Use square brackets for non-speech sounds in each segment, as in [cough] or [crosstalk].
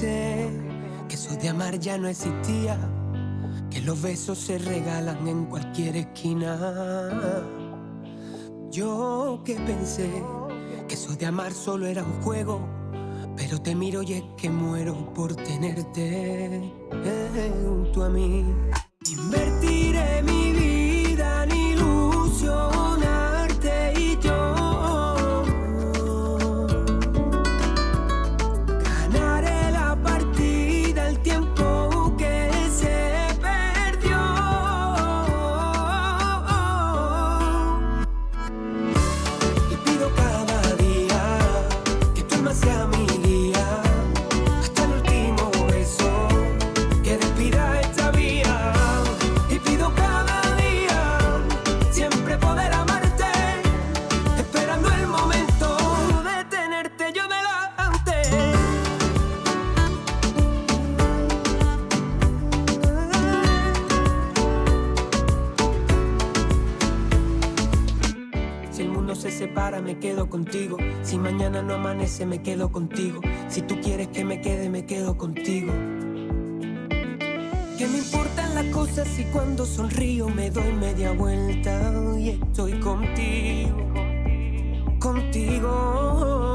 que eso de amar ya no existía, que los besos se regalan en cualquier esquina. Yo que pensé que eso de amar solo era un juego, pero te miro y es que muero por tenerte junto a mí. quedo contigo. Si mañana no amanece, me quedo contigo. Si tú quieres que me quede, me quedo contigo. Que me importan las cosas y cuando sonrío me doy media vuelta y estoy contigo, contigo.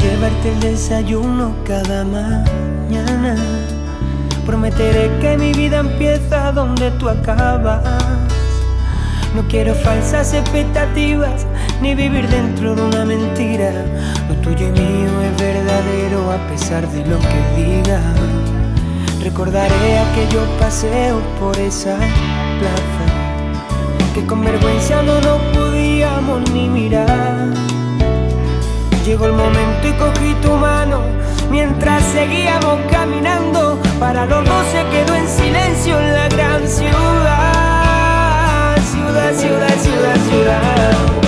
llevarte el desayuno cada mañana. Prometeré que mi vida empieza donde tú acabas. No quiero falsas expectativas ni vivir dentro de una mentira. Lo tuyo y mío es verdadero a pesar de lo que diga. Recordaré aquellos paseo por esa plaza que con vergüenza no nos podíamos ni mirar. Llegó el momento y cogí tu mano mientras seguíamos caminando. Para los dos se quedó en silencio en la gran ciudad, ciudad, ciudad, ciudad, ciudad.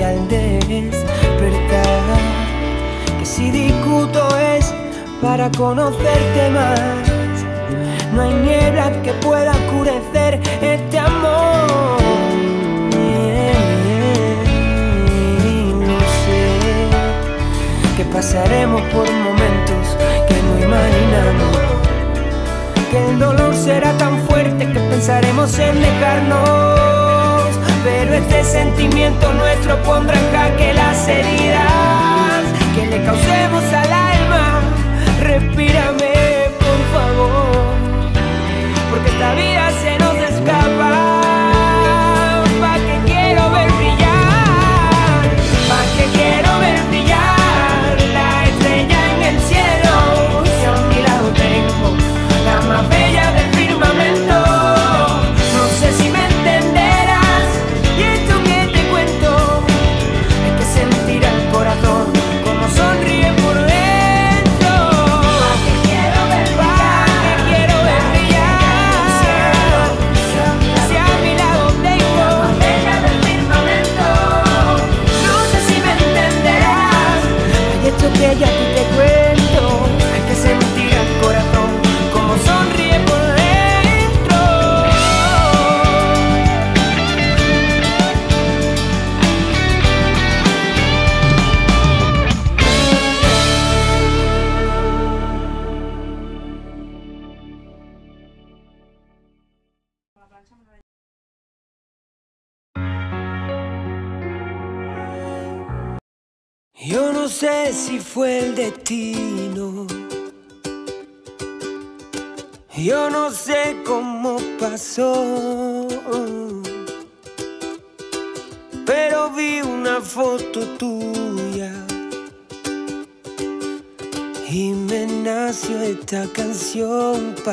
al despertar. Que si discuto es para conocerte más. No hay niebla que pueda oscurecer este amor. No sé que pasaremos por momentos que no imaginamos. Que el dolor será tan fuerte que pensaremos en dejarnos. Pero este sentimiento nuestro pondrá en jaque las heridas que le causemos a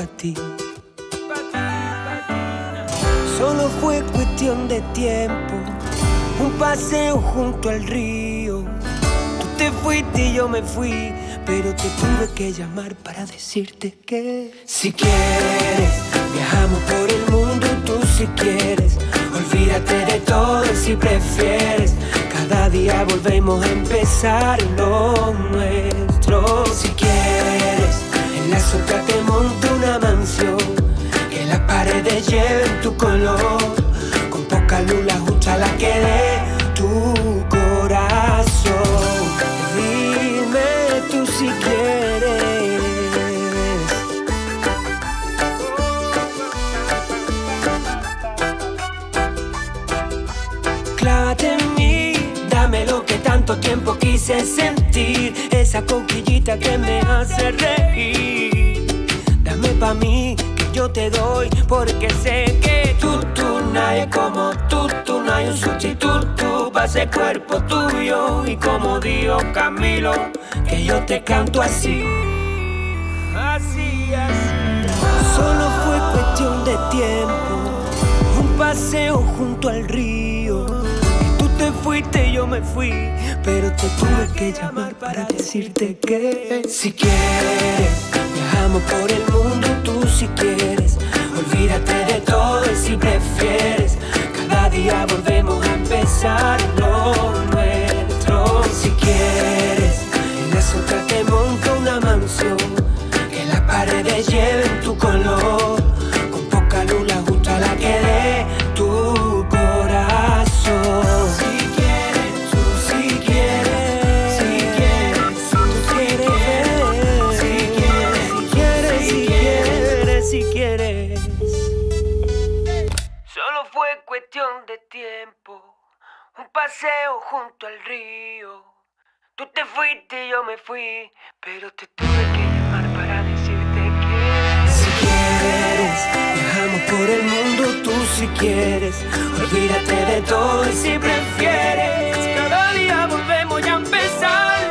ti. Solo fue cuestión de tiempo, un paseo junto al río. Tú te fuiste y yo me fui, pero te tuve que llamar para decirte que si quieres, viajamos por el mundo tú si quieres, olvídate de todo si prefieres. Cada día volvemos a empezar lo nuestro. Si quieres, en la azúcar. De te tu color. Con poca luz la justa la que dé tu corazón. Dime tú si quieres. Clávate en mí, dame lo que tanto tiempo quise sentir. Esa coquillita que me hace reír. Dame pa' mí yo te doy porque sé que tú, tú, nadie como tú, tú, no hay un sustituto para ese cuerpo tuyo. Y como dijo Camilo, que yo te canto así, así, así. Solo fue cuestión de tiempo, un paseo junto al río. Y tú te fuiste, yo me fui, pero te tuve que llamar para decirte que si quieres por el mundo tú si quieres. Olvídate de todo y si prefieres. Cada día volvemos a empezar lo nuestro si quieres. En la que te monta una mansión. Que las paredes lleven paseo junto al río. Tú te fuiste y yo me fui, pero te tuve que llamar para decirte que. Si quieres, viajamos por el mundo, tú si quieres. Olvídate de todo y si prefieres, cada día volvemos a empezar.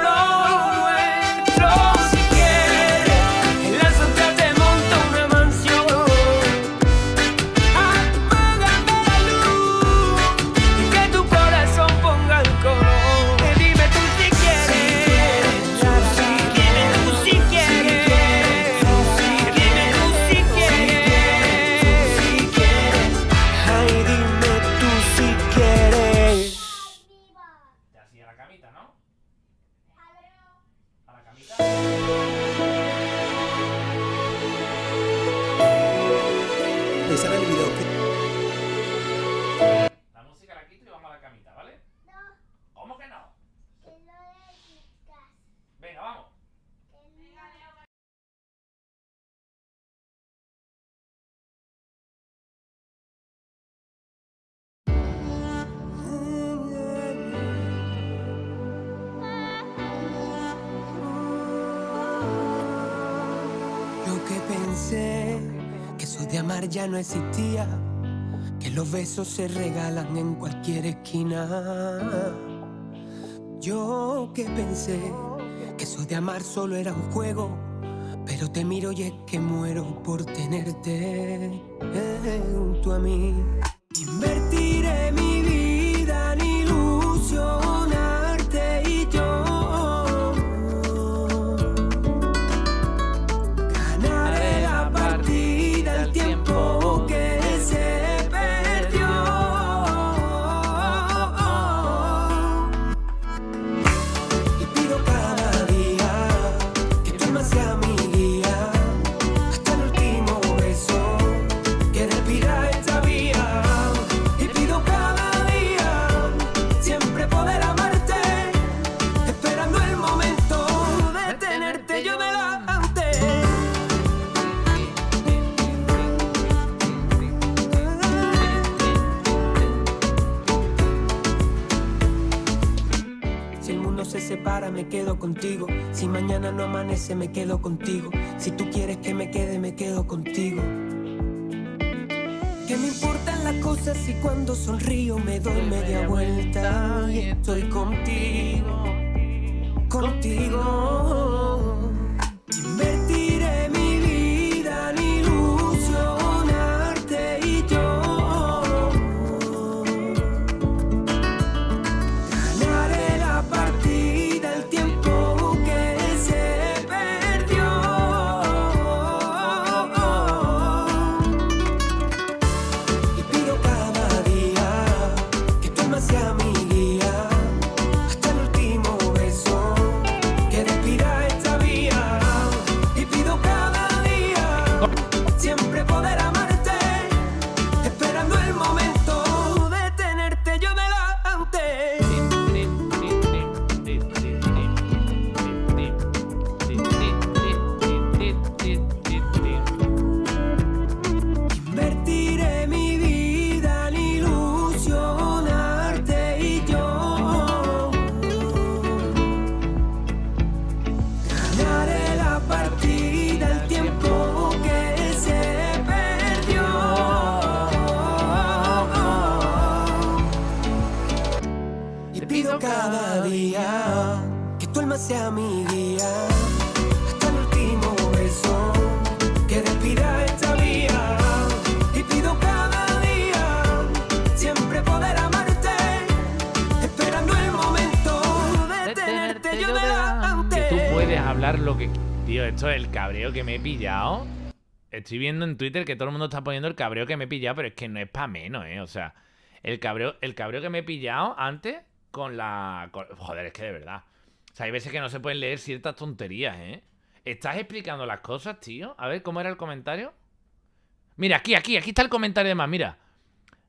ya no existía, que los besos se regalan en cualquier esquina. Yo que pensé que eso de amar solo era un juego, pero te miro y es que muero por tenerte junto a mí. Invertiré mi vida se me quedo contigo. Si tú quieres que me quede, me quedo contigo. Que me importan las cosas si cuando sonrío me doy media vuelta y estoy contigo. Contigo. estoy viendo en Twitter que todo el mundo está poniendo el cabreo que me he pillado, pero es que no es para menos, ¿eh? O sea, el cabreo, el cabreo que me he pillado antes con la... joder, es que de verdad. O sea, hay veces que no se pueden leer ciertas tonterías, ¿eh? ¿Estás explicando las cosas, tío? A ver, ¿cómo era el comentario? Mira, aquí, aquí, aquí está el comentario de más, mira.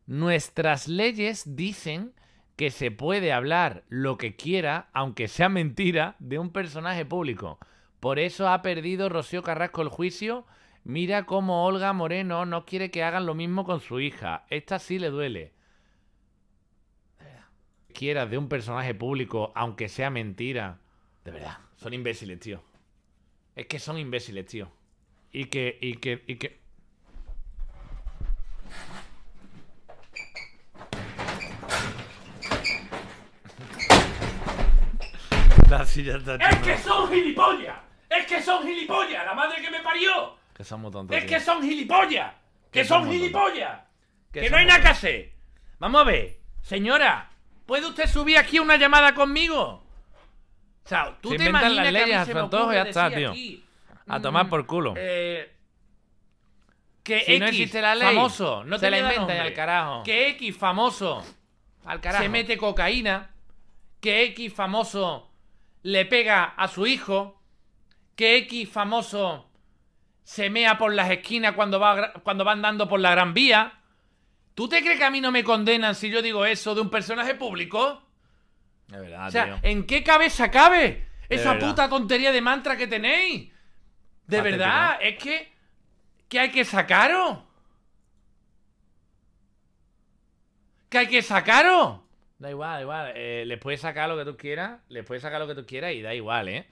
Nuestras leyes dicen que se puede hablar lo que quiera, aunque sea mentira, de un personaje público. Por eso ha perdido Rocío Carrasco el juicio Mira cómo Olga Moreno no quiere que hagan lo mismo con su hija. Esta sí le duele. Quieras de un personaje público, aunque sea mentira. De verdad, son imbéciles, tío. Es que son imbéciles, tío. Y que, y que, y que... La [laughs] silla está ¡Es que son gilipollas! ¡Es que son gilipollas! ¡La madre que me parió! Es que son gilipollas. Que, son gilipollas. Que, no hay nada que hacer. Vamos a ver. Señora, ¿puede usted subir aquí una llamada conmigo? Chao. tú te imaginas las leyes, que a ya está, tío. a tomar mm, por culo. Eh, que X, famoso, no te la inventan al carajo. Que X, famoso, al carajo. se mete cocaína. Que X, famoso, le pega a su hijo. Que X, famoso, se mea por las esquinas cuando va, cuando van andando por la Gran Vía. ¿Tú te crees que a mí no me condenan si yo digo eso de un personaje público? De verdad, o sea, ¿en qué cabeza cabe esa puta tontería de mantra que tenéis? De verdad, es que. que hay que sacaros? ¿Que hay que sacaros? Da igual, da igual. Eh, les puedes sacar lo que tú quieras. Les puedes sacar lo que tú quieras y da igual, ¿eh?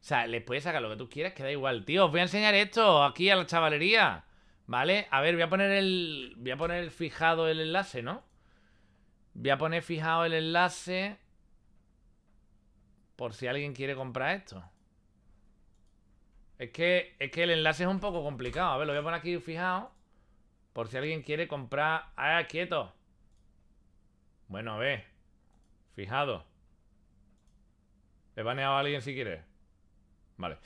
O sea, les puedes sacar lo que tú quieras, que da igual. Tío, os voy a enseñar esto aquí a la chavalería. ¿Vale? A ver, voy a poner el. Voy a poner fijado el enlace, ¿no? Voy a poner fijado el enlace. Por si alguien quiere comprar esto. Es que, es que el enlace es un poco complicado. A ver, lo voy a poner aquí fijado. Por si alguien quiere comprar. ¡Ah, quieto! Bueno, a ver. Fijado. Le baneado a alguien si quiere. Vale.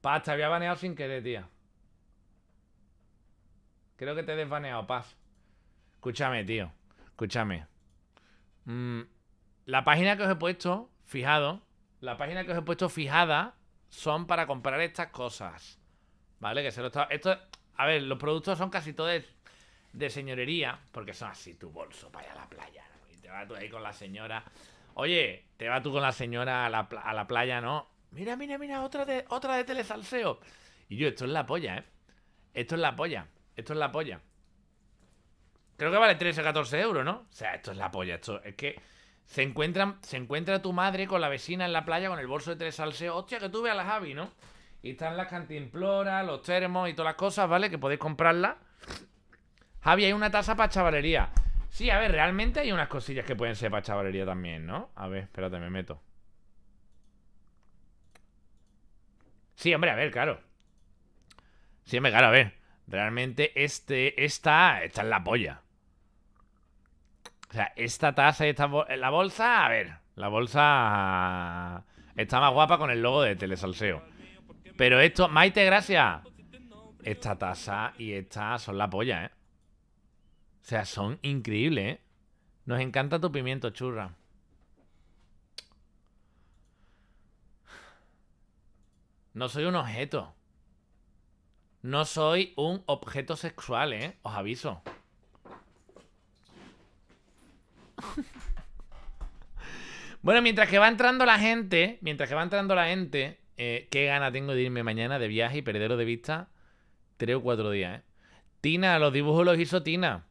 Paz, te había baneado sin querer, tía. Creo que te he desbaneado, Paz. Escúchame, tío. Escúchame. Mm, la página que os he puesto, fijado. La página que os he puesto fijada son para comprar estas cosas. ¿Vale? Que se lo está... Esto, a ver, los productos son casi todos de, señorería. Porque son así, tu bolso para ir a la playa. Y te vas tú ahí con la señora. Oye, te vas tú con la señora a la, a la playa, ¿no? Mira, mira, mira, otra de, otra de telesalseo. Y yo, esto es la polla, ¿eh? Esto es la polla. Esto es la polla. Creo que vale 13 o 14 euros, ¿no? O sea, esto es la polla. Esto es que se, encuentran, se encuentra tu madre con la vecina en la playa con el bolso de telesalseo. Hostia, que tú veas la Javi, ¿no? Y están las cantimploras, los termos y todas las cosas, ¿vale? Que podéis comprarla Javi, hay una taza para chavalería. Sí, a ver, realmente hay unas cosillas que pueden ser para chavalería también, ¿no? A ver, espérate, me meto. Sí, hombre, a ver, claro. Sí, hombre, claro, a ver. Realmente este, esta, está es la polla. O sea, esta taza y esta la bolsa, a ver, la bolsa está más guapa con el logo de Telesalseo. Pero esto, Maite, gracias. Esta taza y esta son la polla, ¿eh? O sea, son increíbles, ¿eh? Nos encanta tu pimiento, churra. No soy un objeto. No soy un objeto sexual, ¿eh? Os aviso. [laughs] bueno, mientras que va entrando la gente, mientras que va entrando la gente, eh, qué gana tengo de irme mañana de viaje y perderos de vista tres o cuatro días, ¿eh? Tina, los dibujos los hizo Tina.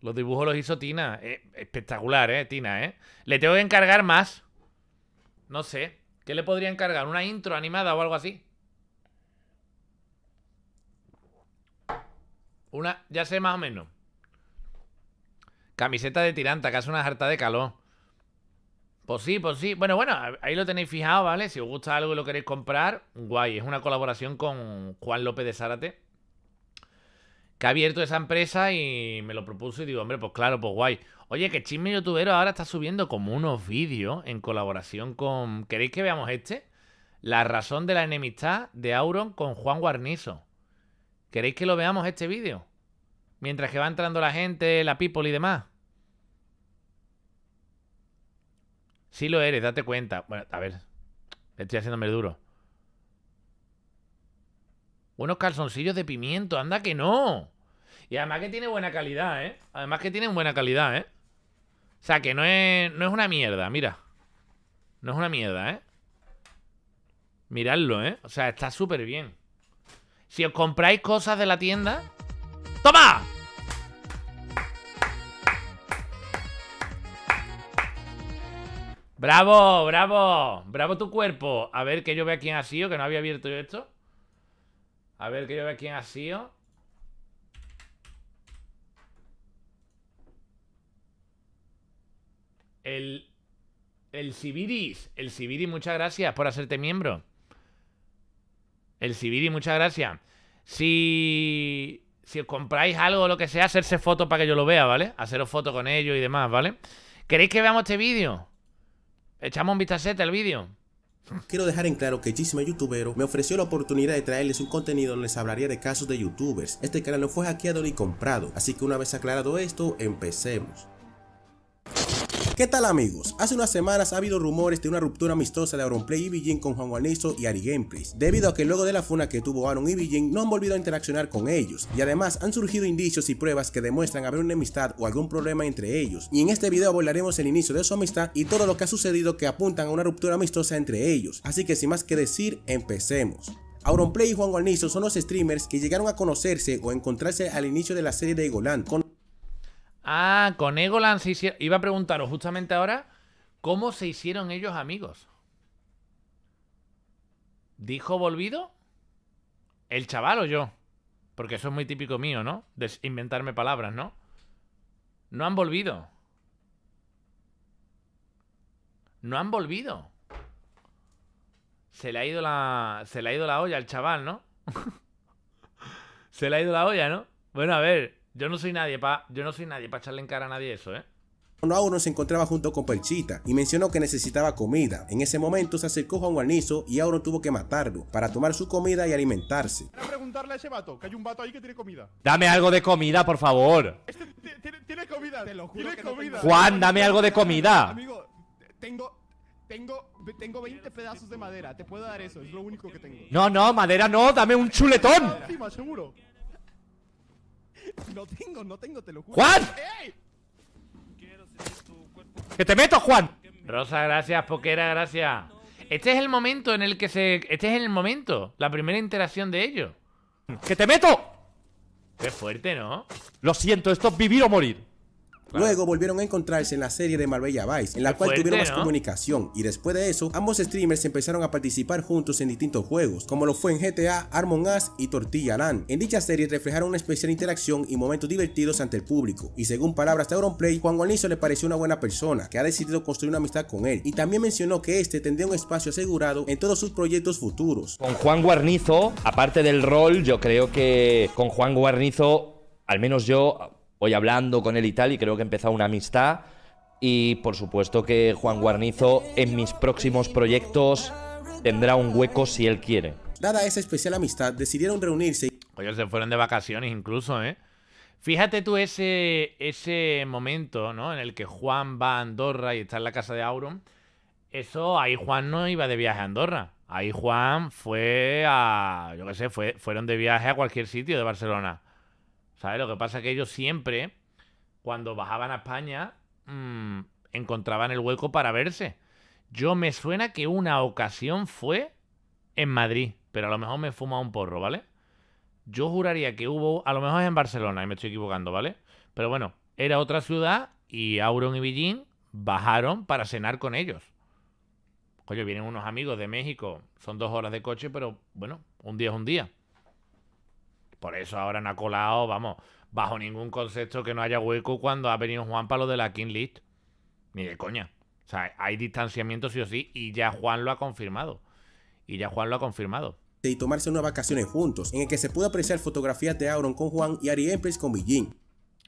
Los dibujos los hizo Tina. Eh, espectacular, ¿eh? Tina, ¿eh? Le tengo que encargar más. No sé. ¿Qué le podrían cargar? ¿Una intro animada o algo así? Una, ya sé más o menos. Camiseta de tiranta, que hace una jarta de calor. Pues sí, pues sí. Bueno, bueno, ahí lo tenéis fijado, ¿vale? Si os gusta algo y lo queréis comprar, guay. Es una colaboración con Juan López de Zárate ha abierto esa empresa y me lo propuso y digo, hombre, pues claro, pues guay. Oye, que Chisme Youtubero ahora está subiendo como unos vídeos en colaboración con... ¿Queréis que veamos este? La razón de la enemistad de Auron con Juan Guarnizo. ¿Queréis que lo veamos este vídeo? Mientras que va entrando la gente, la people y demás. Sí lo eres, date cuenta. Bueno, a ver. Estoy haciéndome duro. Unos calzoncillos de pimiento, anda que no. Y además que tiene buena calidad, ¿eh? Además que tiene buena calidad, ¿eh? O sea, que no es, no es una mierda, mira. No es una mierda, ¿eh? Miradlo, ¿eh? O sea, está súper bien. Si os compráis cosas de la tienda... ¡Toma! ¡Bravo, bravo! ¡Bravo tu cuerpo! A ver que yo vea quién ha sido, que no había abierto yo esto. A ver que yo vea quién ha sido. El, el Sibiris. El Sibiri, muchas gracias por hacerte miembro. El Sibiri, muchas gracias. Si, si compráis algo o lo que sea, hacerse fotos para que yo lo vea, ¿vale? Haceros fotos con ellos y demás, ¿vale? ¿Queréis que veamos este vídeo? Echamos un vistacete al vídeo. Quiero dejar en claro que muchísimo Youtubero me ofreció la oportunidad de traerles un contenido donde les hablaría de casos de youtubers. Este canal no fue hackeado ni comprado, así que una vez aclarado esto, empecemos. ¿Qué tal amigos? Hace unas semanas ha habido rumores de una ruptura amistosa de Auronplay y Beijing con Juan Guanizo y Ari Gameplays, debido a que luego de la funa que tuvo Aaron y Beijing no han volvido a interaccionar con ellos, y además han surgido indicios y pruebas que demuestran haber una amistad o algún problema entre ellos, y en este video abordaremos el inicio de su amistad y todo lo que ha sucedido que apuntan a una ruptura amistosa entre ellos, así que sin más que decir, empecemos. Auronplay y Juan Guarnizo son los streamers que llegaron a conocerse o encontrarse al inicio de la serie de Golan, con Ah, con Egoland se hicieron. Iba a preguntaros justamente ahora cómo se hicieron ellos amigos. ¿Dijo Volvido? ¿El chaval o yo? Porque eso es muy típico mío, ¿no? De inventarme palabras, ¿no? No han volvido. No han volvido. Se le ha ido la. Se le ha ido la olla al chaval, ¿no? [laughs] se le ha ido la olla, ¿no? Bueno, a ver. Yo no soy nadie pa' yo no soy nadie pa echarle en cara a nadie eso, ¿eh? Uno Auro se encontraba junto con Perchita y mencionó que necesitaba comida. En ese momento se acercó Juan Guarnizo y Auro tuvo que matarlo para tomar su comida y alimentarse. Quiero preguntarle a ese vato, que hay un vato ahí que tiene comida. Dame algo de comida, por favor. Este tiene, comida, te lo juro. Tiene comida. Juan, dame algo de comida. Amigo, tengo tengo, tengo 20 pedazos de madera, te puedo dar eso, es lo único que tengo. No, no, madera no, dame un chuletón. Encima, seguro. [laughs] No tengo, no tengo, te lo juro. ¡Juan! ¡Que te meto, Juan! Rosa, gracias, Poquera, gracias. Este es el momento en el que se... Este es el momento, la primera interacción de ellos. ¡Que te meto! Qué fuerte, ¿no? Lo siento, esto es vivir o morir. Luego volvieron a encontrarse en la serie de Marbella Vice, en la cual tuvieron más comunicación, y después de eso, ambos streamers empezaron a participar juntos en distintos juegos, como lo fue en GTA, Armon As y Tortilla Land. En dicha serie reflejaron una especial interacción y momentos divertidos ante el público, y según palabras de Play, Juan Guarnizo le pareció una buena persona, que ha decidido construir una amistad con él, y también mencionó que este tendría un espacio asegurado en todos sus proyectos futuros. Con Juan Guarnizo, aparte del rol, yo creo que con Juan Guarnizo, al menos yo Hoy hablando con él y tal, y creo que empezó una amistad. Y por supuesto que Juan Guarnizo en mis próximos proyectos tendrá un hueco si él quiere. Dada esa especial amistad, decidieron reunirse. Oye, se fueron de vacaciones incluso, ¿eh? Fíjate tú ese, ese momento, ¿no? En el que Juan va a Andorra y está en la casa de Auron. Eso, ahí Juan no iba de viaje a Andorra. Ahí Juan fue a, yo qué sé, fueron de viaje a cualquier sitio de Barcelona. ¿Sabes? Lo que pasa es que ellos siempre, cuando bajaban a España, mm, encontraban el hueco para verse. Yo me suena que una ocasión fue en Madrid, pero a lo mejor me he fumado un porro, ¿vale? Yo juraría que hubo, a lo mejor es en Barcelona y me estoy equivocando, ¿vale? Pero bueno, era otra ciudad y Auron y Villín bajaron para cenar con ellos. Coño, vienen unos amigos de México, son dos horas de coche, pero bueno, un día es un día. Por eso ahora no ha colado, vamos, bajo ningún concepto que no haya hueco cuando ha venido Juan para lo de la King List. Ni de coña. O sea, hay distanciamiento sí o sí y ya Juan lo ha confirmado. Y ya Juan lo ha confirmado y tomarse unas vacaciones juntos, en el que se puede apreciar fotografías de Auron con Juan y Ari Empress con Beijing.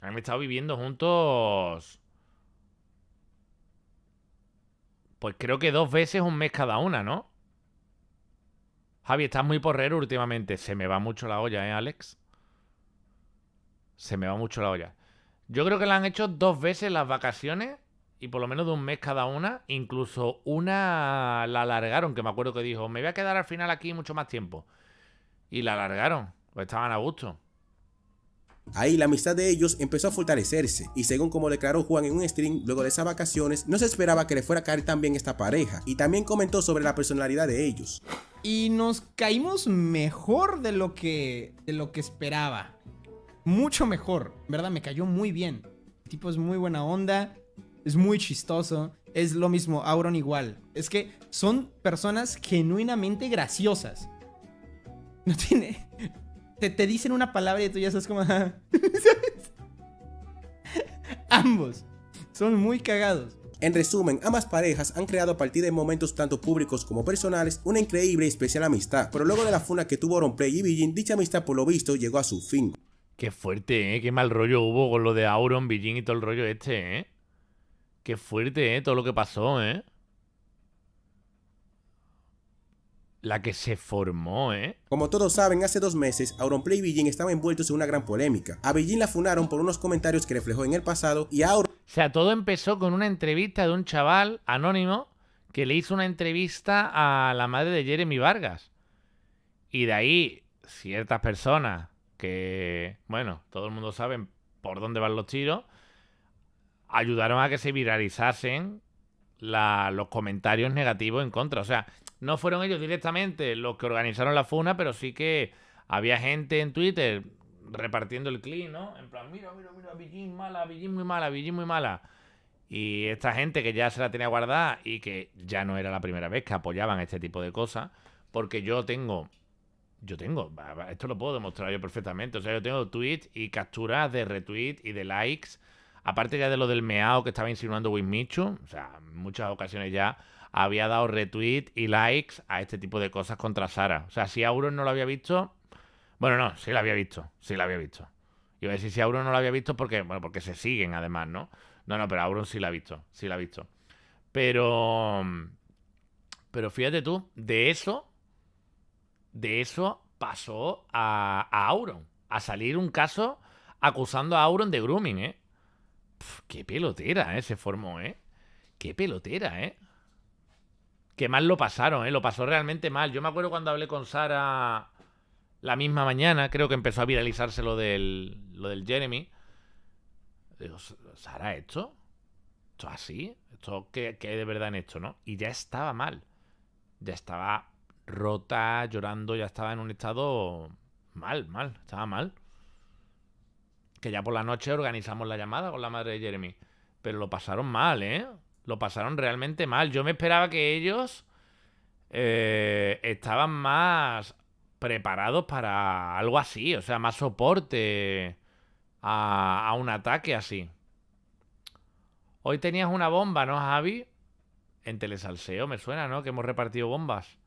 Han estado viviendo juntos. Pues creo que dos veces un mes cada una, ¿no? Javi, estás muy porrero últimamente. Se me va mucho la olla, ¿eh, Alex? Se me va mucho la olla. Yo creo que la han hecho dos veces las vacaciones y por lo menos de un mes cada una. Incluso una la alargaron, que me acuerdo que dijo, me voy a quedar al final aquí mucho más tiempo. Y la alargaron, pues estaban a gusto. Ahí la amistad de ellos empezó a fortalecerse y según como declaró Juan en un stream luego de esas vacaciones, no se esperaba que le fuera a caer tan bien esta pareja y también comentó sobre la personalidad de ellos y nos caímos mejor de lo que, de lo que esperaba. Mucho mejor, ¿verdad? Me cayó muy bien. El tipo es muy buena onda, es muy chistoso. Es lo mismo, Auron igual. Es que son personas genuinamente graciosas. No tiene. Te, te dicen una palabra y tú ya sabes como. [laughs] ¿Sabes? Ambos son muy cagados. En resumen, ambas parejas han creado a partir de momentos tanto públicos como personales una increíble y especial amistad, pero luego de la funa que tuvo Auronplay y Beijing, dicha amistad por lo visto llegó a su fin. Qué fuerte, ¿eh? Qué mal rollo hubo con lo de Auron, Beijing y todo el rollo este, ¿eh? Qué fuerte, ¿eh? Todo lo que pasó, ¿eh? La que se formó, ¿eh? Como todos saben, hace dos meses, Auronplay y Beijing estaban envueltos en una gran polémica. A Beijing la funaron por unos comentarios que reflejó en el pasado y a Auron... O sea, todo empezó con una entrevista de un chaval anónimo que le hizo una entrevista a la madre de Jeremy Vargas. Y de ahí, ciertas personas que, bueno, todo el mundo sabe por dónde van los tiros, ayudaron a que se viralizasen los comentarios negativos en contra. O sea, no fueron ellos directamente los que organizaron la funa, pero sí que había gente en Twitter repartiendo el clip, ¿no? En plan, mira, mira, mira, billín mala, muy mala, billín muy mala. Y esta gente que ya se la tenía guardada y que ya no era la primera vez que apoyaban este tipo de cosas, porque yo tengo, yo tengo, esto lo puedo demostrar yo perfectamente, o sea, yo tengo tweets y capturas de retweets y de likes, aparte ya de lo del meao que estaba insinuando Wismichu, o sea, en muchas ocasiones ya había dado retweet y likes a este tipo de cosas contra Sara. O sea, si Auron no lo había visto. Bueno, no, sí la había visto. Sí la había visto. Iba a decir si Auron no lo había visto porque, bueno, porque se siguen además, ¿no? No, no, pero Auron sí la ha visto. Sí la ha visto. Pero. Pero fíjate tú, de eso. De eso pasó a, Auron. A salir un caso acusando a Auron de grooming, ¿eh? qué pelotera, ¿eh? Se formó, ¿eh? Qué pelotera, ¿eh? que mal lo pasaron, ¿eh? Lo pasó realmente mal. Yo me acuerdo cuando hablé con Sara la misma mañana, creo que empezó a viralizarse lo del, lo del Jeremy. Digo, ¿Sara esto? ¿Esto así? ¿Esto qué, qué de verdad en esto, no? Y ya estaba mal. Ya estaba rota, llorando, ya estaba en un estado mal, mal, estaba mal. Que ya por la noche organizamos la llamada con la madre de Jeremy. Pero lo pasaron mal, ¿eh? lo pasaron realmente mal. Yo me esperaba que ellos eh, estaban más preparados para algo así, o sea, más soporte a, un ataque así. Hoy tenías una bomba, ¿no, Javi? En Telesalseo me suena, ¿no? Que hemos repartido bombas.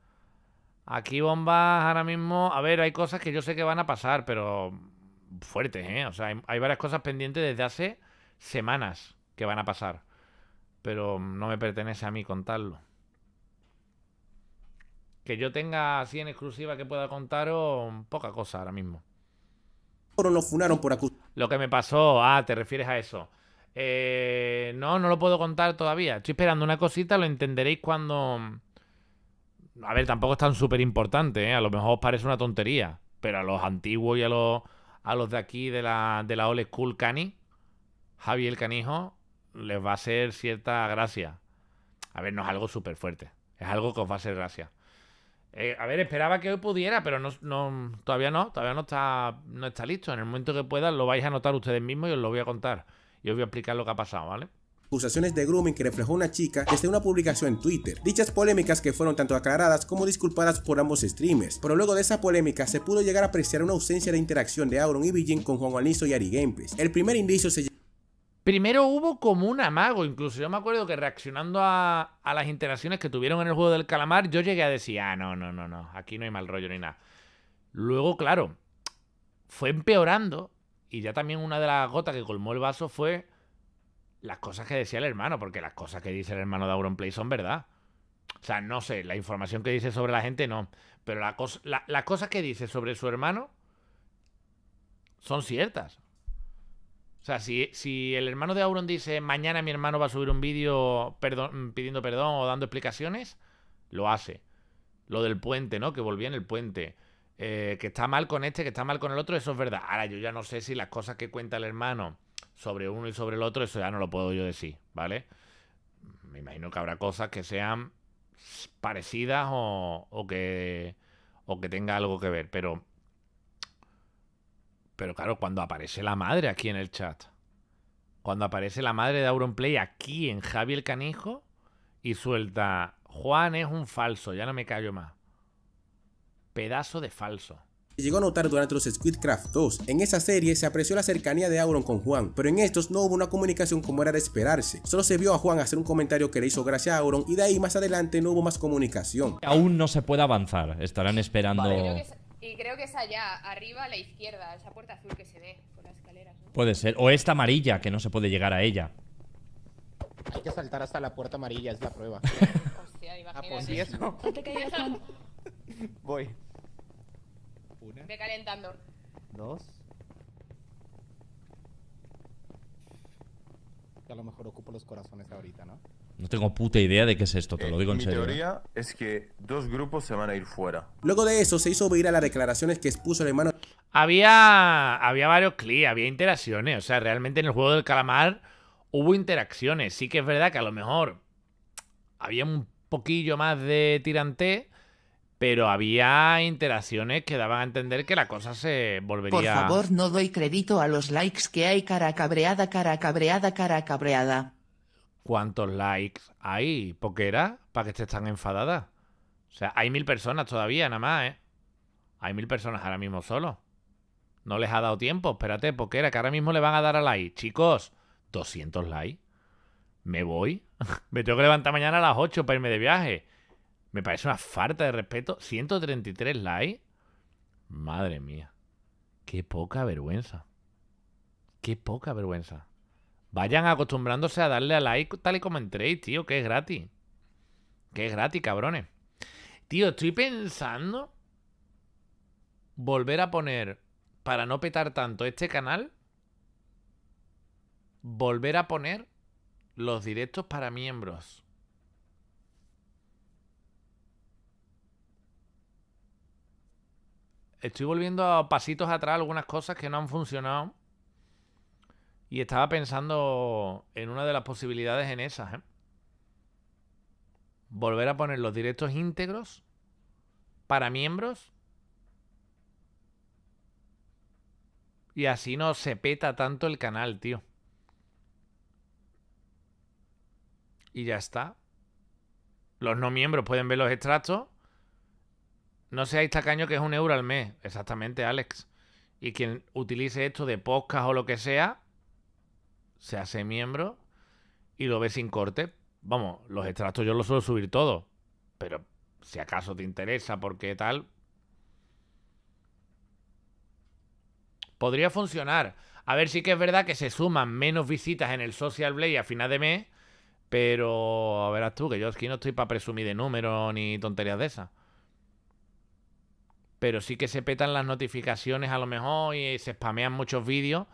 Aquí bombas ahora mismo... A ver, hay cosas que yo sé que van a pasar, pero fuertes, ¿eh? O sea, hay varias cosas pendientes desde hace semanas que van a pasar pero no me pertenece a mí contarlo. Que yo tenga así en exclusiva que pueda contaros, poca cosa ahora mismo. Lo funaron por Lo que me pasó, ah, te refieres a eso. Eh, no, no lo puedo contar todavía. Estoy esperando una cosita, lo entenderéis cuando... A ver, tampoco es tan súper importante, ¿eh? A lo mejor os parece una tontería, pero a los antiguos y a los, a los de aquí de la, de la Old School Cani, Javier el Canijo, les va a ser cierta gracia. A ver, no es algo súper fuerte. Es algo que os va a hacer gracia. Eh, a ver, esperaba que hoy pudiera, pero no, todavía no, todavía no está, no está listo. En el momento que pueda lo vais a notar ustedes mismos y os lo voy a contar. Y os voy a explicar lo que ha pasado, ¿vale? acusaciones de grooming que reflejó una chica desde una publicación en Twitter. Dichas polémicas que fueron tanto aclaradas como disculpadas por ambos streamers, pero luego de esa polémica se pudo llegar a apreciar una ausencia de interacción de Auron y Beijing con Juan Alonso y Ari Gameplays. El primer indicio se Primero hubo como un amago, incluso yo me acuerdo que reaccionando a, las interacciones que tuvieron en el juego del calamar, yo llegué a decir, ah, no, no, no, no, aquí no hay mal rollo ni nada. Luego, claro, fue empeorando y ya también una de las gotas que colmó el vaso fue las cosas que decía el hermano, porque las cosas que dice el hermano de Play son verdad. O sea, no sé, la información que dice sobre la gente no, pero las cosas que dice sobre su hermano son ciertas sea, si, el hermano de Auron dice mañana mi hermano va a subir un vídeo pidiendo perdón o dando explicaciones, lo hace. Lo del puente, ¿no? Que volvía en el puente. Eh, que está mal con este, que está mal con el otro, eso es verdad. Ahora yo ya no sé si las cosas que cuenta el hermano sobre uno y sobre el otro, eso ya no lo puedo yo decir, ¿vale? Me imagino que habrá cosas que sean parecidas o que, o que tenga algo que ver, pero pero claro, cuando aparece la madre aquí en el chat. Cuando aparece la madre de Auronplay aquí en Javi el Canijo y suelta, Juan es un falso, ya no me callo más. Pedazo de falso llegó a notar durante los Squidcraft 2. En esa serie se apreció la cercanía de Auron con Juan, pero en estos no hubo una comunicación como era de esperarse. Solo se vio a Juan hacer un comentario que le hizo gracia a Auron y de ahí más adelante no hubo más comunicación. Aún no se puede avanzar, estarán esperando... Y creo que es allá, arriba a la izquierda, esa puerta azul que se ve por las escaleras. Puede ser. O esta amarilla, que no se puede llegar a ella. Hay que saltar hasta la puerta amarilla, es la prueba. [laughs] Hostia, ah, imagínate. Pues eso. Voy. Una. Ve calentando. Dos. a lo mejor ocupo los corazones ahorita, ¿no? No tengo puta idea de qué es esto, te lo eh, digo en serio. Mi teoría eh. es que dos grupos se van a ir fuera. Luego de eso, se hizo oír a las declaraciones que expuso el hermano. Había, había varios clics, había interacciones. O sea, realmente en el juego del calamar hubo interacciones. Sí que es verdad que a lo mejor había un poquillo más de tirante, pero había interacciones que daban a entender que la cosa se volvería... Por favor, no doy crédito a los likes que hay cara cabreada, cara cabreada, cara cabreada cuántos likes hay, era? para que estés tan enfadada. O sea, hay mil personas todavía, nada más, ¿eh? Hay mil personas ahora mismo solo. No les ha dado tiempo. Espérate, era? que ahora mismo le van a dar a like. Chicos, 200 likes. Me voy. [laughs] me tengo que levantar mañana a las 8 para irme de viaje. Me parece una falta de respeto. 133 likes. Madre mía. Qué poca vergüenza. Qué poca vergüenza. Vayan acostumbrándose a darle a like tal y como entréis, tío, que es gratis. Que es gratis, cabrones. Tío, estoy pensando volver a poner, para no petar tanto este canal, volver a poner los directos para miembros. Estoy volviendo a pasitos atrás algunas cosas que no han funcionado. Y estaba pensando en una de las posibilidades en esas. ¿eh? Volver a poner los directos íntegros para miembros. Y así no se peta tanto el canal, tío. Y ya está. Los no miembros pueden ver los extractos. No seáis tacaño que es un euro al mes. Exactamente, Alex. Y quien utilice esto de podcast o lo que sea, se hace miembro y lo ves sin corte. Vamos, los extractos yo los suelo subir todo, pero si acaso te interesa ¿por qué tal... Podría funcionar. A ver, sí que es verdad que se suman menos visitas en el Social Blade a final de mes, pero a verás tú que yo aquí no estoy para presumir de números ni tonterías de esas. Pero sí que se petan las notificaciones a lo mejor y se spamean muchos vídeos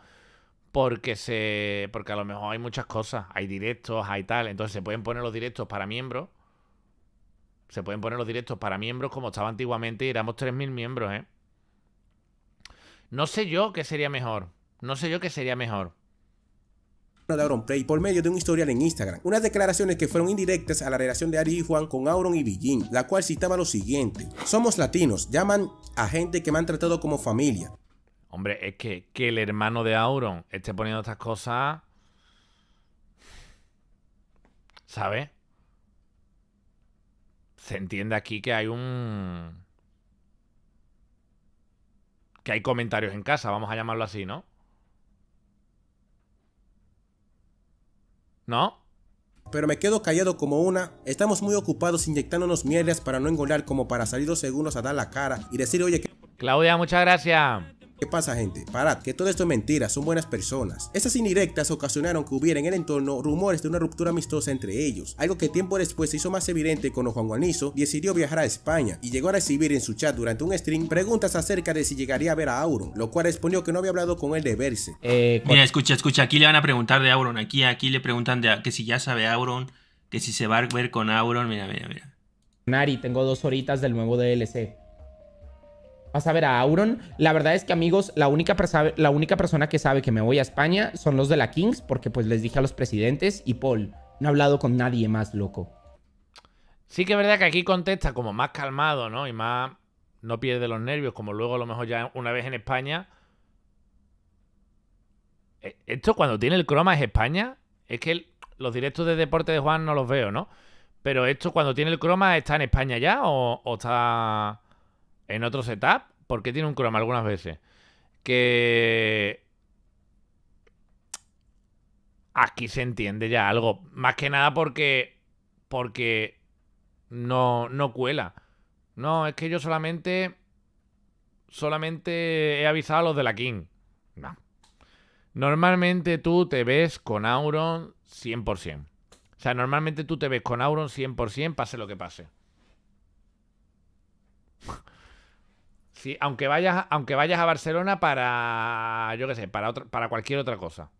porque se porque a lo mejor hay muchas cosas, hay directos, hay tal, entonces se pueden poner los directos para miembros. Se pueden poner los directos para miembros como estaba antiguamente y éramos 3000 miembros, ¿eh? No sé yo qué sería mejor. No sé yo qué sería mejor de Auron Play por medio de un historial en Instagram. Unas declaraciones que fueron indirectas a la relación de Ari y Juan con Auron y Villín, la cual citaba lo siguiente. Somos latinos, llaman a gente que me han tratado como familia. Hombre, es que, que el hermano de Auron esté poniendo estas cosas. ¿Sabes? Se entiende aquí que hay un. Que hay comentarios en casa, vamos a llamarlo así, ¿no? ¿No? Pero me quedo callado como una. Estamos muy ocupados inyectándonos mierdas para no engolar, como para salir dos segundos a dar la cara y decir, oye, que... Claudia, muchas gracias. ¿Qué pasa gente? Parad, que todo esto es mentira, son buenas personas. Estas indirectas ocasionaron que hubiera en el entorno rumores de una ruptura amistosa entre ellos, algo que tiempo después se hizo más evidente cuando Juan Guanizo decidió viajar a España y llegó a recibir en su chat durante un stream preguntas acerca de si llegaría a ver a Auron, lo cual respondió que no había hablado con él de verse. Eh, mira, escucha, escucha, aquí le van a preguntar de Auron, aquí, aquí le preguntan que si ya sabe Auron, que si se va a ver con Auron, mira, mira, mira. Nari, tengo dos horitas del nuevo DLC vas a ver a Auron. La verdad es que, amigos, la única, la única persona que sabe que me voy a España son los de la Kings, porque pues les dije a los presidentes y Paul, no he hablado con nadie más, loco. Sí que es verdad que aquí contesta como más calmado, ¿no? Y más no pierde los nervios, como luego a lo mejor ya una vez en España. E, esto cuando tiene el croma es España. Es que los directos de deporte de Juan no los veo, ¿no? Pero esto cuando tiene el croma está en España ya o está en otro setup, porque tiene un croma algunas veces. Que aquí se entiende ya algo. Más que nada porque. Porque no, no cuela. No, es que yo solamente. Solamente he avisado a los de la King. No. Normalmente tú te ves con Auron 100%. O sea, normalmente tú te ves con Auron 100%, pase lo que pase. Sí, aunque vayas, aunque vayas a Barcelona para, yo qué sé, para, para cualquier otra cosa.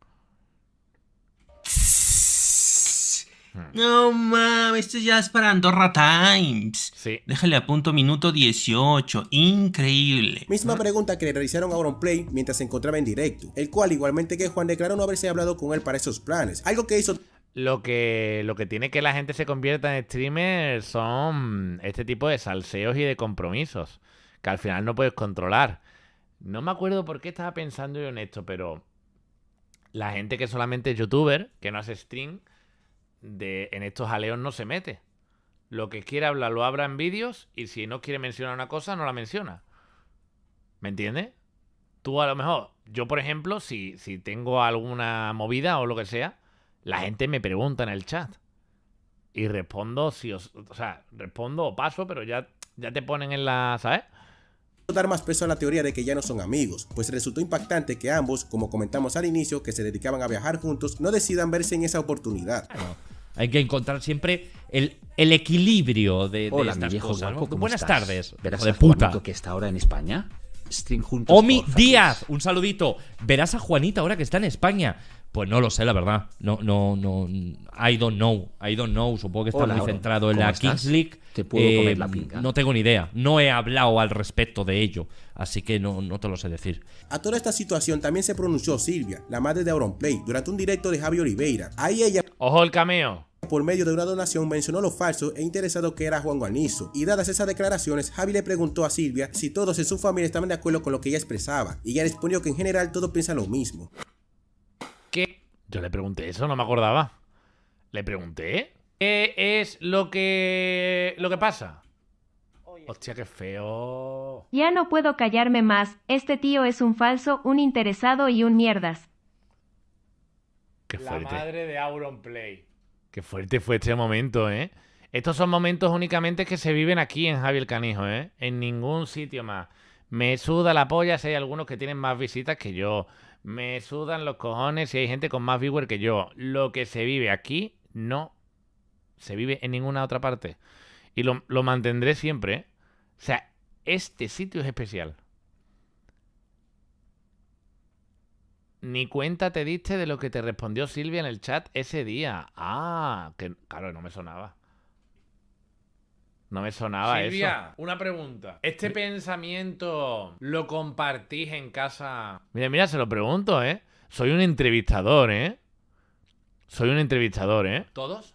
No mames, esto ya es para Andorra Times. Sí. Déjale a punto minuto 18. Increíble. Misma pregunta que le realizaron a Auronplay mientras se encontraba en directo, el cual igualmente que Juan declaró no haberse hablado con él para esos planes. Algo que hizo... Lo que, lo que tiene que la gente se convierta en streamer son este tipo de salseos y de compromisos que al final no puedes controlar. No me acuerdo por qué estaba pensando yo en esto, pero la gente que solamente es youtuber, que no hace stream, de, en estos aleos no se mete. Lo que quiere hablar lo habla en vídeos y si no quiere mencionar una cosa, no la menciona. ¿Me entiendes? Tú a lo mejor, yo por ejemplo, si, si tengo alguna movida o lo que sea, la gente me pregunta en el chat. Y respondo si os, o sea, respondo o paso, pero ya, ya te ponen en la, ¿sabes? dar más peso a la teoría de que ya no son amigos, pues resultó impactante que ambos, como comentamos al inicio, que se dedicaban a viajar juntos, no decidan verse en esa oportunidad. Ah, hay que encontrar siempre el, equilibrio de, de Buenas tardes, ¿Verás de puta. que está ahora en España? String Omi Díaz, un saludito. Verás a Juanita ahora que está en España. Pues no lo sé, la verdad. No, no, no. I don't know. I don't know. Supongo que está muy centrado en la Kings League. Eh, no tengo ni idea. No he hablado al respecto de ello. Así que no, no te lo sé decir. A toda esta situación también se pronunció Silvia, la madre de Play, durante un directo de Javi Oliveira. Ahí ella. Ojo el cameo por medio de una donación mencionó lo falso e interesado que era Juan Guanizo. Y dadas esas declaraciones, Javi le preguntó a Silvia si todos en su familia estaban de acuerdo con lo que ella expresaba, y ella respondió que en general todos piensan lo mismo. Yo le pregunté eso, no me acordaba. Le pregunté. ¿Qué es lo que. lo que pasa? Hostia, qué feo. Ya no puedo callarme más. Este tío es un falso, un interesado y un mierdas. La madre de Auron Play. Qué fuerte fue este momento, ¿eh? Estos son momentos únicamente que se viven aquí en Javier Canijo, ¿eh? En ningún sitio más. Me suda la polla si hay algunos que tienen más visitas que yo. Me sudan los cojones si hay gente con más viewer que yo. Lo que se vive aquí no se vive en ninguna otra parte. Y lo, lo mantendré siempre. O sea, este sitio es especial. Ni cuenta te diste de lo que te respondió Silvia en el chat ese día. Ah, que claro, no me sonaba. No me sonaba Silvia, una pregunta. ¿Este pensamiento lo compartís en casa? Mira, mira, se lo pregunto, ¿eh? Soy un entrevistador, ¿eh? Soy un entrevistador, ¿eh? ¿Todos?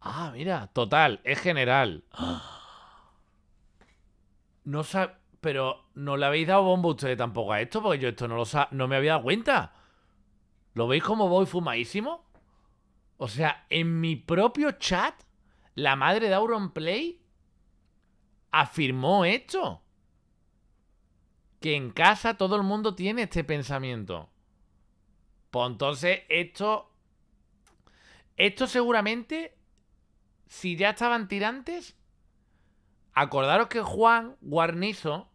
Ah, mira, total, es general. [gasps] No sé, Pero no le habéis dado bombo ustedes tampoco a esto, porque yo esto no lo no me había dado cuenta. ¿Lo veis como voy fumadísimo? O sea, en mi propio chat la madre de Auron Play afirmó esto. Que en casa todo el mundo tiene este pensamiento. Pues entonces esto... Esto seguramente, si ya estaban tirantes, acordaros que Juan Guarnizo,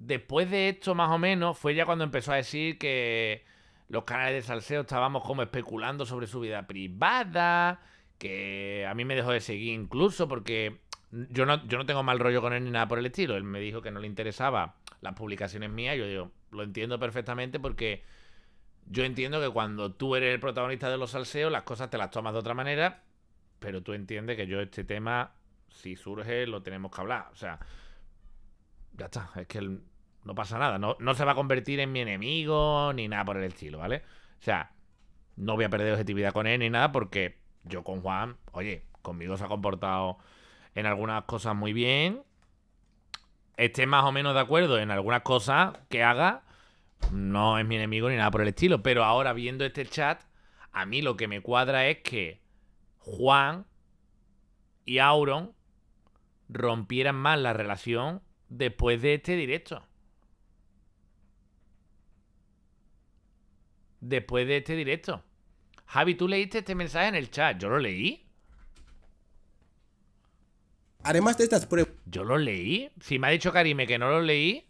después de esto más o menos, fue ya cuando empezó a decir que los canales de salseo estábamos como especulando sobre su vida privada, que a mí me dejó de seguir incluso porque yo no, yo no tengo mal rollo con él ni nada por el estilo. Él me dijo que no le interesaba las publicaciones mías. Yo digo, lo entiendo perfectamente porque yo entiendo que cuando tú eres el protagonista de los salseos, las cosas te las tomas de otra manera, pero tú entiendes que yo este tema, si surge, lo tenemos que hablar. O sea, ya está, es que no pasa nada. No, no se va a convertir en mi enemigo ni nada por el estilo, ¿vale? O sea, no voy a perder objetividad con él ni nada porque yo con Juan, oye, conmigo se ha comportado en algunas cosas muy bien. Esté más o menos de acuerdo en algunas cosas que haga. No es mi enemigo ni nada por el estilo. Pero ahora viendo este chat, a mí lo que me cuadra es que Juan y Auron rompieran más la relación después de este directo. Después de este directo. Javi, tú leíste este mensaje en el chat. ¿Yo lo leí? Además de estas pruebas. ¿Yo lo leí? Si me ha dicho Karime que no lo leí,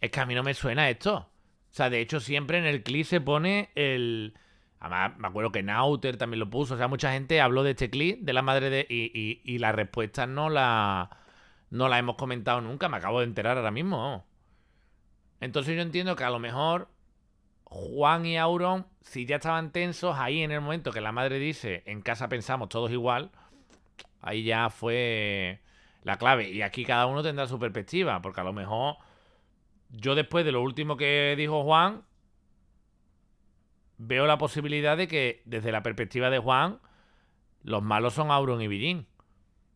es que a mí no me suena esto. O sea, de hecho, siempre en el clip se pone el. Además, me acuerdo que Nauter también lo puso. O sea, mucha gente habló de este clip de la madre de. Y, y, y la respuesta no la. No la hemos comentado nunca. Me acabo de enterar ahora mismo. Entonces yo entiendo que a lo mejor Juan y Auron, si ya estaban tensos, ahí en el momento que la madre dice, en casa pensamos todos igual, ahí ya fue la clave. Y aquí cada uno tendrá su perspectiva, porque a lo mejor yo después de lo último que dijo Juan, veo la posibilidad de que desde la perspectiva de Juan, los malos son Auron y Villín.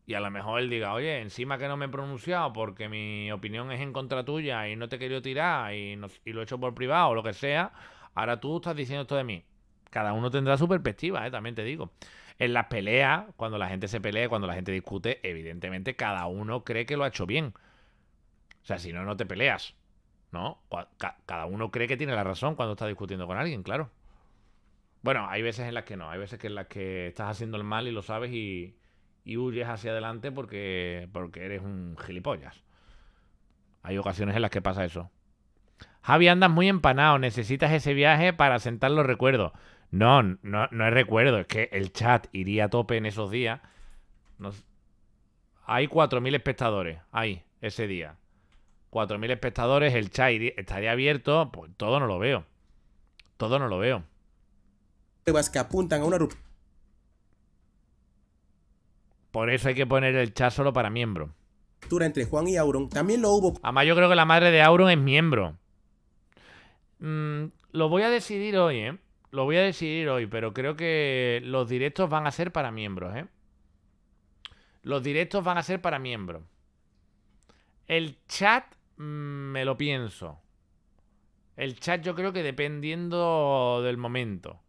Y a lo mejor él diga, oye, encima que no me he pronunciado porque mi opinión es en contra tuya y no te quería tirar y, lo he hecho por privado o lo que sea, ahora tú estás diciendo esto de mí. Cada uno tendrá su perspectiva, ¿eh? también te digo. En las peleas, cuando la gente se pelea, cuando la gente discute, evidentemente cada uno cree que lo ha hecho bien. O sea, si no, no te peleas. ¿No? Cada uno cree que tiene la razón cuando está discutiendo con alguien, claro. Bueno, hay veces en las que no, hay veces que en las que estás haciendo el mal y lo sabes y, y huyes hacia adelante porque, porque eres un gilipollas. Hay ocasiones en las que pasa eso. Javi, andas muy empanado, necesitas ese viaje para sentar los recuerdos. No, no, no es recuerdo, es que el chat iría a tope en esos días. Hay 4.000 espectadores, Ahí, ese día. 4.000 espectadores, el chat estaría abierto, pues todo no lo veo. Todo no lo veo. Que apuntan a una ruptura por eso hay que poner el chat solo para miembro. Entre Juan y Auron también lo hubo. Además, yo creo que la madre de Auron es miembro. Mm, lo voy a decidir hoy, ¿eh? Lo voy a decidir hoy, pero creo que los directos van a ser para miembros, ¿eh? Los directos van a ser para miembros. El chat mm, me lo pienso. El chat yo creo que dependiendo del momento.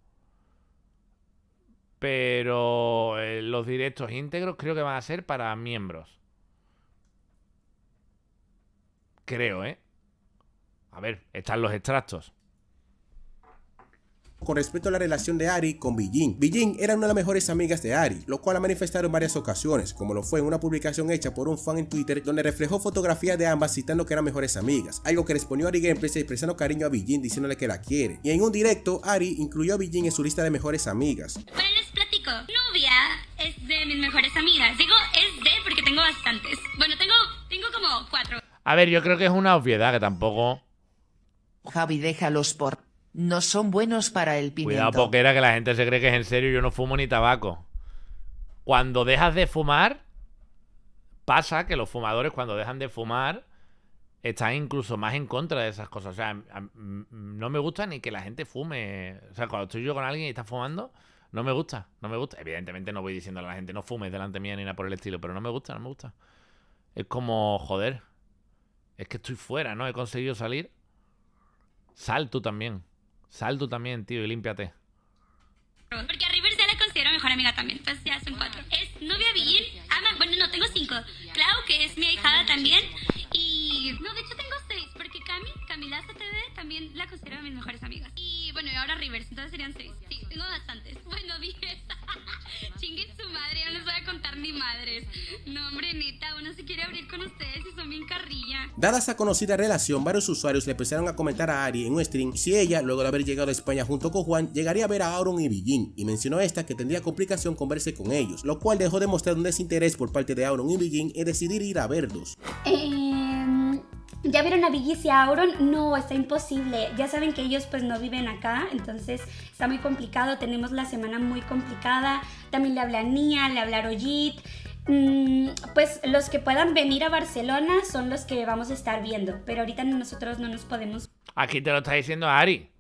Pero eh, los directos íntegros creo que van a ser para miembros. Creo, ¿eh? A ver, están los extractos con respecto a la relación de Ari con Bijin. Bijin era una de las mejores amigas de Ari, lo cual ha manifestado en varias ocasiones, como lo fue en una publicación hecha por un fan en Twitter donde reflejó fotografías de ambas citando que eran mejores amigas, algo que respondió Ari Gameplay expresando cariño a Bijin diciéndole que la quiere. Y en un directo, Ari incluyó a Bijin en su lista de mejores amigas. Pero les platico, Nubia es de mis mejores amigas. Digo es de porque tengo bastantes. Bueno, tengo, tengo como cuatro. A ver, yo creo que es una obviedad que tampoco... Javi, déjalos por no son buenos para el pimiento. Cuidado, era que la gente se cree que es en serio. Yo no fumo ni tabaco. Cuando dejas de fumar, pasa que los fumadores, cuando dejan de fumar, están incluso más en contra de esas cosas. O sea, no me gusta ni que la gente fume. O sea, cuando estoy yo con alguien y está fumando, no me gusta, no me gusta. Evidentemente no voy diciendo a la gente, no fumes delante mía ni nada por el estilo, pero no me gusta, no me gusta. Es como, joder, es que estoy fuera, ¿no? He conseguido salir. Sal tú también. Sal tú también, tío, y límpiate. Porque a Rivers ya la considero mejor amiga también, entonces pues ya son cuatro. Es novia Bill, ama, bueno, no, tengo cinco. Clau, que es mi ahijada también. Y, no, de hecho tengo seis, porque Cami, T TV, también la considero mis mejores amigas. Bueno, y ahora Rivers, entonces serían seis. Sí, tengo bastantes. [laughs] Bueno, diez. [laughs] Chinguen su madre, no les voy a contar ni madres. No, hombre, neta, uno se quiere abrir con ustedes y son bien carrilla. Dada esa conocida relación, varios usuarios le empezaron a comentar a Ari en un stream si ella, luego de haber llegado a España junto con Juan, llegaría a ver a Auron y Billin, y mencionó esta que tendría complicación con verse con ellos, lo cual dejó de mostrar un desinterés por parte de Auron y Billin en decidir ir a verlos. Eh... ¿Ya vieron a Biggie y a Auron? No, está imposible. Ya saben que ellos pues no viven acá, entonces está muy complicado. Tenemos la semana muy complicada. También le habla Nia, le habla a mm, pues los que puedan venir a Barcelona son los que vamos a estar viendo, pero ahorita nosotros no nos podemos... Aquí te lo está diciendo Ari.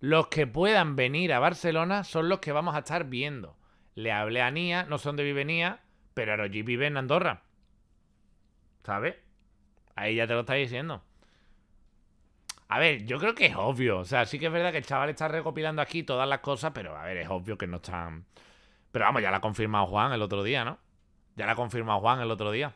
Los que puedan venir a Barcelona son los que vamos a estar viendo. Le hablé a Nia, no sé dónde vive Nia, pero Arojit vive en Andorra. ¿Sabes? Ahí ya te lo estáis diciendo. A ver, yo creo que es obvio. O sea, sí que es verdad que el chaval está recopilando aquí todas las cosas, pero a ver, es obvio que no están. Pero vamos, ya la ha confirmado Juan el otro día, ¿no? Ya la confirmó Juan el otro día.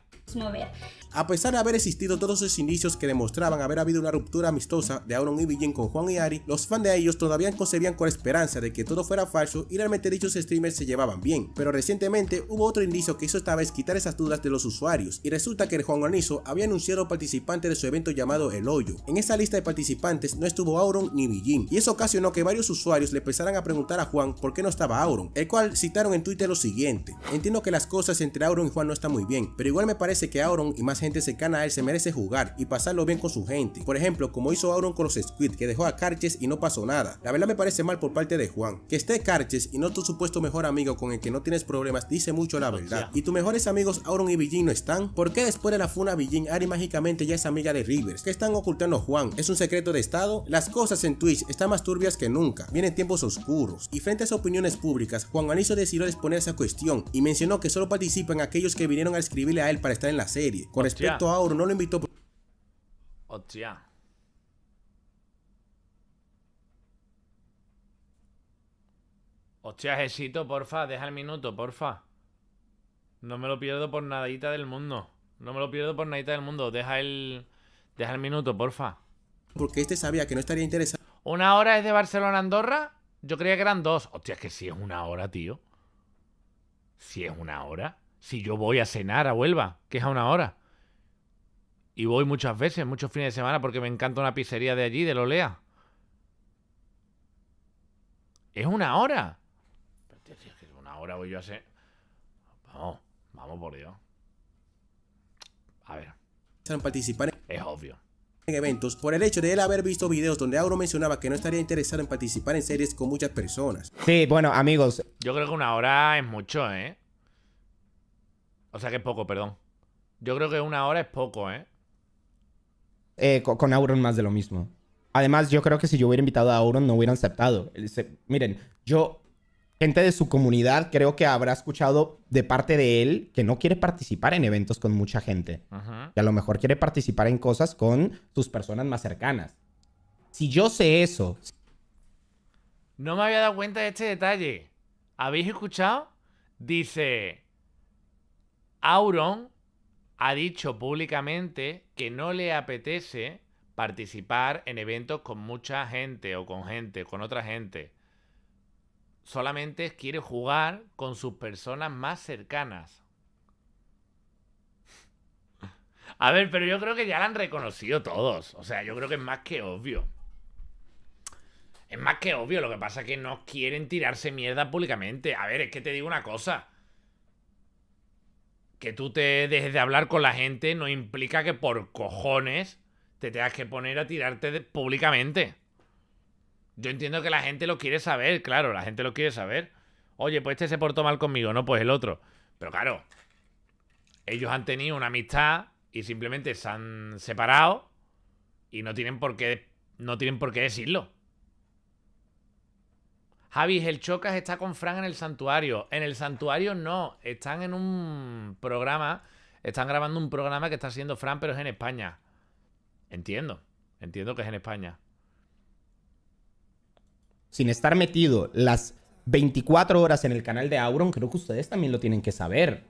A pesar de haber existido todos esos indicios que demostraban haber habido una ruptura amistosa de Auron y Villin con Juan y Ari, los fans de ellos todavía concebían con esperanza de que todo fuera falso y realmente dichos streamers se llevaban bien. Pero recientemente hubo otro indicio que hizo esta vez quitar esas dudas de los usuarios, y resulta que el Juan Granizo había anunciado participante de su evento llamado El Hoyo. En esa lista de participantes no estuvo Auron ni Villin, y eso ocasionó que varios usuarios le empezaran a preguntar a Juan por qué no estaba Auron, el cual citaron en Twitter lo siguiente. Entiendo que las cosas entre Auron y Juan no está muy bien, pero igual me parece que Auron y más gente cercana a él se merece jugar y pasarlo bien con su gente. Por ejemplo, como hizo Auron con los Squid, que dejó a Carches y no pasó nada. La verdad me parece mal por parte de Juan. Que esté Carches y no tu supuesto mejor amigo con el que no tienes problemas dice mucho la verdad. Y tus mejores amigos Auron y Billin no están. ¿Por qué después de la funa Billin Ari mágicamente ya es amiga de Rivers? ¿Qué están ocultando Juan? ¿Es un secreto de estado? Las cosas en Twitch están más turbias que nunca. Vienen tiempos oscuros. Y frente a esas opiniones públicas, Juan Aniso decidió exponer esa cuestión y mencionó que solo participan aquellos que vinieron a escribirle a él para estar en la serie. Con respecto a Auro, no lo invitó. Hostia. Hostia, Jesito, porfa, deja el minuto, porfa. No me lo pierdo por nadita del mundo. No me lo pierdo por nadita del mundo. Deja el. Deja el minuto, porfa. Porque este sabía que no estaría interesado. ¿Una hora es de Barcelona Andorra? Yo creía que eran dos. Hostia, es que si es una hora, tío. Si es una hora. Si yo voy a cenar a Huelva, que es a una hora. Y voy muchas veces, muchos fines de semana, porque me encanta una pizzería de allí, de Lolea. Es una hora. Es Una hora voy yo a hacer. Vamos, vamos por Dios. A ver. Participar es obvio. En eventos, por el hecho de él haber visto videos donde Agro mencionaba que no estaría interesado en participar en series con muchas personas. Sí, bueno, amigos. Yo creo que una hora es mucho, ¿eh? O sea que es poco, perdón. Yo creo que una hora es poco, ¿eh? eh con, Auron más de lo mismo. Además, yo creo que si yo hubiera invitado a Auron no hubiera aceptado. miren, yo, gente de su comunidad, creo que habrá escuchado de parte de él que no quiere participar en eventos con mucha gente. Y a lo mejor quiere participar en cosas con sus personas más cercanas. Si yo sé eso. No me había dado cuenta de este detalle. ¿Habéis escuchado? Dice, Auron ha dicho públicamente que no le apetece participar en eventos con mucha gente o con gente, con otra gente. Solamente quiere jugar con sus personas más cercanas. A ver, pero yo creo que ya la han reconocido todos. O sea, yo creo que es más que obvio. Es más que obvio, lo que pasa es que no quieren tirarse mierda públicamente. A ver, es que te digo una cosa que tú te dejes de hablar con la gente no implica que por cojones te tengas que poner a tirarte públicamente. Yo entiendo que la gente lo quiere saber, claro, la gente lo quiere saber. Oye, pues este se portó mal conmigo, no, pues el otro. Pero claro, ellos han tenido una amistad y simplemente se han separado y no tienen por qué, no tienen por qué decirlo. Javi, el Chocas está con Fran en el santuario. En el santuario no, están en un programa, están grabando un programa que está haciendo Fran, pero es en España. Entiendo, entiendo que es en España. Sin estar metido las 24 horas en el canal de Auron, creo que ustedes también lo tienen que saber.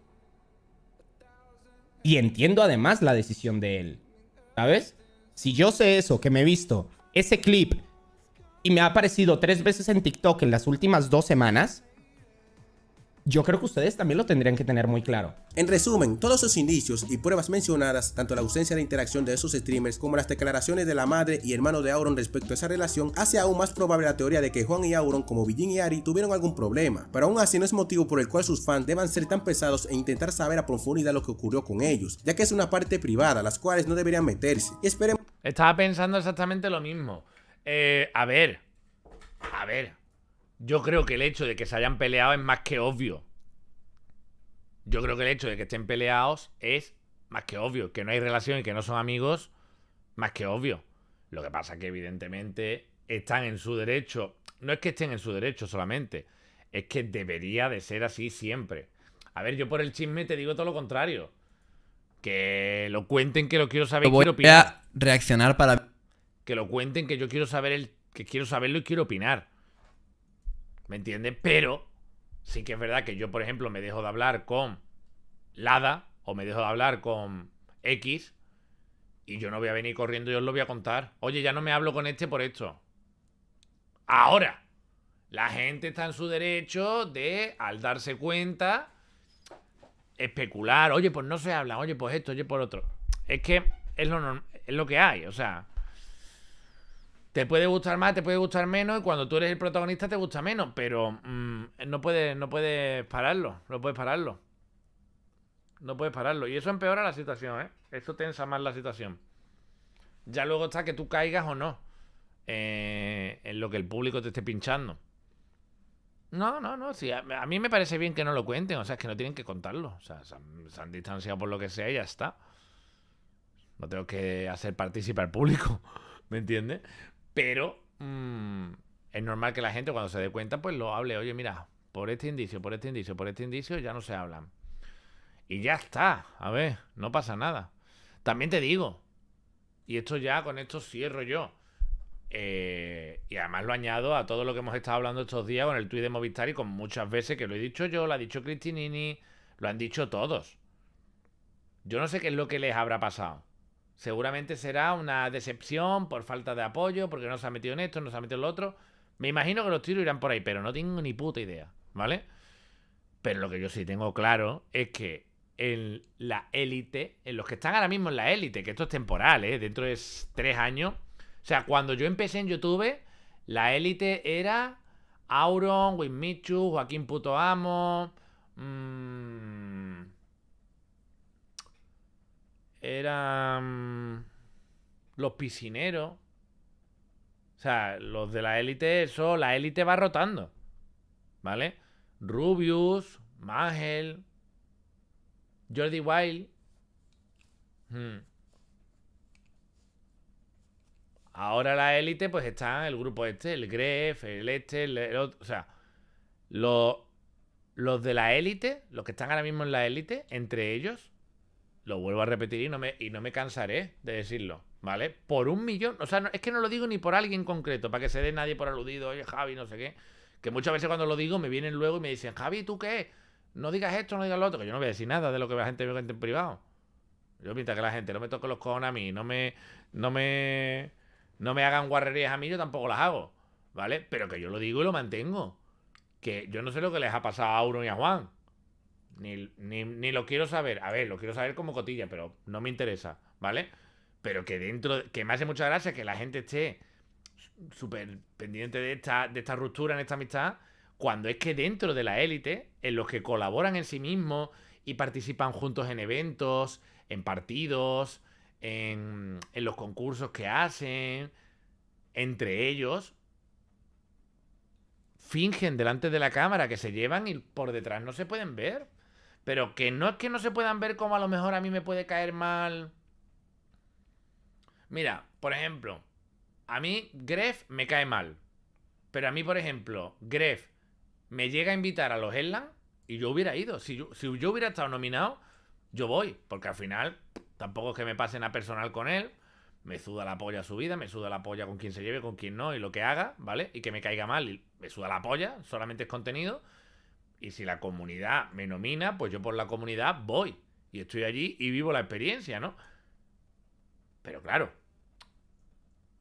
Y entiendo además la decisión de él. ¿Sabes? Si yo sé eso, que me he visto ese clip y me ha aparecido tres veces en TikTok en las últimas dos semanas, yo creo que ustedes también lo tendrían que tener muy claro. En resumen, todos esos indicios y pruebas mencionadas, tanto la ausencia de interacción de esos streamers como las declaraciones de la madre y hermano de Auron respecto a esa relación, hace aún más probable la teoría de que Juan y Auron, como Villin y Ari, tuvieron algún problema. Pero aún así no es motivo por el cual sus fans deban ser tan pesados e intentar saber a profundidad lo que ocurrió con ellos, ya que es una parte privada, las cuales no deberían meterse. Y esperemos... Estaba pensando exactamente lo mismo. Eh, a ver. A ver. Yo creo que el hecho de que se hayan peleado es más que obvio. Yo creo que el hecho de que estén peleados es más que obvio. Que no hay relación y que no son amigos, más que obvio. Lo que pasa es que evidentemente están en su derecho. No es que estén en su derecho solamente. Es que debería de ser así siempre. A ver, yo por el chisme te digo todo lo contrario. Que lo cuenten, que lo quiero saber. Voy a reaccionar para que lo cuenten, que yo quiero saber el, que quiero saberlo y quiero opinar. ¿Me entiendes? Pero sí que es verdad que yo, por ejemplo, me dejo de hablar con Lada o me dejo de hablar con X y yo no voy a venir corriendo y os lo voy a contar. Oye, ya no me hablo con este por esto. Ahora, la gente está en su derecho de, al darse cuenta, especular. Oye, pues no se habla. Oye, pues esto, oye, por pues otro. Es que es lo, es lo que hay. O sea, te puede gustar más, te puede gustar menos, y cuando tú eres el protagonista te gusta menos, pero mm, no, puedes, no puedes pararlo, no puedes pararlo. No puedes pararlo. Y eso empeora la situación, ¿eh? Eso tensa más la situación. Ya luego está que tú caigas o no eh, en lo que el público te esté pinchando. No, no, no. Sí, a, mí me parece bien que no lo cuenten. O sea, es que no tienen que contarlo. O sea, se han, distanciado por lo que sea y ya está. No tengo que hacer Participar al público. [laughs] ¿Me entiendes? Pero mm, es normal que la gente cuando se dé cuenta, pues lo hable. Oye, mira, por este indicio, por este indicio, por este indicio, ya no se hablan. Y ya está. A ver, no pasa nada. También te digo, y esto ya con esto cierro yo. Eh, y además lo añado a todo lo que hemos estado hablando estos días con el tuit de Movistar y con muchas veces que lo he dicho yo, lo ha dicho Cristinini, lo han dicho todos. Yo no sé qué es lo que les habrá pasado. Seguramente será una decepción por falta de apoyo, porque no se ha metido en esto, no se ha metido en lo otro. Me imagino que los tiros irán por ahí, pero no tengo ni puta idea, ¿vale? Pero lo que yo sí tengo claro es que en la élite, en los que están ahora mismo en la élite, que esto es temporal, ¿eh? Dentro de tres años. O sea, cuando yo empecé en YouTube, la élite era Auron, Winmichu, Joaquín Puto Amo. Mmm, eran mm, los piscineros. O sea, los de la élite, eso, la élite va rotando. ¿Vale? Rubius, Magel, Jordi Wild. Hmm. Ahora la élite, pues está el grupo este, el Gref, el este, el, otro. O sea, los de la élite, los que están ahora mismo en la élite, entre ellos, lo vuelvo a repetir y no me, y no me cansaré de decirlo, ¿vale? Por un millón. O sea, es que no lo digo ni por alguien concreto, para que se dé nadie por aludido, oye, Javi, no sé qué. Que muchas veces cuando lo digo me vienen luego y me dicen, Javi, ¿tú qué? No digas esto, no digas lo otro, que yo no voy a decir nada de lo que la gente me en privado. Yo mientras que la gente no me toque los cojones a mí, no me, no me, no me hagan guarrerías a mí, yo tampoco las hago, ¿vale? Pero que yo lo digo y lo mantengo. Que yo no sé lo que les ha pasado a uno y a Juan, ni, lo quiero saber. A ver, lo quiero saber como cotilla, pero no me interesa, ¿vale? Pero que dentro, que me hace mucha gracia que la gente esté súper pendiente de esta, de esta ruptura en esta amistad, cuando es que dentro de la élite, en los que colaboran en sí mismos y participan juntos en eventos, en partidos, en, en los concursos que hacen, entre ellos, fingen delante de la cámara que se llevan y por detrás no se pueden ver. Pero que no es que no se puedan ver como a lo mejor a mí me puede caer mal. Mira, por ejemplo, a mí Gref me cae mal. Pero a mí, por ejemplo, Gref me llega a invitar a los Headland y yo hubiera ido. Si yo, hubiera estado nominado, yo voy. Porque al final tampoco es que me pasen a personal con él. Me suda la polla su vida, me suda la polla con quien se lleve, con quien no y lo que haga, ¿vale? Y que me caiga mal, y me suda la polla, solamente es contenido. Y si la comunidad me nomina, pues yo por la comunidad voy. Y estoy allí y vivo la experiencia, ¿no? Pero claro,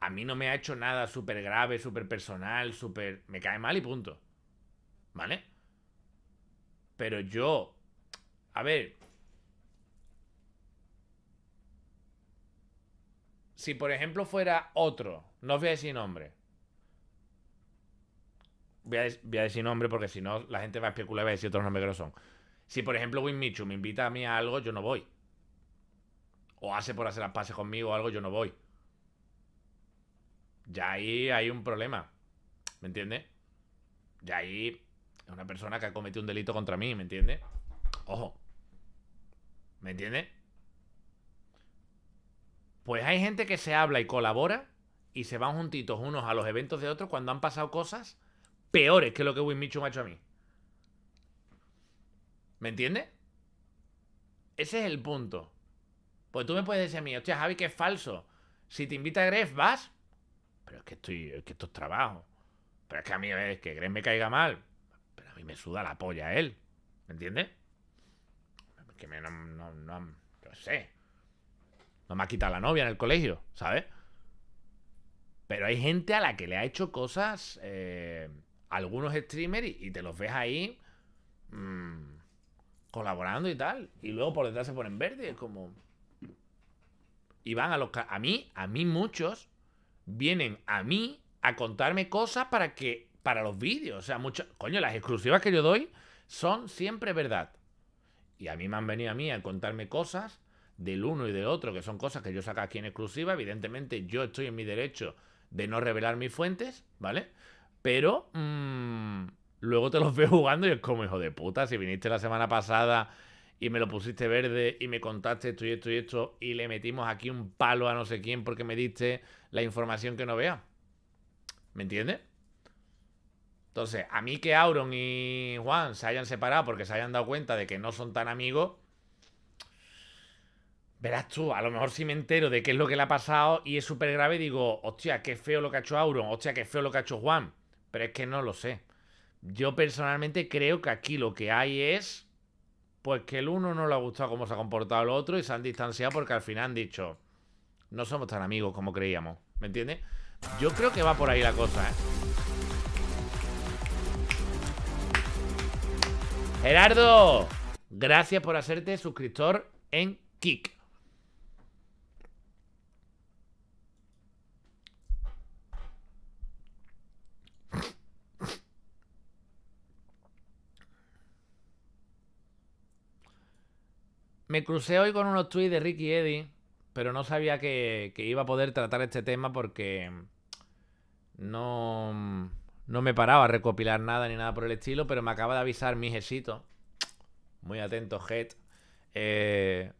a mí no me ha hecho nada súper grave, súper personal, súper... Me cae mal y punto. ¿Vale? Pero yo... A ver... Si por ejemplo fuera otro, no os voy a nombre, voy a, decir nombre porque si no la gente va a especular y va a decir otros nombres que no son. Si por ejemplo Win Michu me invita a mí a algo, yo no voy. O hace por hacer las pases conmigo o algo, yo no voy. Ya ahí hay un problema. ¿Me entiendes? Ya ahí es una persona que ha cometido un delito contra mí, ¿me entiendes? Ojo. ¿Me entiendes? Pues hay gente que se habla y colabora y se van juntitos unos a los eventos de otros cuando han pasado cosas peores que lo que Win Micho me ha hecho a mí. ¿Me entiendes? Ese es el punto. Pues tú me puedes decir a mí, hostia, Javi, que es falso. Si te invita a Gref, ¿vas? Pero es que estoy. que esto es trabajo. Pero es que a mí es que Gref me caiga mal. Pero a mí me suda la polla a él. ¿Me entiendes? Que me, no, no, sé. No me ha quitado la novia en el colegio, ¿sabes? Pero hay gente a la que le ha hecho cosas. Eh, algunos streamers y, te los ves ahí mm, colaborando y tal. Y luego por detrás se ponen verde. Es como. Y van a los. A mí, a mí muchos vienen a mí a contarme cosas para que. Para los vídeos. O sea, muchas. Coño, las exclusivas que yo doy son siempre verdad. Y a mí me han venido a mí a contarme cosas del uno y del otro, que son cosas que yo saco aquí en exclusiva. Evidentemente, yo estoy en mi derecho de no revelar mis fuentes, ¿vale? Pero mm. luego te los [laughs] veo jugando y es como, hijo de puta, si viniste la semana pasada y me lo pusiste verde y me contaste esto y esto y esto y le metimos aquí un palo a no sé quién porque me diste la información que no vea. ¿Me entiendes? Entonces, a mí que Auron y Juan se hayan separado porque se hayan dado cuenta de que no son tan amigos, verás tú, a lo mejor si me entero de qué es lo que le ha pasado y es súper grave, digo, hostia, qué feo lo que ha hecho Auron, hostia, qué feo lo que ha hecho Juan. Pero es que no lo sé. Yo personalmente creo que aquí lo que hay es. Pues que el uno no le ha gustado cómo se ha comportado el otro y se han distanciado porque al final han dicho. No somos tan amigos como creíamos. ¿Me entiendes? Yo creo que va por ahí la cosa, ¿eh? Gerardo, gracias por hacerte suscriptor en Kik. Me crucé hoy con unos tweets de Ricky Eddy, pero no sabía que, iba a poder tratar este tema porque no, no me paraba a recopilar nada ni nada por el estilo, pero me acaba de avisar mi jesito, muy atento, head eh,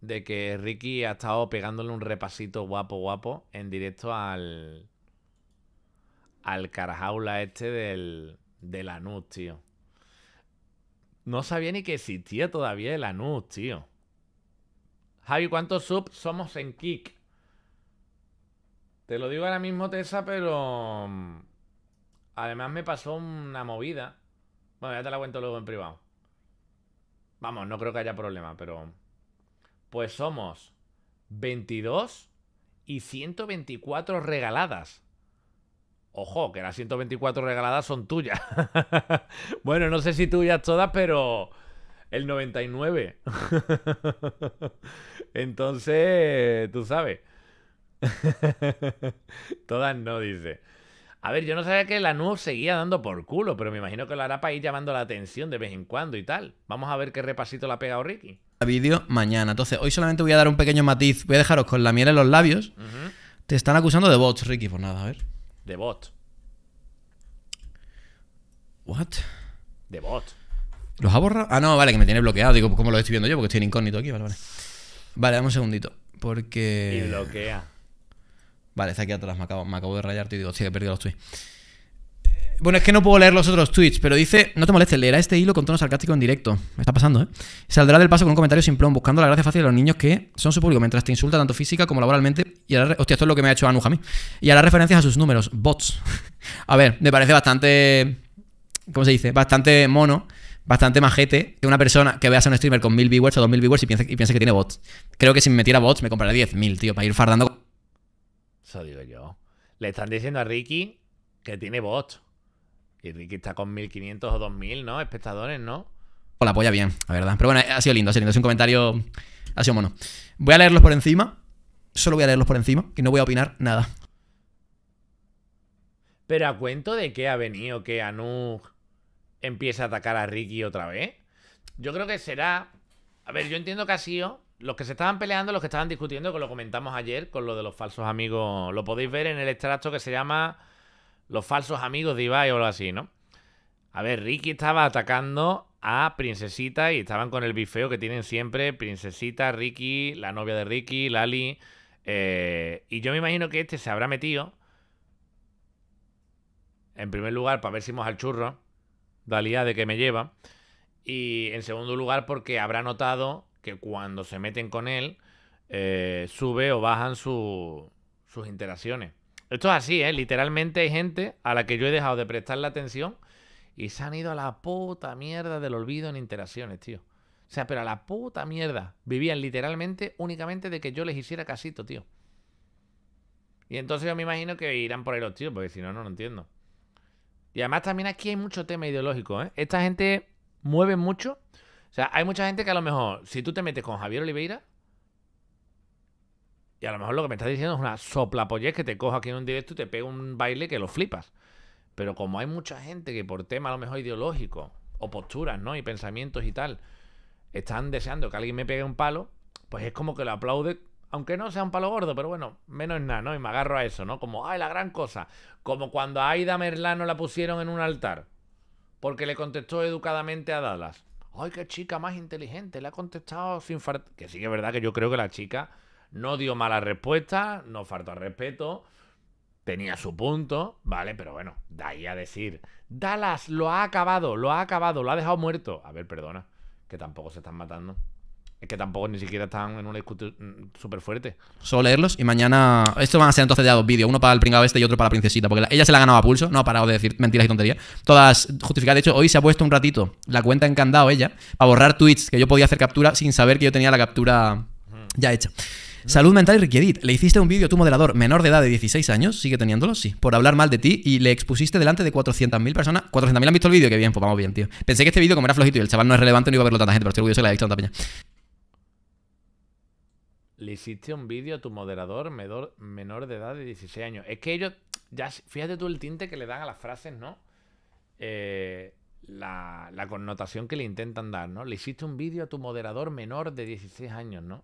de que Ricky ha estado pegándole un repasito guapo, guapo, en directo al, al carajaula este del, de nut, tío. No sabía ni que existía todavía el anus, tío. Javi, ¿cuántos subs somos en Kick? Te lo digo ahora mismo, Tessa, pero... Mm, además me pasó una movida. Bueno, ya te la cuento luego en privado. Vamos, no creo que haya problema, pero... Pues somos 22 y 124 regaladas. Ojo, que las 124 regaladas son tuyas. [laughs] bueno, no sé si tuyas todas, pero el 99. [laughs] Entonces, tú sabes. [laughs] todas no, dice. A ver, yo no sabía que la nube seguía dando por culo, pero me imagino que lo hará para ir llamando la atención de vez en cuando y tal. Vamos a ver qué repasito la ha pegado Ricky. Vídeo mañana. Entonces, hoy solamente voy a dar un pequeño matiz. Voy a dejaros con la miel en los labios. Te están acusando de bots, Ricky. Por pues nada, a ver. De bot. ¿What? De bot. ¿Los ha borrado? Ah, no, vale, que me tiene bloqueado. Digo, ¿cómo lo estoy viendo yo? Porque estoy en incógnito aquí, vale, vale. Vale, dame un segundito. Porque. Y bloquea. Vale, está aquí atrás. Me acabo, de rayar, tío. Digo, sí, he perdido los tweets. Bueno, es que no puedo leer los otros tweets, pero dice, no te molestes, leerá este hilo con tono sarcástico en directo. Me está pasando, ¿eh? Saldrá del paso con un comentario sin plomo, buscando la gracia fácil de los niños que son su público, mientras te insulta tanto física como laboralmente. Y ahora, hostia, esto es lo que me ha hecho Anu, a mí. Y hará referencias a sus números, bots. [laughs] a ver, me parece bastante, ¿cómo se dice? Bastante mono, bastante majete que una persona que veas a un streamer con mil viewers o dos mil viewers y piense, que tiene bots. Creo que si me metiera bots me compraría 10.000, tío, para ir fardando. Eso digo yo. Le están diciendo a Ricky que tiene bots. Y Ricky está con 1500 o 2000, ¿no? Espectadores, ¿no? O la apoya pues bien, la verdad. Pero bueno, ha sido lindo, ha sido lindo. Es un comentario. Ha sido mono. Voy a leerlos por encima. Solo voy a leerlos por encima, que no voy a opinar nada. Pero a cuento de que ha venido que Anuk empieza a atacar a Ricky otra vez. Yo creo que será. A ver, yo entiendo que ha sido. Los que se estaban peleando, los que estaban discutiendo, que lo comentamos ayer con lo de los falsos amigos. Lo podéis ver en el extracto que se llama los falsos amigos de Ibai o algo así, ¿no? A ver, Ricky estaba atacando a Princesita y estaban con el bifeo que tienen siempre. Princesita, Ricky, la novia de Ricky, Lali. Eh, y yo me imagino que este se habrá metido. En primer lugar, para ver si hemos al churro. Dalía de que me lleva. Y en segundo lugar, porque habrá notado que cuando se meten con él, eh, sube o bajan sus interacciones. Esto es así, ¿eh? Literalmente hay gente a la que yo he dejado de prestarle atención y se han ido a la puta mierda del olvido en interacciones, tío. O sea, pero a la puta mierda. Vivían literalmente únicamente de que yo les hiciera casito, tío. Y entonces yo me imagino que irán por el los porque si no, no lo entiendo. Y además también aquí hay mucho tema ideológico, ¿eh? Esta gente mueve mucho. O sea, hay mucha gente que a lo mejor, si tú te metes con Javier Oliveira, y a lo mejor lo que me estás diciendo es una soplapollez que te cojo aquí en un directo y te pego un baile que lo flipas. Pero como hay mucha gente que por tema a lo mejor ideológico o posturas, ¿no? Y pensamientos y tal, están deseando que alguien me pegue un palo, pues es como que lo aplaude, aunque no sea un palo gordo, pero bueno, menos nada, ¿no? Y me agarro a eso, ¿no? Como, ¡ay, la gran cosa! Como cuando a Aida Merlano la pusieron en un altar, porque le contestó educadamente a Dallas. ¡Ay, qué chica más inteligente! Le ha contestado sin Que sí que es verdad que yo creo que la chica no dio mala respuesta, no faltó al respeto, tenía su punto, ¿vale? Pero bueno, de ahí a decir, Dallas lo ha acabado, lo ha acabado, lo ha dejado muerto. A ver, perdona, que tampoco se están matando. Es que tampoco ni siquiera están en una discusión mm, súper fuerte. Solo leerlos y mañana. esto van a ser entonces ya dos vídeos, uno para el pringado este y otro para la princesita, porque ella se la ha ganado a pulso, no ha parado de decir mentiras y tonterías. Todas justificadas. De hecho, hoy se ha puesto un ratito la cuenta encandado ella para borrar tweets que yo podía hacer captura sin saber que yo tenía la captura ya hecha. Salud mental y requerid. Le hiciste un vídeo a tu moderador menor de edad de 16 años, sigue teniéndolo, sí, por hablar mal de ti y le expusiste delante de 400.000 personas. 400.000 han visto el vídeo, Qué bien, pues vamos bien, tío. Pensé que este vídeo, como era flojito y el chaval no es relevante, no iba a verlo tanta gente, pero estoy orgulloso que le haya visto tanta peña. Le hiciste un vídeo a tu moderador menor, de edad de 16 años. Es que ellos, ya, fíjate tú el tinte que le dan a las frases, ¿no? Eh, la, la connotación que le intentan dar, ¿no? Le hiciste un vídeo a tu moderador menor de 16 años, ¿no?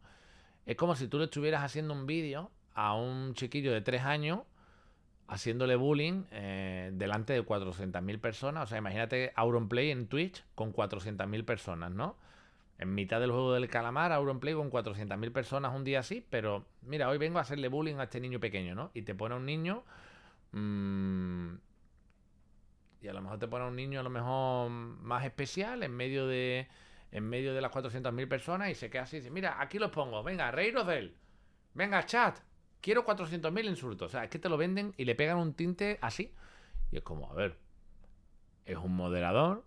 Es como si tú le estuvieras haciendo un vídeo a un chiquillo de tres años haciéndole bullying eh, delante de 400.000 personas. O sea, imagínate Auronplay en Twitch con 400.000 personas, ¿no? En mitad del juego del calamar, Auronplay con 400.000 personas un día así, pero mira, hoy vengo a hacerle bullying a este niño pequeño, ¿no? Y te pone un niño... Mm, y a lo mejor te pone a un niño a lo mejor más especial en medio de en medio de las 400.000 personas y se queda así y dice, mira, aquí los pongo, venga, reíros de él. Venga, chat, quiero 400.000 insultos. O sea, es que te lo venden y le pegan un tinte así. Y es como, a ver, es un moderador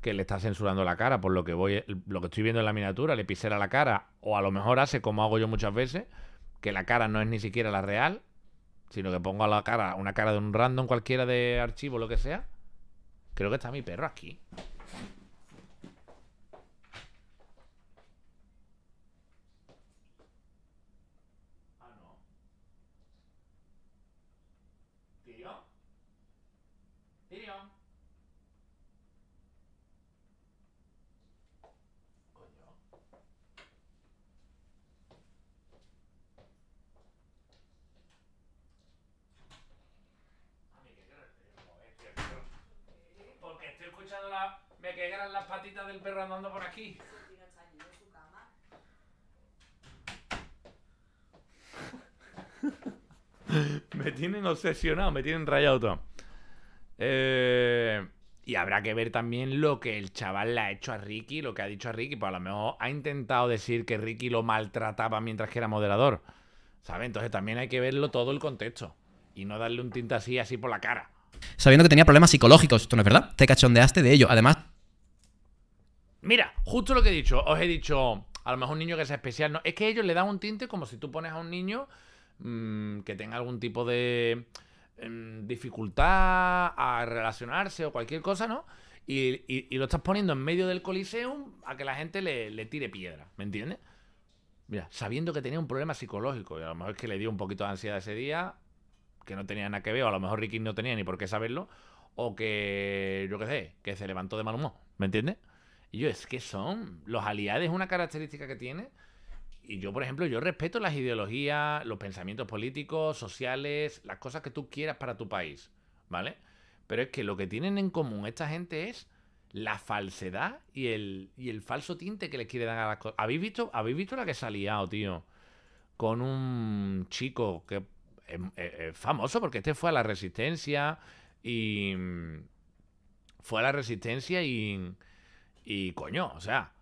que le está censurando la cara por lo que voy lo que estoy viendo en la miniatura, le pisera la cara o a lo mejor hace como hago yo muchas veces, que la cara no es ni siquiera la real, sino que pongo a la cara una cara de un random cualquiera de archivo lo que sea. Creo que está mi perro aquí. las patitas del perro andando por aquí. [laughs] me tienen obsesionado, me tienen rayado todo. Eh, y habrá que ver también lo que el chaval le ha hecho a Ricky, lo que ha dicho a Ricky. Pues a lo mejor ha intentado decir que Ricky lo maltrataba mientras que era moderador. ¿Sabes? Entonces también hay que verlo todo el contexto. Y no darle un tinte así, así por la cara. Sabiendo que tenía problemas psicológicos, esto no es verdad. Te cachondeaste de ello. Además, Mira, justo lo que he dicho, os he dicho, a lo mejor un niño que sea especial, no, es que ellos le dan un tinte como si tú pones a un niño mm, que tenga algún tipo de em, dificultad a relacionarse o cualquier cosa, ¿no? Y, lo estás poniendo en medio del Coliseum a que la gente le, le tire piedra, ¿me entiendes? Mira, sabiendo que tenía un problema psicológico, y a lo mejor es que le dio un poquito de ansiedad ese día, que no tenía nada que ver, o a lo mejor Ricky no tenía ni por qué saberlo, o que, yo qué sé, que se levantó de mal humor, ¿me entiendes? Y yo, es que son, los aliados es una característica que tiene. Y yo, por ejemplo, yo respeto las ideologías, los pensamientos políticos, sociales, las cosas que tú quieras para tu país, ¿vale? Pero es que lo que tienen en común esta gente es la falsedad y el, el falso tinte que les quiere dar a las cosas. ¿Habéis visto, la que se ha liado, tío? Con un chico que es famoso porque este fue a la resistencia y... Mm, fue a la resistencia y y coño, o sea,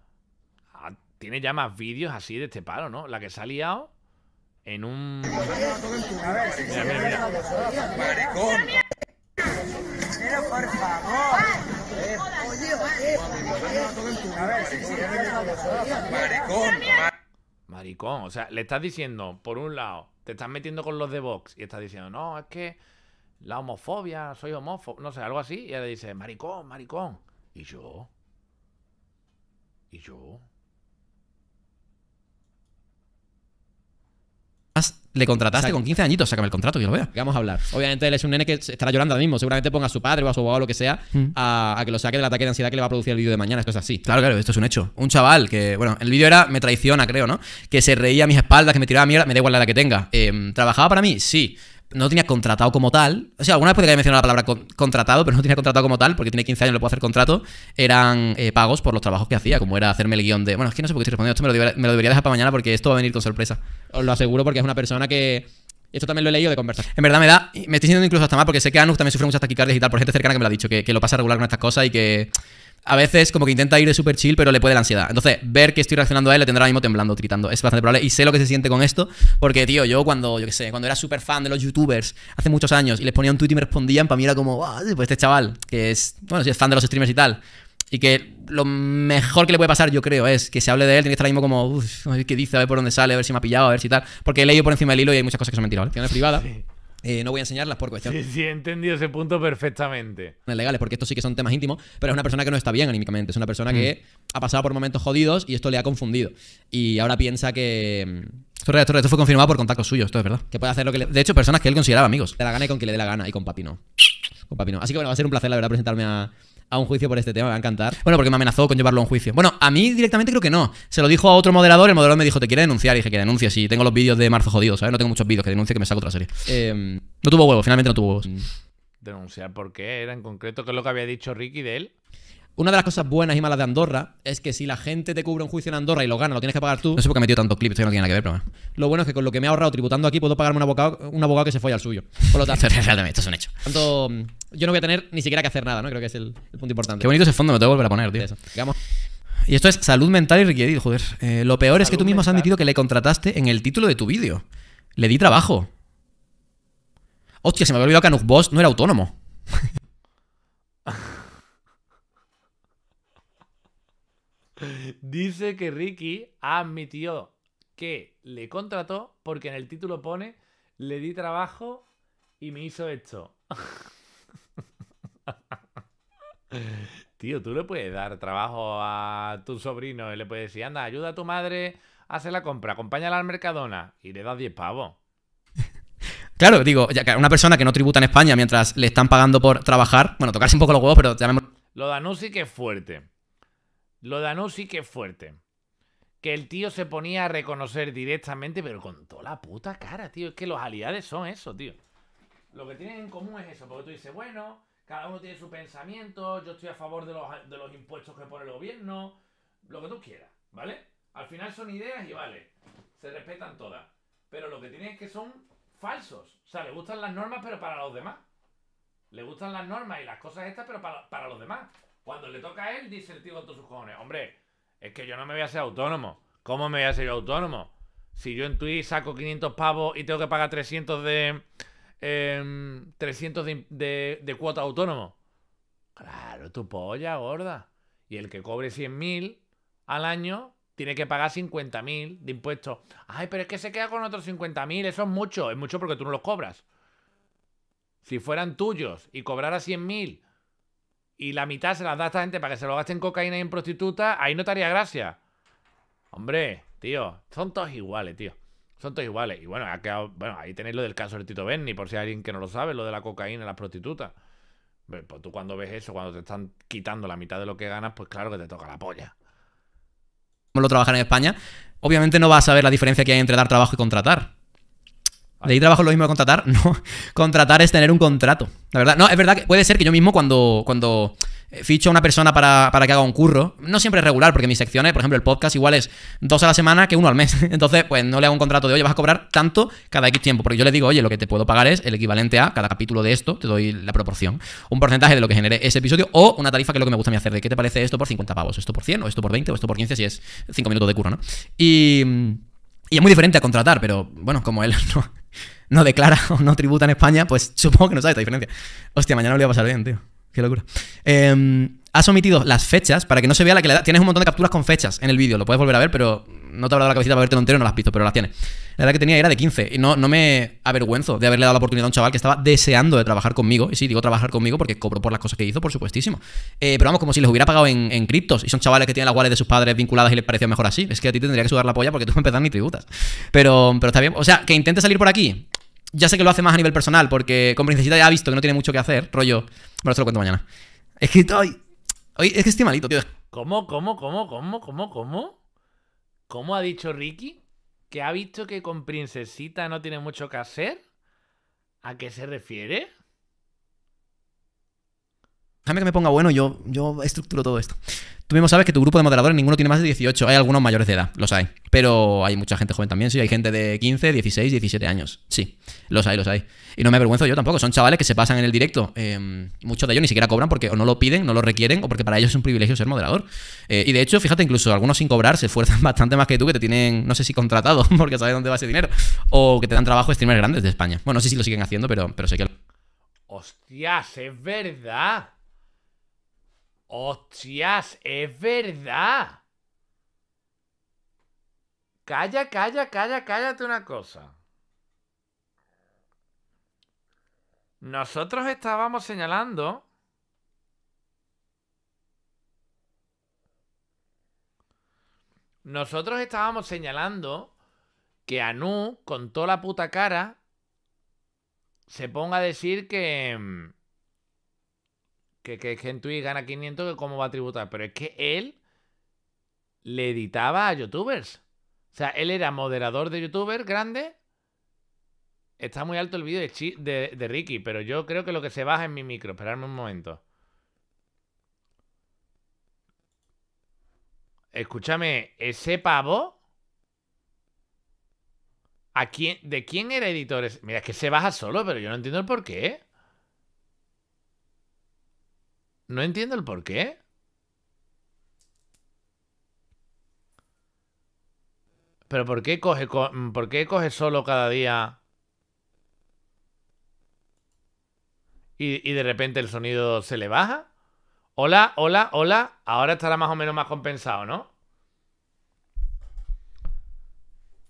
ah, tiene ya más vídeos así de este paro, ¿no? La que se ha liado en un. Maricón. Maricón. Maricón. O sea, le estás diciendo, por un lado, te estás metiendo con los de Vox y estás diciendo, no, es que la homofobia, soy homófobo, no sé, algo así. Y ella le dice, maricón, maricón. Y yo. ¿Y yo? Le contrataste con 15 añitos, sácame el contrato que lo vea. Vamos a hablar. Obviamente él es un nene que estará llorando ahora mismo. Seguramente ponga a su padre o a su abogado o lo que sea mm. a, que lo saque del ataque de ansiedad que le va a producir el vídeo de mañana, Esto es así. Claro, claro, esto es un hecho. Un chaval que, bueno, el vídeo era me traiciona, creo, ¿no? Que se reía a mis espaldas, que me tiraba mierda, me da igual la que tenga. Eh, ¿Trabajaba para mí? Sí no tenía contratado como tal. O sea, alguna vez que haber mencionado la palabra contratado, pero no tenía contratado como tal, porque tiene 15 años, y le puedo hacer contrato. Eran eh, pagos por los trabajos que hacía, como era hacerme el guión de. Bueno, es que no sé por qué estoy respondiendo esto, me lo, debería, dejar para mañana porque esto va a venir con sorpresa. Os lo aseguro porque es una persona que. Esto también lo he leído de conversación. En verdad me da. Me estoy sintiendo incluso hasta mal porque sé que Anus también sufre muchas taquicardias y tal por gente cercana que me lo ha dicho, que, que lo pasa regular con estas cosas y que a veces como que intenta ir de super chill, pero le puede la ansiedad. Entonces, ver que estoy reaccionando a él le tendrá mismo temblando, tritando. Es bastante probable. Y sé lo que se siente con esto, porque, tío, yo cuando, yo qué sé, cuando era súper fan de los youtubers hace muchos años y les ponía un tweet y me respondían, para mí era como, ah, pues este chaval, que es, bueno, si es fan de los streamers y tal. Y que lo mejor que le puede pasar, yo creo, es que se hable de él, tiene que estar ahí mismo como, uff, ¿qué dice? A ver por dónde sale, a ver si me ha pillado, a ver si tal. Porque he leído por encima del hilo y hay muchas cosas que son mentiras, ¿vale? Tiene privada. Eh, no voy a enseñarlas por cuestión. Sí, sí, he entendido ese punto perfectamente. Legales, porque estos sí que son temas íntimos, pero es una persona que no está bien anímicamente. Es una persona que mm. ha pasado por momentos jodidos y esto le ha confundido. Y ahora piensa que. Mm, esto, esto fue confirmado por contactos suyos, esto es verdad. Que puede hacer lo que De hecho, personas que él consideraba amigos. De la gana y con quien le dé la gana. Y con papi no. Con papi no. Así que bueno, va a ser un placer, la verdad, presentarme a, a un juicio por este tema, me va a encantar. Bueno, porque me amenazó con llevarlo a un juicio. Bueno, a mí directamente creo que no. Se lo dijo a otro moderador, el moderador me dijo, te quiere denunciar. Y dije, que denuncie, si tengo los vídeos de marzo jodidos, ¿sabes? No tengo muchos vídeos, que denuncie que me saco otra serie. Eh, no tuvo huevos, finalmente no tuvo huevos. Denunciar, ¿por qué? Era en concreto, ¿qué es lo que había dicho Ricky de él? Una de las cosas buenas y malas de Andorra es que si la gente te cubre un juicio en Andorra y lo gana, lo tienes que pagar tú. No sé por qué he metido tantos clips, esto no tiene nada que ver, pero. Bueno. Lo bueno es que con lo que me he ahorrado tributando aquí puedo pagarme un abogado, un abogado que se fue al suyo. Por lo [laughs] tanto. esto es un hecho. Tanto, yo no voy a tener ni siquiera que hacer nada, ¿no? Creo que es el, punto importante. Qué bonito ese fondo, me tengo que volver a poner, tío. Y esto es salud mental y requerido, joder. Eh, lo peor es que tú mismo has admitido que le contrataste en el título de tu vídeo. Le di trabajo. Hostia, se me había olvidado que Boss no era autónomo. [laughs] Dice que Ricky admitió que le contrató porque en el título pone le di trabajo y me hizo esto. [laughs] Tío, tú le puedes dar trabajo a tu sobrino y le puedes decir, anda, ayuda a tu madre, a hacer la compra, acompáñala al Mercadona y le das 10 pavos. Claro, digo, una persona que no tributa en España mientras le están pagando por trabajar, bueno, tocarse un poco los huevos, pero ya Lo de Anusi que es fuerte. Lo de Anu sí que es fuerte. Que el tío se ponía a reconocer directamente, pero con toda la puta cara, tío. Es que los aliados son eso, tío. Lo que tienen en común es eso, porque tú dices, bueno, cada uno tiene su pensamiento, yo estoy a favor de los, de los impuestos que pone el gobierno, lo que tú quieras, ¿vale? Al final son ideas y vale, se respetan todas. Pero lo que tienen es que son falsos. O sea, le gustan las normas, pero para los demás. Le gustan las normas y las cosas estas, pero para, para los demás. Cuando le toca a él, dice el tío con todos sus cojones, hombre, es que yo no me voy a ser autónomo. ¿Cómo me voy a ser yo autónomo? Si yo en Twitch saco 500 pavos y tengo que pagar 300 de... 300 em, de, de, cuota autónomo. Claro, tu polla, gorda. Y el que cobre 100.000 al año tiene que pagar 50.000 de impuestos. Ay, pero es que se queda con otros 50.000. Eso es mucho. Es mucho porque tú no los cobras. Si fueran tuyos y cobrara 100.000 y la mitad se las da a esta gente para que se lo gaste en cocaína y en prostituta, ahí no te haría gracia. Hombre, tío, son todos iguales, tío. Son todos iguales. Y bueno, bueno ahí tenéis lo del caso del Tito Benny, por si hay alguien que no lo sabe, lo de la cocaína y las prostitutas. Pues tú cuando ves eso, cuando te están quitando la mitad de lo que ganas, pues claro que te toca la polla. ¿Cómo lo trabajan en España? Obviamente no vas a ver la diferencia que hay entre dar trabajo y contratar. De ahí trabajo lo mismo que contratar, [laughs] no. Contratar es tener un contrato. La verdad, no, es verdad que puede ser que yo mismo cuando, cuando eh, ficho a una persona para, que haga un curro, no siempre es regular, porque mis secciones, por ejemplo, el podcast igual es dos a la semana que uno al mes. [laughs] Entonces, pues no le hago un contrato de, oye, vas a cobrar tanto cada X tiempo. Porque yo le digo, oye, lo que te puedo pagar es el equivalente a cada capítulo de esto, te doy la proporción, un porcentaje de lo que genere ese episodio o una tarifa que es lo que me gusta a mí hacer, de qué te parece esto por 50 pavos, esto por 100, o esto por 20, o esto por 15, si es 5 minutos de curro, ¿no? Y... es muy diferente a contratar, pero bueno, como él [laughs] no declara [laughs] o no tributa en España, pues supongo que no sabe esta diferencia. Hostia, mañana lo voy a pasar bien, tío. Qué locura. Em, has omitido las fechas para que no se vea la que le Tienes un montón de capturas con fechas en el vídeo, lo puedes volver a ver, pero no te habrá dado la cabecita para verte lo entero, no las pisto, pero las tiene La verdad que tenía era de 15 y no, no me avergüenzo de haberle dado la oportunidad a un chaval que estaba deseando de trabajar conmigo. Y sí, digo trabajar conmigo porque cobró por las cosas que hizo, por supuestísimo. Eh, pero vamos, como si les hubiera pagado en, criptos y son chavales que tienen las wallets de sus padres vinculadas y les parecía mejor así. Es que a ti tendría que sudar la polla porque tú [laughs] me empezas ni tributas. Pero, pero está bien. O sea, que intente salir por aquí. Ya sé que lo hace más a nivel personal porque con Princesita ya ha visto que no tiene mucho que hacer. Rollo. Bueno, se lo cuento mañana. Es que Hoy es que estoy malito, tío. ¿Cómo, cómo, cómo, cómo, cómo, cómo? ¿Cómo ha dicho Ricky? ¿Que ha visto que con Princesita no tiene mucho que hacer? ¿A qué se refiere? Déjame que me ponga bueno, yo, yo estructuro todo esto. Tú mismo sabes que tu grupo de moderadores ninguno tiene más de 18. Hay algunos mayores de edad, los hay. Pero hay mucha gente joven también, sí. Hay gente de 15, 16, 17 años. Sí, los hay, los hay. Y no me avergüenzo yo tampoco. Son chavales que se pasan en el directo. Em, muchos de ellos ni siquiera cobran porque o no lo piden, no lo requieren, o porque para ellos es un privilegio ser moderador. Eh, y de hecho, fíjate, incluso algunos sin cobrar se esfuerzan [laughs] bastante más que tú, que te tienen, no sé si contratado, [laughs] porque sabes dónde va ese dinero. O que te dan trabajo streamers grandes de España. Bueno, no sé si lo siguen haciendo, pero, pero sé que... Hostias, es verdad. ¡Hostias! ¡Es verdad! Calla, calla, calla, cállate una cosa. Nosotros estábamos señalando Nosotros estábamos señalando que Anu, con toda la puta cara, se ponga a decir que. Mm, que, que, que gana 500, que cómo va a tributar. Pero es que él le editaba a youtubers. O sea, él era moderador de youtubers grande. Está muy alto el vídeo de, Ricky, pero yo creo que lo que se baja es mi micro. Esperadme un momento. Escúchame, ese pavo. ¿A quién, ¿De quién era editor? Mira, es que se baja solo, pero yo no entiendo el por qué. No entiendo el por qué. Pero ¿por qué coge, mm, por qué coge solo cada día? Y, y de repente el sonido se le baja. Hola, hola, hola. Ahora estará más o menos más compensado, ¿no?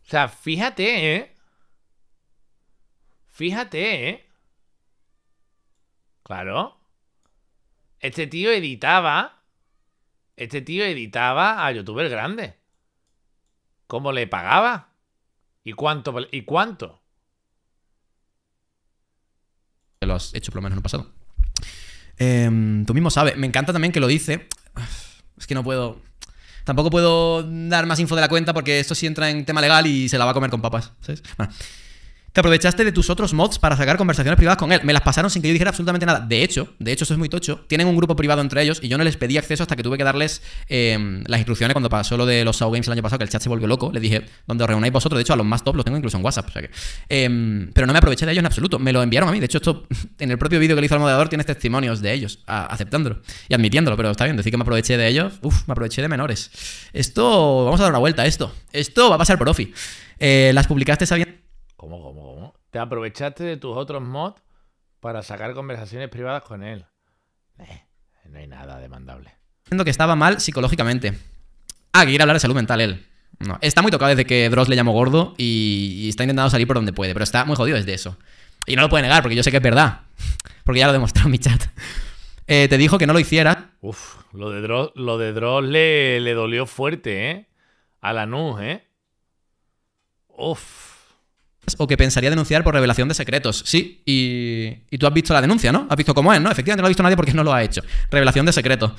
O sea, fíjate, ¿eh? Fíjate, ¿eh? Claro. Este tío editaba. Este tío editaba a YouTuber grande. ¿Cómo le pagaba? ¿Y cuánto? ¿Y cuánto? Lo has hecho por lo menos en el pasado. Em, tú mismo sabes. Me encanta también que lo dice. Es que no puedo. Tampoco puedo dar más info de la cuenta porque esto sí entra en tema legal y se la va a comer con papas. ¿sabes? aprovechaste de tus otros mods para sacar conversaciones privadas con él. Me las pasaron sin que yo dijera absolutamente nada. De hecho, de hecho, eso es muy tocho. Tienen un grupo privado entre ellos y yo no les pedí acceso hasta que tuve que darles em, las instrucciones cuando pasó lo de los Sao Games el año pasado, que el chat se volvió loco. Le dije, donde os reunáis vosotros, de hecho, a los más top los tengo incluso en WhatsApp. O sea que, em, pero no me aproveché de ellos en absoluto. Me lo enviaron a mí. De hecho, esto [laughs] en el propio vídeo que le hizo el moderador tienes testimonios de ellos, aceptándolo y admitiéndolo, pero está bien. Decir que me aproveché de ellos, Uf me aproveché de menores. Esto, vamos a dar una vuelta a esto. Esto va a pasar por Ofi. Eh, las publicaste sabiendo. ¿Cómo, cómo? Te aprovechaste de tus otros mods para sacar conversaciones privadas con él. Eh. Eh, no hay nada demandable. Siento que estaba mal psicológicamente. Ah, que ir a hablar de salud mental él. está muy tocado desde que Dross le llamó gordo y, está intentando salir por donde puede, pero está muy jodido desde eso. Y no lo puede negar, porque yo sé que es verdad. [laughs] Porque ya lo demostró en mi chat. Eh, te dijo que no lo hiciera. Uf, lo de Dross, lo de le, dolió fuerte, ¿eh? A la Nuz, ¿eh? Uf o que pensaría denunciar por revelación de secretos. Sí, y, tú has visto la denuncia, ¿no? Has visto cómo es, ¿no? Efectivamente no lo ha visto nadie porque no lo ha hecho. Revelación de secretos.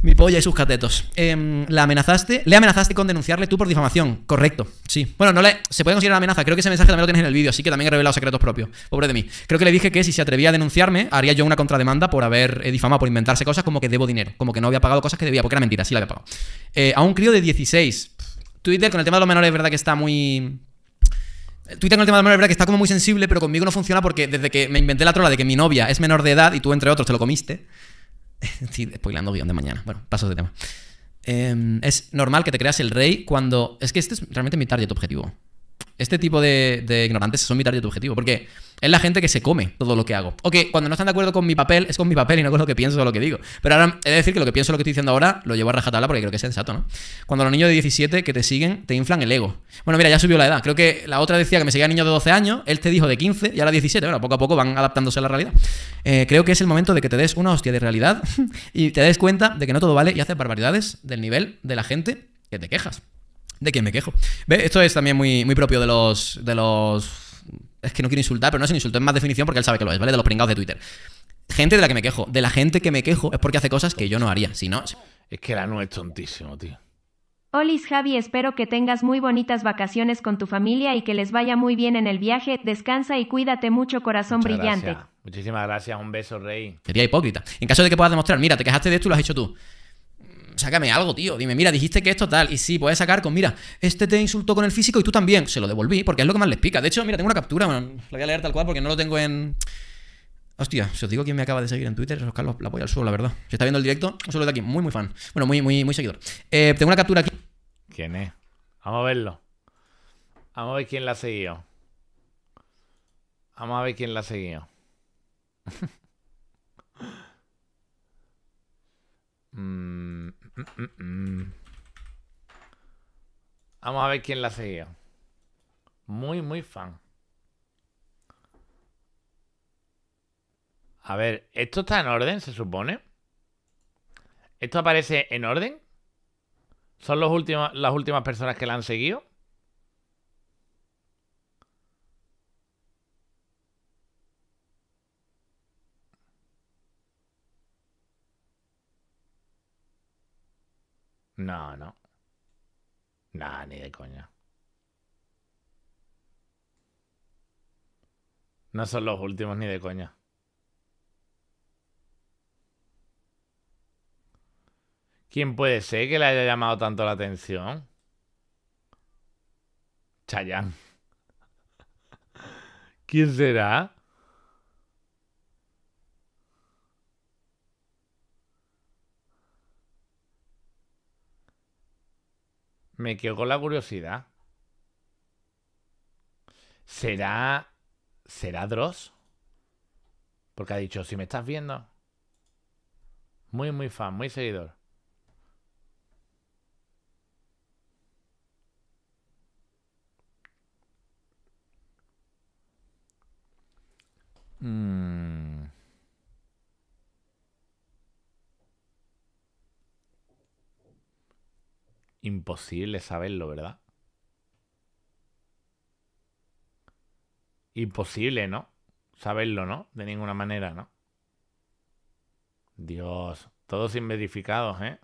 Mi polla y sus catetos. Em, la amenazaste, le amenazaste con denunciarle tú por difamación. Correcto, sí. Bueno, no le, se puede considerar una amenaza. Creo que ese mensaje también lo tienes en el vídeo, así que también he revelado secretos propios. Pobre de mí. Creo que le dije que si se atrevía a denunciarme, haría yo una contrademanda por haber eh, difamado, por inventarse cosas como que debo dinero, como que no había pagado cosas que debía, porque era mentira, sí la había pagado. Eh, a un crío de 16. Twitter con el tema de los menores es verdad que está muy Twitter con el tema de la verdad que está como muy sensible, pero conmigo no funciona porque desde que me inventé la trola de que mi novia es menor de edad y tú, entre otros, te lo comiste. sí, [laughs] spoilando guión de mañana. Bueno, paso de tema. Em, es normal que te creas el rey cuando. Es que este es realmente mi target objetivo. Este tipo de, ignorantes son mi de tu objetivo, porque es la gente que se come todo lo que hago. O que cuando no están de acuerdo con mi papel, es con mi papel y no con lo que pienso o lo que digo. Pero ahora he de decir que lo que pienso o lo que estoy diciendo ahora lo llevo a rajatabla porque creo que es sensato, ¿no? Cuando los niños de 17 que te siguen te inflan el ego. Bueno, mira, ya subió la edad. Creo que la otra decía que me seguía niño de 12 años, él te dijo de 15 y ahora 17. Bueno, poco a poco van adaptándose a la realidad. Eh, creo que es el momento de que te des una hostia de realidad [laughs] y te des cuenta de que no todo vale y haces barbaridades del nivel de la gente que te quejas. ¿De quién me quejo? ¿Ve? Esto es también muy, muy propio de los, de los... Es que no quiero insultar, pero no es un insulto, es más definición porque él sabe que lo es, ¿vale? De los pringados de Twitter. Gente de la que me quejo. De la gente que me quejo es porque hace cosas que yo no haría. Si no... Es que la no es tontísimo, tío. Olis Javi, espero que tengas muy bonitas vacaciones con tu familia y que les vaya muy bien en el viaje. Descansa y cuídate mucho, corazón brillante. Muchísimas gracias, un beso, Rey. Sería hipócrita. En caso de que puedas demostrar, mira, te quejaste de esto lo has hecho tú sácame algo, tío. Dime, mira, dijiste que esto tal. Y sí, puedes sacar con, mira, este te insultó con el físico y tú también. Se lo devolví, porque es lo que más les pica. De hecho, mira, tengo una captura, la voy a leer tal cual porque no lo tengo en. Hostia, si os digo quién me acaba de seguir en Twitter, es Carlos, la voy al suelo, la verdad. Si está viendo el directo, solo de aquí, muy, muy fan. Bueno, muy, muy, muy seguidor. Eh, tengo una captura aquí. ¿Quién es? Vamos a verlo. Vamos a ver quién la ha seguido. Vamos a ver quién la ha seguido. [laughs] Mm, Mm, mm, mm. Vamos a ver quién la ha seguido. Muy, muy fan. A ver, ¿esto está en orden, se supone? ¿Esto aparece en orden? ¿Son las últimas personas que la han seguido? No, no. Nah, ni de coña. No son los últimos ni de coña. ¿Quién puede ser que le haya llamado tanto la atención? será? [laughs] ¿Quién será? Me quedo con la curiosidad. ¿Será. ¿Será Dross? Porque ha dicho, si me estás viendo. Muy, muy fan, muy seguidor. Mmm. Imposible saberlo, ¿verdad? Imposible, ¿no? Saberlo, ¿no? De ninguna manera, ¿no? Dios, todos inmedificados, ¿eh?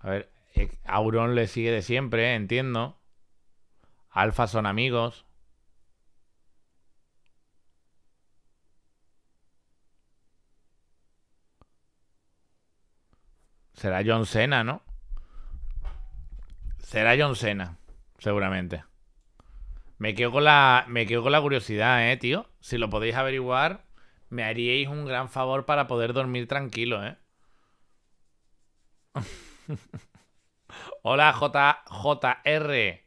A ver, eh, Auron le sigue de siempre, ¿eh? entiendo. Alfa son amigos. Será John Cena, ¿no? Será John Cena, seguramente. Me quedo con la, me quedo con la curiosidad, ¿eh, tío? Si lo podéis averiguar, me haríais un gran favor para poder dormir tranquilo, ¿eh? [laughs] Hola, JJR.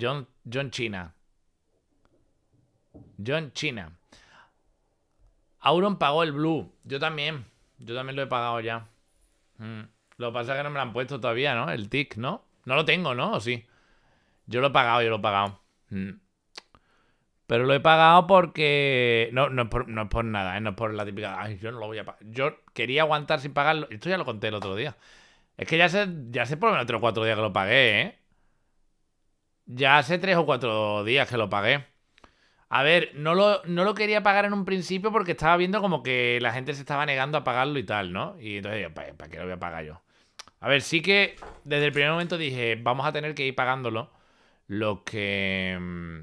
John, John China. John China. Auron pagó el Blue. Yo también. Yo también lo he pagado ya. Mm. Lo que pasa es que no me lo han puesto todavía, ¿no? El tic, ¿no? No lo tengo, ¿no? ¿O sí? Yo lo he pagado, yo lo he pagado. Mm. Pero lo he pagado porque. No, no, es por, nada, ¿eh? no es por la típica. Ay, yo no lo voy a pagar. Yo quería aguantar sin pagarlo. Esto ya lo conté el otro día. Es que ya sé, ya sé por lo menos tres o cuatro días que lo pagué, ¿eh? Ya hace tres o cuatro días que lo pagué. A ver, no lo, no lo quería pagar en un principio porque estaba viendo como que la gente se estaba negando a pagarlo y tal, ¿no? Y entonces yo, pues, ¿para, qué lo voy a pagar yo? A ver, sí que desde el primer momento dije, vamos a tener que ir pagándolo los que, mm,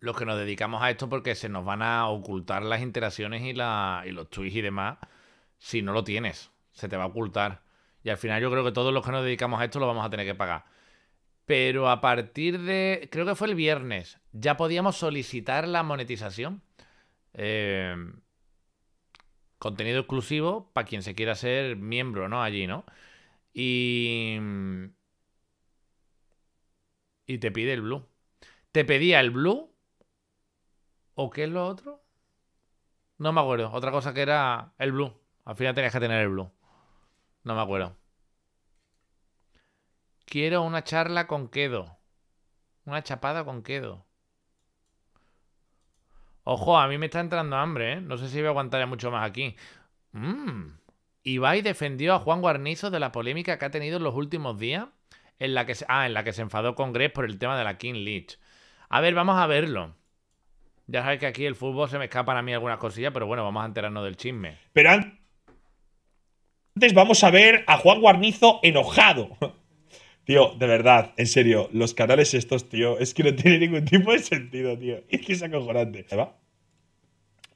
los que nos dedicamos a esto porque se nos van a ocultar las interacciones y, la, y los tweets y demás si no lo tienes. Se te va a ocultar. Y al final yo creo que todos los que nos dedicamos a esto lo vamos a tener que pagar. Pero a partir de, creo que fue el viernes, ya podíamos solicitar la monetización. Em, contenido exclusivo para quien se quiera ser miembro, ¿no? Allí, ¿no? Y... Mm, y te pide el blue. Te pedía el blue. ¿O qué es lo otro? No me acuerdo. Otra cosa que era el blue. Al final tenías que tener el blue. No me acuerdo. Quiero una charla con Quedo, Una chapada con Quedo. Ojo, a mí me está entrando hambre, ¿eh? No sé si voy a aguantar mucho más aquí. Mmm. Ibai defendió a Juan Guarnizo de la polémica que ha tenido en los últimos días. En la que se, ah, en la que se enfadó con Gres por el tema de la King Leech. A ver, vamos a verlo. Ya sabes que aquí el fútbol se me escapan a mí algunas cosillas, pero bueno, vamos a enterarnos del chisme. Pero antes vamos a ver a Juan Guarnizo enojado. Tío, de verdad, en serio, los canales estos, tío, es que no tiene ningún tipo de sentido, tío. [laughs] Es que es acojonante. ¿Se va?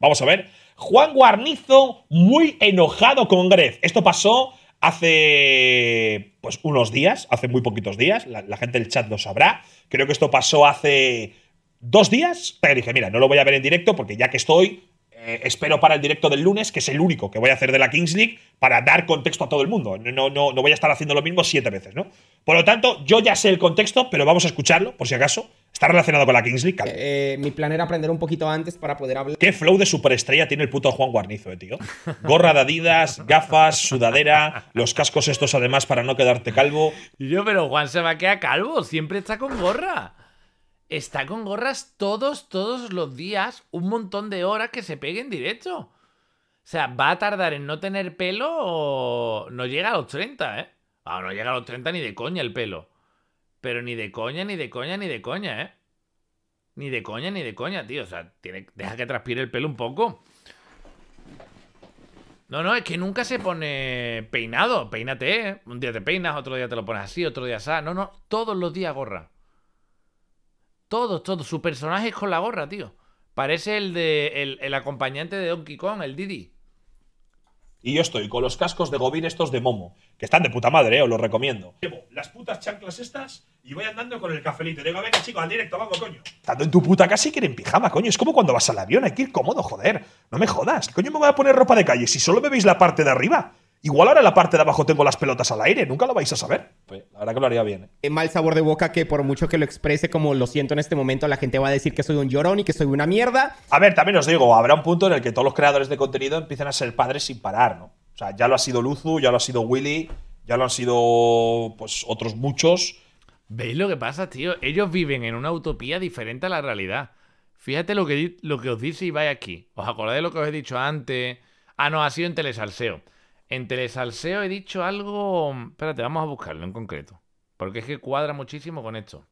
Vamos a ver. Juan Guarnizo muy enojado con Gref. Esto pasó hace pues unos días, hace muy poquitos días. La, gente del chat lo sabrá. Creo que esto pasó hace dos días. Pero dije, mira, no lo voy a ver en directo porque ya que estoy, eh, espero para el directo del lunes, que es el único que voy a hacer de la Kings League, para dar contexto a todo el mundo. No, no, no voy a estar haciendo lo mismo siete veces, ¿no? Por lo tanto, yo ya sé el contexto, pero vamos a escucharlo, por si acaso. Está relacionado con la Kings League. Eh, mi plan era aprender un poquito antes para poder hablar. ¿Qué flow de superestrella tiene el puto Juan Guarnizo, eh, tío? Gorra de Adidas, gafas, sudadera, los cascos estos además para no quedarte calvo. yo, pero Juan se va a quedar calvo, siempre está con gorra está con gorras todos, todos los días, un montón de horas que se peguen directo. O sea, va a tardar en no tener pelo o no llega a los 30, ¿eh? Ah, no llega a los 30 ni de coña el pelo. Pero ni de coña, ni de coña, ni de coña, ¿eh? Ni de coña, ni de coña, tío. O sea, deja que transpire el pelo un poco. No, no, es que nunca se pone peinado. Peínate, ¿eh? Un día te peinas, otro día te lo pones así, otro día así. No, no, todos los días gorra. Todos, todos. Su personaje es con la gorra, tío. Parece el de el, acompañante de Donkey Kong, el Didi. Y yo estoy con los cascos de Gobin estos de Momo, que están de puta madre, eh, os los recomiendo. Llevo las putas chanclas estas y voy andando con el cafelito. Digo, venga chicos, al directo, vamos, coño. Tanto en tu puta casa que en pijama, coño. Es como cuando vas al avión, hay que ir cómodo, joder. No me jodas. coño me voy a poner ropa de calle si solo me veis la parte de arriba? Igual ahora en la parte de abajo tengo las pelotas al aire, nunca lo vais a saber. Pues, la verdad que lo haría bien. Es ¿eh? Mal sabor de boca que por mucho que lo exprese como lo siento en este momento, la gente va a decir que soy un llorón y que soy una mierda. A ver, también os digo, habrá un punto en el que todos los creadores de contenido empiezan a ser padres sin parar, ¿no? O sea, ya lo ha sido Luzu, ya lo ha sido Willy, ya lo han sido pues otros muchos. ¿Veis lo que pasa, tío? Ellos viven en una utopía diferente a la realidad. Fíjate lo que, lo que os dice y Ibai aquí. ¿Os acordáis de lo que os he dicho antes? Ah, no, ha sido en Telesalseo. En Telesalseo he dicho algo. Espérate, vamos a buscarlo en concreto. Porque es que cuadra muchísimo con esto.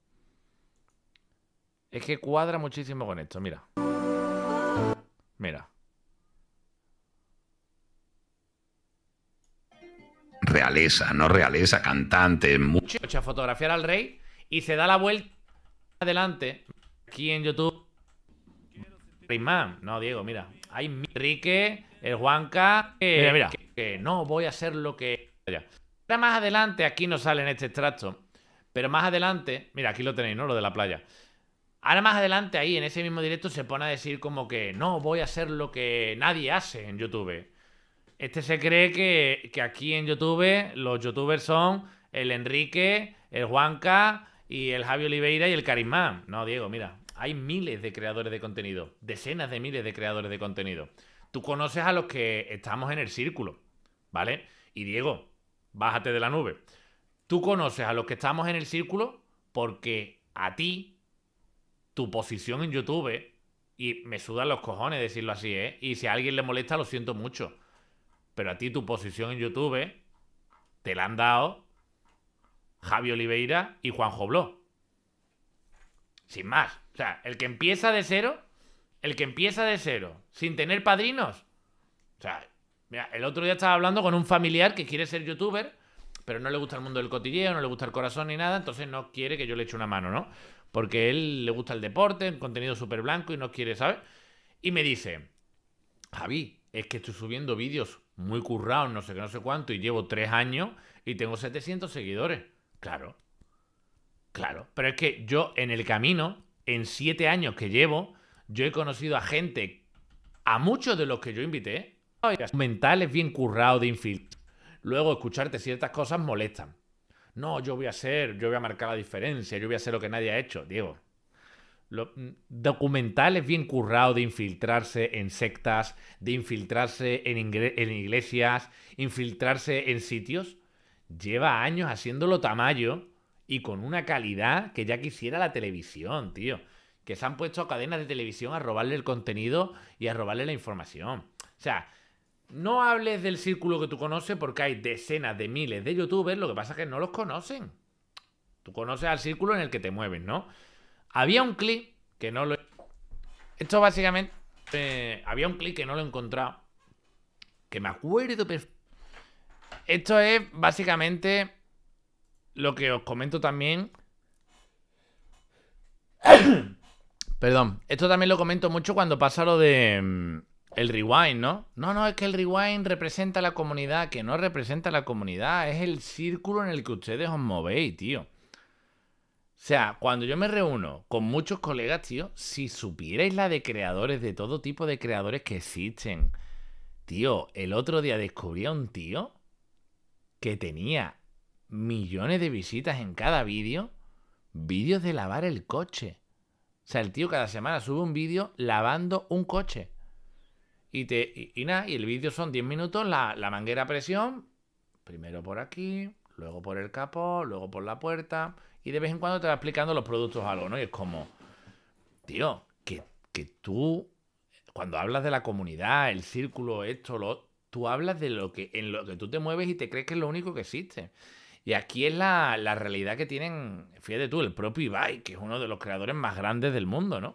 Es que cuadra muchísimo con esto, mira. Mira. Realeza, no realeza, cantante. Mucho. A fotografiar al rey y se da la vuelta adelante. Aquí en YouTube. Rayman. No, Diego, mira. Hay Enrique, el Juanca. Eh, mira, mira que no voy a hacer lo que... Ahora más adelante, aquí no sale en este extracto, pero más adelante, mira, aquí lo tenéis, ¿no? Lo de la playa. Ahora más adelante ahí, en ese mismo directo, se pone a decir como que no voy a hacer lo que nadie hace en YouTube. Este se cree que, que aquí en YouTube los youtubers son el Enrique, el Juanca y el Javier Oliveira y el Carismán. No, Diego, mira, hay miles de creadores de contenido, decenas de miles de creadores de contenido. Tú conoces a los que estamos en el círculo. ¿vale? Y Diego, bájate de la nube. Tú conoces a los que estamos en el círculo porque a ti, tu posición en YouTube, y me sudan los cojones decirlo así, ¿eh? Y si a alguien le molesta, lo siento mucho. Pero a ti tu posición en YouTube te la han dado Javi Oliveira y Juan Jobló. Sin más. O sea, el que empieza de cero, el que empieza de cero, sin tener padrinos. O sea, Mira, el otro día estaba hablando con un familiar que quiere ser youtuber, pero no le gusta el mundo del cotilleo, no le gusta el corazón ni nada, entonces no quiere que yo le eche una mano, ¿no? Porque él le gusta el deporte, el contenido súper blanco y no quiere, ¿sabes? Y me dice, Javi, es que estoy subiendo vídeos muy currados, no sé qué, no sé cuánto, y llevo tres años y tengo 700 seguidores. Claro, claro. Pero es que yo en el camino, en siete años que llevo, yo he conocido a gente, a muchos de los que yo invité, Documental es bien currado de infiltro. Luego, escucharte ciertas cosas molestan. No, yo voy a ser, yo voy a marcar la diferencia, yo voy a hacer lo que nadie ha hecho, Diego. Lo, mm, documental es bien currado de infiltrarse en sectas, de infiltrarse en, en iglesias, infiltrarse en sitios. Lleva años haciéndolo tamaño y con una calidad que ya quisiera la televisión, tío. Que se han puesto cadenas de televisión a robarle el contenido y a robarle la información. O sea, no hables del círculo que tú conoces porque hay decenas de miles de youtubers, lo que pasa es que no los conocen. Tú conoces al círculo en el que te mueves, ¿no? Había un clip que no lo... Esto básicamente... Eh, había un clic que no lo he encontrado. Que me acuerdo... Esto es básicamente lo que os comento también. [coughs] Perdón, esto también lo comento mucho cuando pasa lo de... Mm, el rewind, ¿no? No, no, es que el rewind representa la comunidad, que no representa la comunidad, es el círculo en el que ustedes os movéis, tío. O sea, cuando yo me reúno con muchos colegas, tío, si supierais la de creadores, de todo tipo de creadores que existen. Tío, el otro día descubrí a un tío que tenía millones de visitas en cada vídeo, vídeos de lavar el coche. O sea, el tío cada semana sube un vídeo lavando un coche. Y, te, y, y el vídeo son 10 minutos, la, la manguera a presión, primero por aquí, luego por el capó, luego por la puerta, y de vez en cuando te va explicando los productos algo, ¿no? Y es como, tío, que, tú, cuando hablas de la comunidad, el círculo, esto, lo, tú hablas de lo que, en lo que tú te mueves y te crees que es lo único que existe. Y aquí es la, la realidad que tienen, fíjate tú, el propio Ibai, que es uno de los creadores más grandes del mundo, ¿no?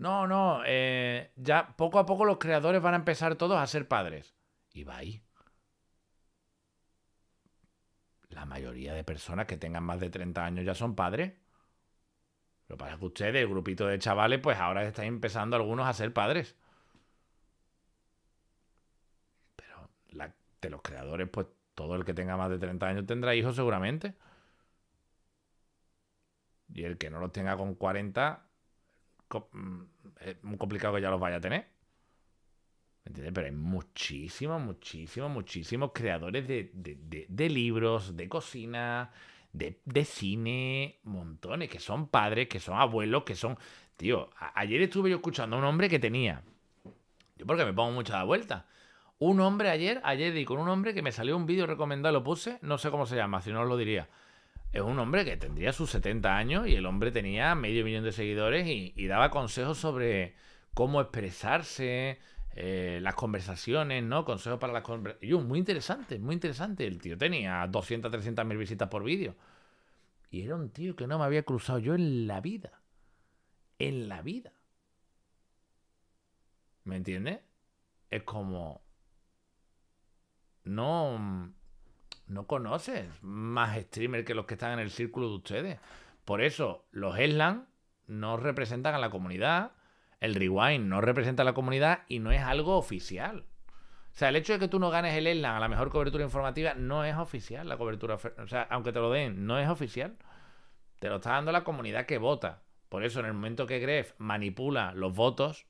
No, no, eh, ya poco a poco los creadores van a empezar todos a ser padres. Y va ahí. La mayoría de personas que tengan más de 30 años ya son padres. Lo que pasa es que ustedes, el grupito de chavales, pues ahora están empezando algunos a ser padres. Pero de los creadores, pues todo el que tenga más de 30 años tendrá hijos seguramente. Y el que no los tenga con 40, Mm, es muy complicado que ya los vaya a tener. ¿Me entiendes? Pero hay muchísimos, muchísimos, muchísimos creadores de, libros, de cocina, de, cine, montones, que son padres, que son abuelos, que son... Tío, ayer estuve yo escuchando a un hombre que tenía... Yo porque me pongo mucho a la vuelta. Un hombre ayer, ayer di con un hombre que me salió un vídeo recomendado, lo puse, no sé cómo se llama, si no os lo diría es un hombre que tendría sus 70 años y el hombre tenía medio millón de seguidores y, daba consejos sobre cómo expresarse, eh, las conversaciones, ¿no? Consejos para las conversaciones. Muy interesante, muy interesante. El tío tenía 200, 300 mil visitas por vídeo. Y era un tío que no me había cruzado yo en la vida. En la vida. ¿Me entiendes? Es como... No no conoces más streamers que los que están en el círculo de ustedes. Por eso, los Eslan no representan a la comunidad, el Rewind no representa a la comunidad y no es algo oficial. O sea, el hecho de que tú no ganes el Eslan a la mejor cobertura informativa no es oficial. La cobertura, o sea, aunque te lo den, no es oficial. Te lo está dando la comunidad que vota. Por eso, en el momento que Gref manipula los votos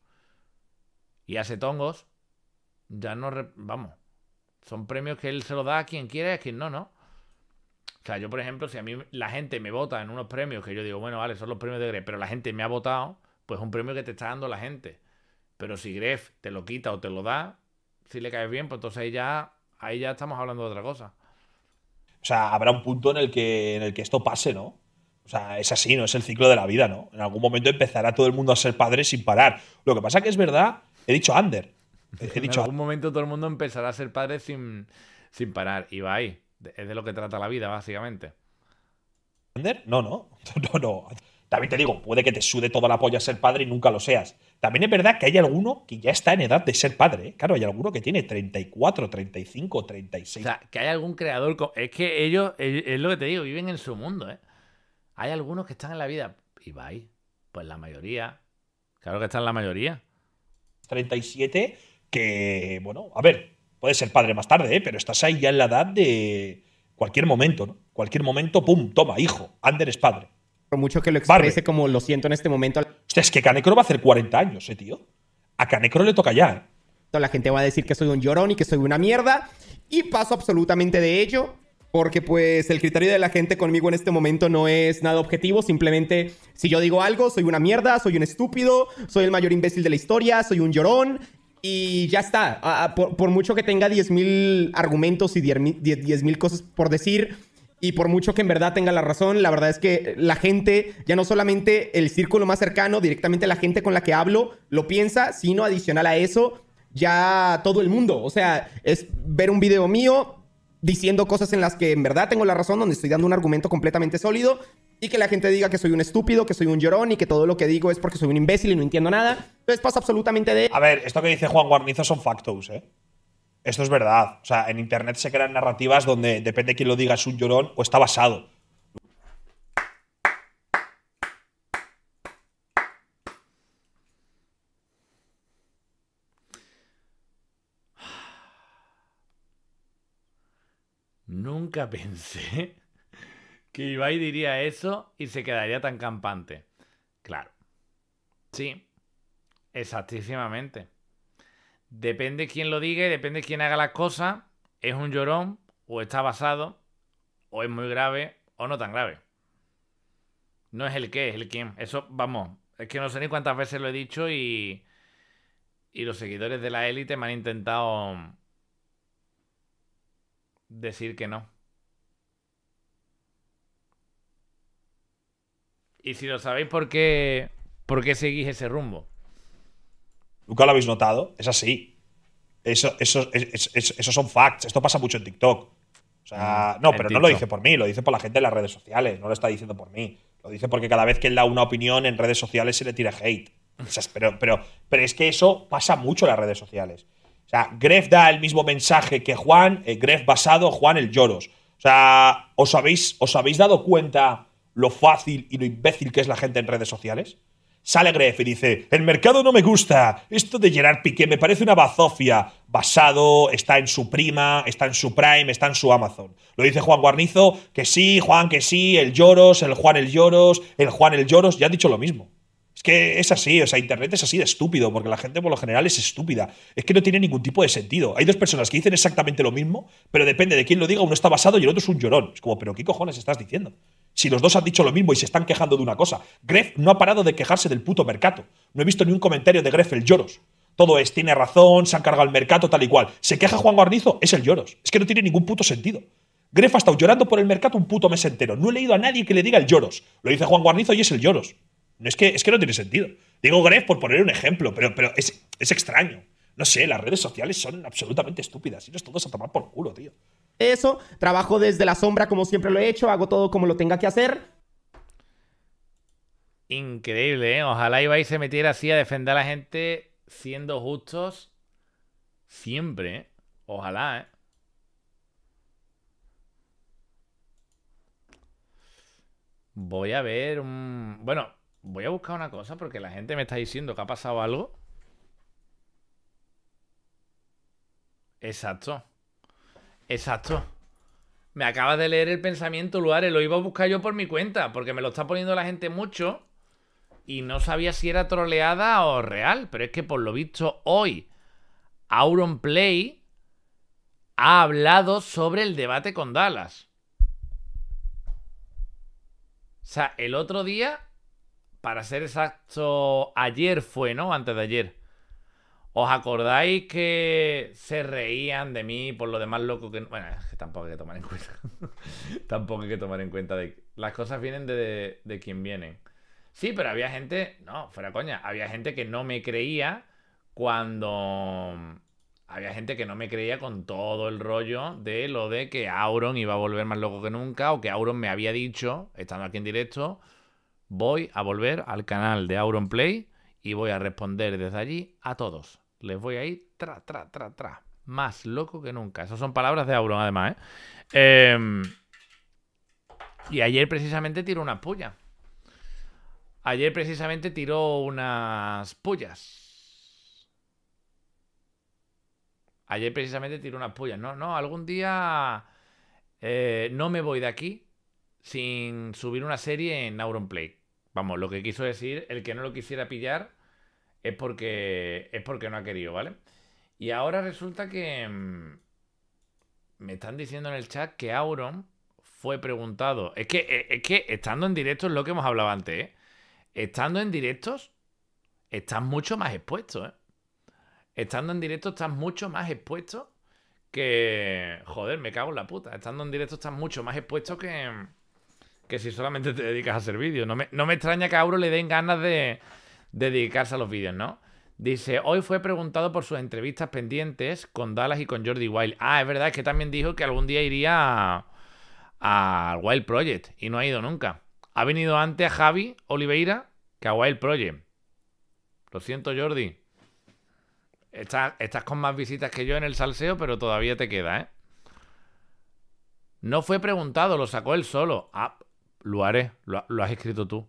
y hace tongos, ya no. Vamos, son premios que él se los da a quien quiere y a quien no, ¿no? O sea, yo, por ejemplo, si a mí la gente me vota en unos premios que yo digo, bueno, vale, son los premios de Gref, pero la gente me ha votado, pues es un premio que te está dando la gente. Pero si Gref te lo quita o te lo da, si le caes bien, pues entonces ahí ya, ahí ya estamos hablando de otra cosa. O sea, habrá un punto en el que, en el que esto pase, ¿no? O sea, es así, ¿no? Es el ciclo de la vida, ¿no? En algún momento empezará todo el mundo a ser padre sin parar. Lo que pasa que es verdad, he dicho Ander, en algún momento todo el mundo empezará a ser padre sin, parar. Y va ahí. Es de lo que trata la vida, básicamente. entender No, no. [laughs] No, no. También te digo, puede que te sude toda la polla ser padre y nunca lo seas. También es verdad que hay alguno que ya está en edad de ser padre. ¿eh? Claro, hay alguno que tiene 34, 35, 36. O sea, que hay algún creador. Es que ellos, es lo que te digo, viven en su mundo. ¿eh? Hay algunos que están en la vida. Y va Pues la mayoría. Claro que están en la mayoría. 37 que, bueno, a ver, puede ser padre más tarde, ¿eh? pero estás ahí ya en la edad de cualquier momento, ¿no? Cualquier momento, pum, toma, hijo, Ander es padre. Por mucho que lo exprese como lo siento en este momento. Hostia, es que Canecro va a hacer 40 años, ¿eh, tío? A Canecro le toca ya, toda la gente va a decir que soy un llorón y que soy una mierda. Y paso absolutamente de ello, porque pues el criterio de la gente conmigo en este momento no es nada objetivo. Simplemente, si yo digo algo, soy una mierda, soy un estúpido, soy el mayor imbécil de la historia, soy un llorón y ya está. por, mucho que tenga 10.000 argumentos y 10.000 10, cosas por decir, y por mucho que en verdad tenga la razón, la verdad es que la gente, ya no solamente el círculo más cercano, directamente la gente con la que hablo, lo piensa, sino adicional a eso, ya todo el mundo. O sea, es ver un video mío diciendo cosas en las que en verdad tengo la razón, donde estoy dando un argumento completamente sólido y que la gente diga que soy un estúpido, que soy un llorón y que todo lo que digo es porque soy un imbécil y no entiendo nada. Entonces pasa absolutamente de... A ver, esto que dice Juan Guarnizo son factos, ¿eh? Esto es verdad. O sea, en Internet se crean narrativas donde depende de quién lo diga, es un llorón o está basado. Nunca pensé que Ibai diría eso y se quedaría tan campante. Claro. Sí, exactísimamente. Depende quién lo diga y depende quién haga las cosas. Es un llorón, o está basado, o es muy grave, o no tan grave. No es el qué, es el quién. Eso, vamos, es que no sé ni cuántas veces lo he dicho y. Y los seguidores de la élite me han intentado decir que no. Y si lo sabéis, ¿por qué, por qué seguís ese rumbo? Nunca lo habéis notado. Es así. Eso, eso, eso son facts. Esto pasa mucho en TikTok. O sea, mm, no, pero no lo dice por mí, lo dice por la gente de las redes sociales. No lo está diciendo por mí. Lo dice porque cada vez que él da una opinión en redes sociales se le tira hate. pero, pero, es que eso pasa mucho en las redes sociales. O sea, Gref da el mismo mensaje que Juan, eh, Gref basado, Juan el Lloros. O sea, ¿os os habéis dado cuenta lo fácil y lo imbécil que es la gente en redes sociales? Sale Gref y dice, el mercado no me gusta, esto de Gerard Piqué me parece una bazofia, basado, está en su prima, está en su Prime, está en su Amazon. Lo dice Juan Guarnizo, que sí, Juan, que sí, el Lloros, el Juan el Lloros, el Juan el Lloros, ya han dicho lo mismo. Es que es así, o sea, Internet es así de estúpido, porque la gente por lo general es estúpida. Es que no tiene ningún tipo de sentido. Hay dos personas que dicen exactamente lo mismo, pero depende de quién lo diga, uno está basado y el otro es un llorón. Es como, pero ¿qué cojones estás diciendo? Si los dos han dicho lo mismo y se están quejando de una cosa. Gref no ha parado de quejarse del puto mercado. No he visto ni un comentario de Gref el lloros. Todo es, tiene razón, se encarga cargado el mercado, tal y cual. ¿Se queja Juan Guarnizo? Es el lloros. Es que no tiene ningún puto sentido. Gref ha estado llorando por el mercado un puto mes entero. No he leído a nadie que le diga el lloros. Lo dice Juan Guarnizo y es el lloros es que, es que no tiene sentido. Digo Gref por poner un ejemplo, pero, pero es, extraño. No sé, las redes sociales son absolutamente estúpidas. Y nos todos a tomar por culo, tío. Eso, trabajo desde la sombra como siempre lo he hecho, hago todo como lo tenga que hacer. Increíble, ¿eh? Ojalá Ibai se metiera así a defender a la gente siendo justos siempre, ¿eh? Ojalá, ¿eh? Voy a ver un... Bueno, Voy a buscar una cosa porque la gente me está diciendo que ha pasado algo. Exacto. Exacto. Me acabas de leer el pensamiento, Luares. Lo iba a buscar yo por mi cuenta, porque me lo está poniendo la gente mucho. Y no sabía si era troleada o real. Pero es que por lo visto hoy, Auron Play ha hablado sobre el debate con Dallas. O sea, el otro día para ser exacto, ayer fue, ¿no? Antes de ayer. ¿Os acordáis que se reían de mí por lo demás loco que... Bueno, es que tampoco hay que tomar en cuenta. [laughs] tampoco hay que tomar en cuenta de... Las cosas vienen de, de, quien vienen. Sí, pero había gente... No, fuera coña. Había gente que no me creía cuando... Había gente que no me creía con todo el rollo de lo de que Auron iba a volver más loco que nunca o que Auron me había dicho, estando aquí en directo, voy a volver al canal de Auron Play y voy a responder desde allí a todos. Les voy a ir tra, tra, tra, tra. Más loco que nunca. Esas son palabras de Auron, además, ¿eh? em, y ayer precisamente tiró una pullas. Ayer precisamente tiró unas pullas. Ayer precisamente tiró unas pullas. No, no, algún día eh, no me voy de aquí sin subir una serie en Auron Play. Vamos, lo que quiso decir, el que no lo quisiera pillar es porque, es porque no ha querido, ¿vale? Y ahora resulta que mm, me están diciendo en el chat que Auron fue preguntado. Es que, es que estando en directo es lo que hemos hablado antes, ¿eh? Estando en directos, estás mucho más expuesto, ¿eh? Estando en directo estás mucho más expuesto que... Joder, me cago en la puta. Estando en directo estás mucho más expuesto que que si solamente te dedicas a hacer vídeos. No me, extraña que a Auro le den ganas de, dedicarse a los vídeos, ¿no? Dice, hoy fue preguntado por sus entrevistas pendientes con Dallas y con Jordi Wild. Ah, es verdad, es que también dijo que algún día iría al Wild Project y no ha ido nunca. Ha venido antes a Javi Oliveira que a Wild Project. Lo siento, Jordi. Estás, estás con más visitas que yo en el salseo, pero todavía te queda, ¿eh? No fue preguntado, lo sacó él solo. Ah, lo lo, has escrito tú.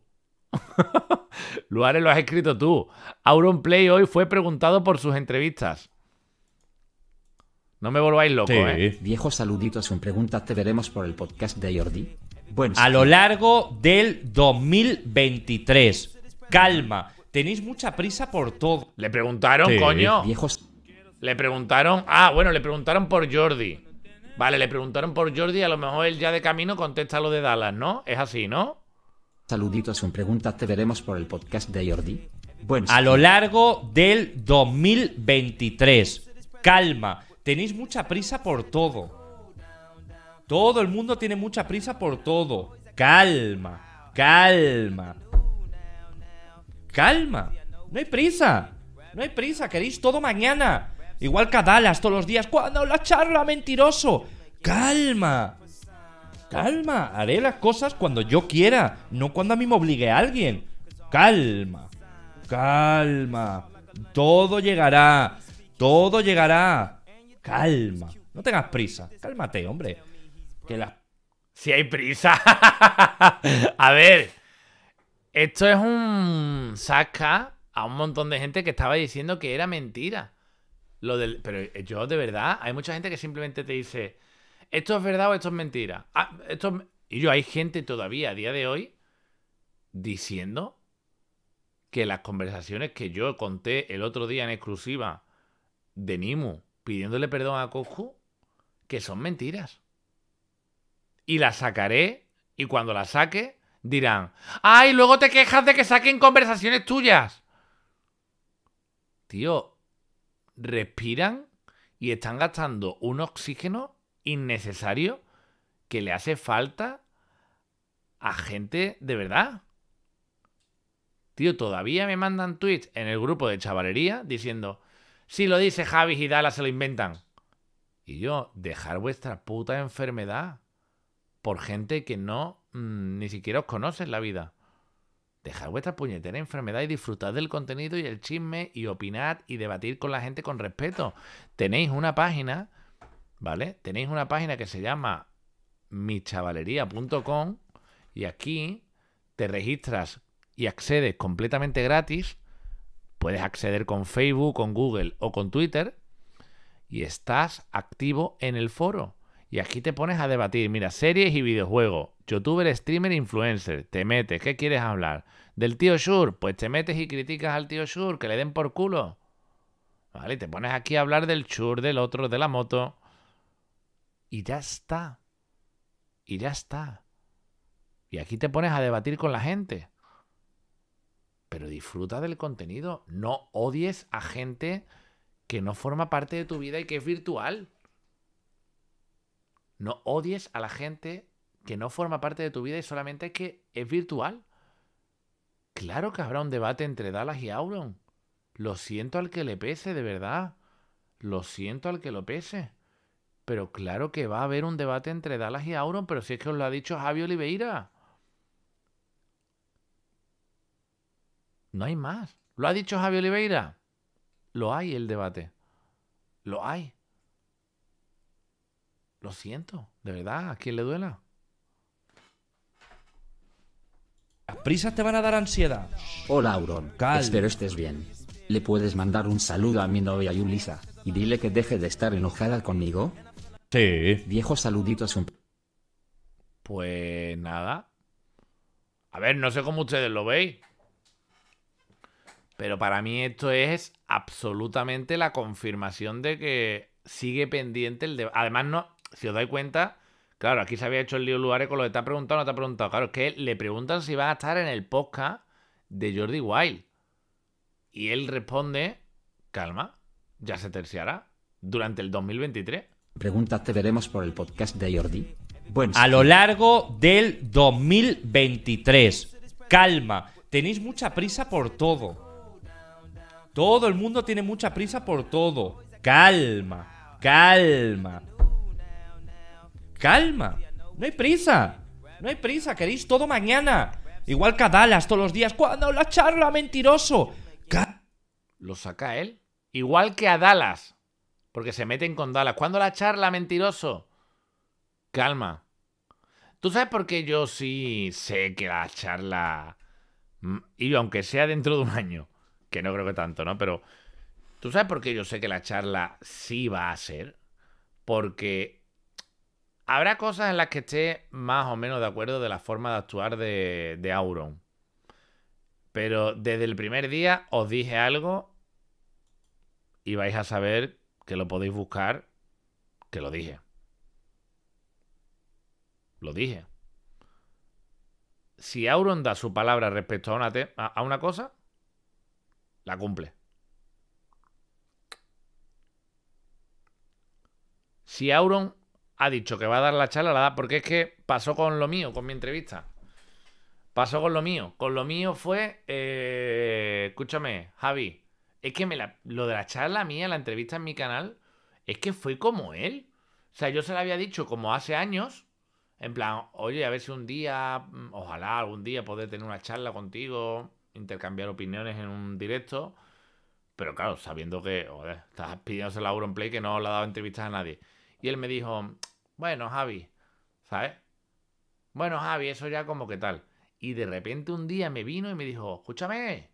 Luare, [laughs] lo has escrito tú. Auron Play hoy fue preguntado por sus entrevistas. No me volváis loco, eh. Viejo saluditos a preguntas. te veremos por el podcast de Jordi. Bueno, a lo largo del 2023. Calma, tenéis mucha prisa por todo. Le preguntaron, coño. Viejos. Le preguntaron, ah, bueno, le preguntaron por Jordi. Vale, le preguntaron por Jordi, a lo mejor él ya de camino contesta lo de Dallas, ¿no? Es así, ¿no? Saluditos, son preguntas te veremos por el podcast de Jordi. Bueno, a lo largo del 2023. Calma, tenéis mucha prisa por todo. Todo el mundo tiene mucha prisa por todo. Calma, calma. Calma, no hay prisa. No hay prisa, queréis todo mañana. Igual que a Dallas todos los días. Cuando la charla, mentiroso. Calma. Calma. Haré las cosas cuando yo quiera. No cuando a mí me obligue a alguien. Calma. Calma. Todo llegará. Todo llegará. Calma. No tengas prisa. Cálmate, hombre. Que la... Si hay prisa. [laughs] a ver. Esto es un saca a un montón de gente que estaba diciendo que era mentira pero eh, yo, de verdad, hay mucha gente que simplemente te dice, esto es verdad o esto es mentira. Ah, esto Y yo, hay gente todavía a día de hoy diciendo que las conversaciones que yo conté el otro día en exclusiva de Nimu pidiéndole perdón a Koku, que son mentiras. Y las sacaré y cuando las saque dirán, ¡ay, luego te quejas de que saquen conversaciones tuyas! Tío, respiran y están gastando un oxígeno innecesario que le hace falta a gente de verdad. Tío, todavía me mandan tweets en el grupo de chavalería diciendo, si lo dice Javi y Dala se lo inventan. Y yo, dejar vuestra puta enfermedad por gente que no, mm, ni siquiera os conoce en la vida. Dejad vuestra puñetera enfermedad y disfrutad del contenido y el chisme y opinad y debatir con la gente con respeto. Tenéis una página, ¿vale? Tenéis una página que se llama michavalería.com y aquí te registras y accedes completamente gratis. Puedes acceder con Facebook, con Google o con Twitter y estás activo en el foro. Y aquí te pones a debatir, mira, series y videojuegos, youtuber, streamer, influencer, te metes, ¿qué quieres hablar? ¿Del tío Shur? Pues te metes y criticas al tío Shur, que le den por culo. ¿Vale? Te pones aquí a hablar del Shur, del otro, de la moto. Y ya está. Y ya está. Y aquí te pones a debatir con la gente. Pero disfruta del contenido. No odies a gente que no forma parte de tu vida y que es virtual. No odies a la gente que no forma parte de tu vida y solamente es que es virtual. Claro que habrá un debate entre Dallas y Auron. Lo siento al que le pese, de verdad. Lo siento al que lo pese. Pero claro que va a haber un debate entre Dallas y Auron, pero si es que os lo ha dicho Javi Oliveira. No hay más. ¿Lo ha dicho Javi Oliveira? Lo hay el debate. Lo hay. Lo siento, de verdad, a quién le duela. Las prisas te van a dar ansiedad. Hola, Auron. Espero estés bien. ¿Le puedes mandar un saludo a mi novia Yulisa y dile que deje de estar enojada conmigo? Sí. Viejo saludito a su... Pues nada. A ver, no sé cómo ustedes lo veis. Pero para mí esto es absolutamente la confirmación de que sigue pendiente el debate. Además, no, si os dais cuenta, claro, aquí se había hecho el lío Luare con lo que te ha preguntado no te ha preguntado. Claro, es que le preguntan si va a estar en el podcast de Jordi Wild. Y él responde, calma, ya se terciará durante el 2023. preguntas ¿te veremos por el podcast de Jordi? Bueno, a lo largo del 2023. Calma, tenéis mucha prisa por todo. Todo el mundo tiene mucha prisa por todo. Calma, calma calma, no hay prisa, no hay prisa, queréis todo mañana. Igual que a Dallas todos los días, cuando la charla, mentiroso. Lo saca él. Igual que a Dallas, porque se meten con Dallas. Cuando la charla, mentiroso. Calma. ¿Tú sabes por qué yo sí sé que la charla, mm, y aunque sea dentro de un año, que no creo que tanto, ¿no? Pero, ¿tú sabes por qué yo sé que la charla sí va a ser? Porque Habrá cosas en las que esté más o menos de acuerdo de la forma de actuar de, Auron. Pero desde el primer día os dije algo y vais a saber que lo podéis buscar, que lo dije. Lo dije. Si Auron da su palabra respecto a una cosa, la cumple. Si Auron ha dicho que va a dar la charla, la da, porque es que pasó con lo mío, con mi entrevista. Pasó con lo mío. Con lo mío fue, eh, escúchame, Javi, es que me lo de la charla mía, la entrevista en mi canal, es que fue como él. O sea, yo se la había dicho como hace años, en plan, oye, a ver si un día, mm, ojalá algún día poder tener una charla contigo, intercambiar opiniones en un directo. Pero claro, sabiendo que, joder, estás pidiéndose la Play que no le ha dado entrevistas a nadie. Y él me dijo, bueno, Javi, ¿sabes? Bueno, Javi, eso ya como que tal. Y de repente un día me vino y me dijo, escúchame,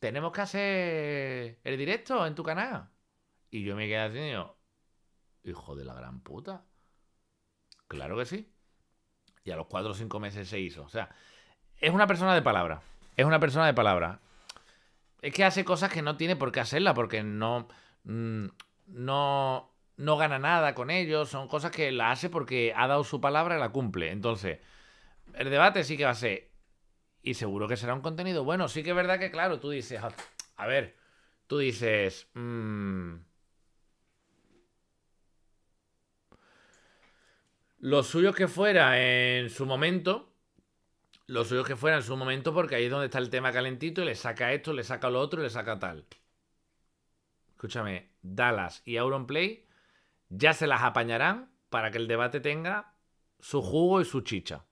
tenemos que hacer el directo en tu canal. Y yo me quedé así, hijo de la gran puta. Claro que sí. Y a los cuatro o cinco meses se hizo. O sea, es una persona de palabra. Es una persona de palabra. Es que hace cosas que no tiene por qué hacerla, porque no. Mm, no no gana nada con ellos, son cosas que la hace porque ha dado su palabra y la cumple. Entonces, el debate sí que va a ser, y seguro que será un contenido bueno. Sí que es verdad que, claro, tú dices, ah, a ver, tú dices... Mm, los suyos que fuera en su momento, los suyos que fuera en su momento, porque ahí es donde está el tema calentito y le saca esto, le saca lo otro y le saca tal. Escúchame, Dallas y Auronplay ya se las apañarán para que el debate tenga su jugo y su chicha.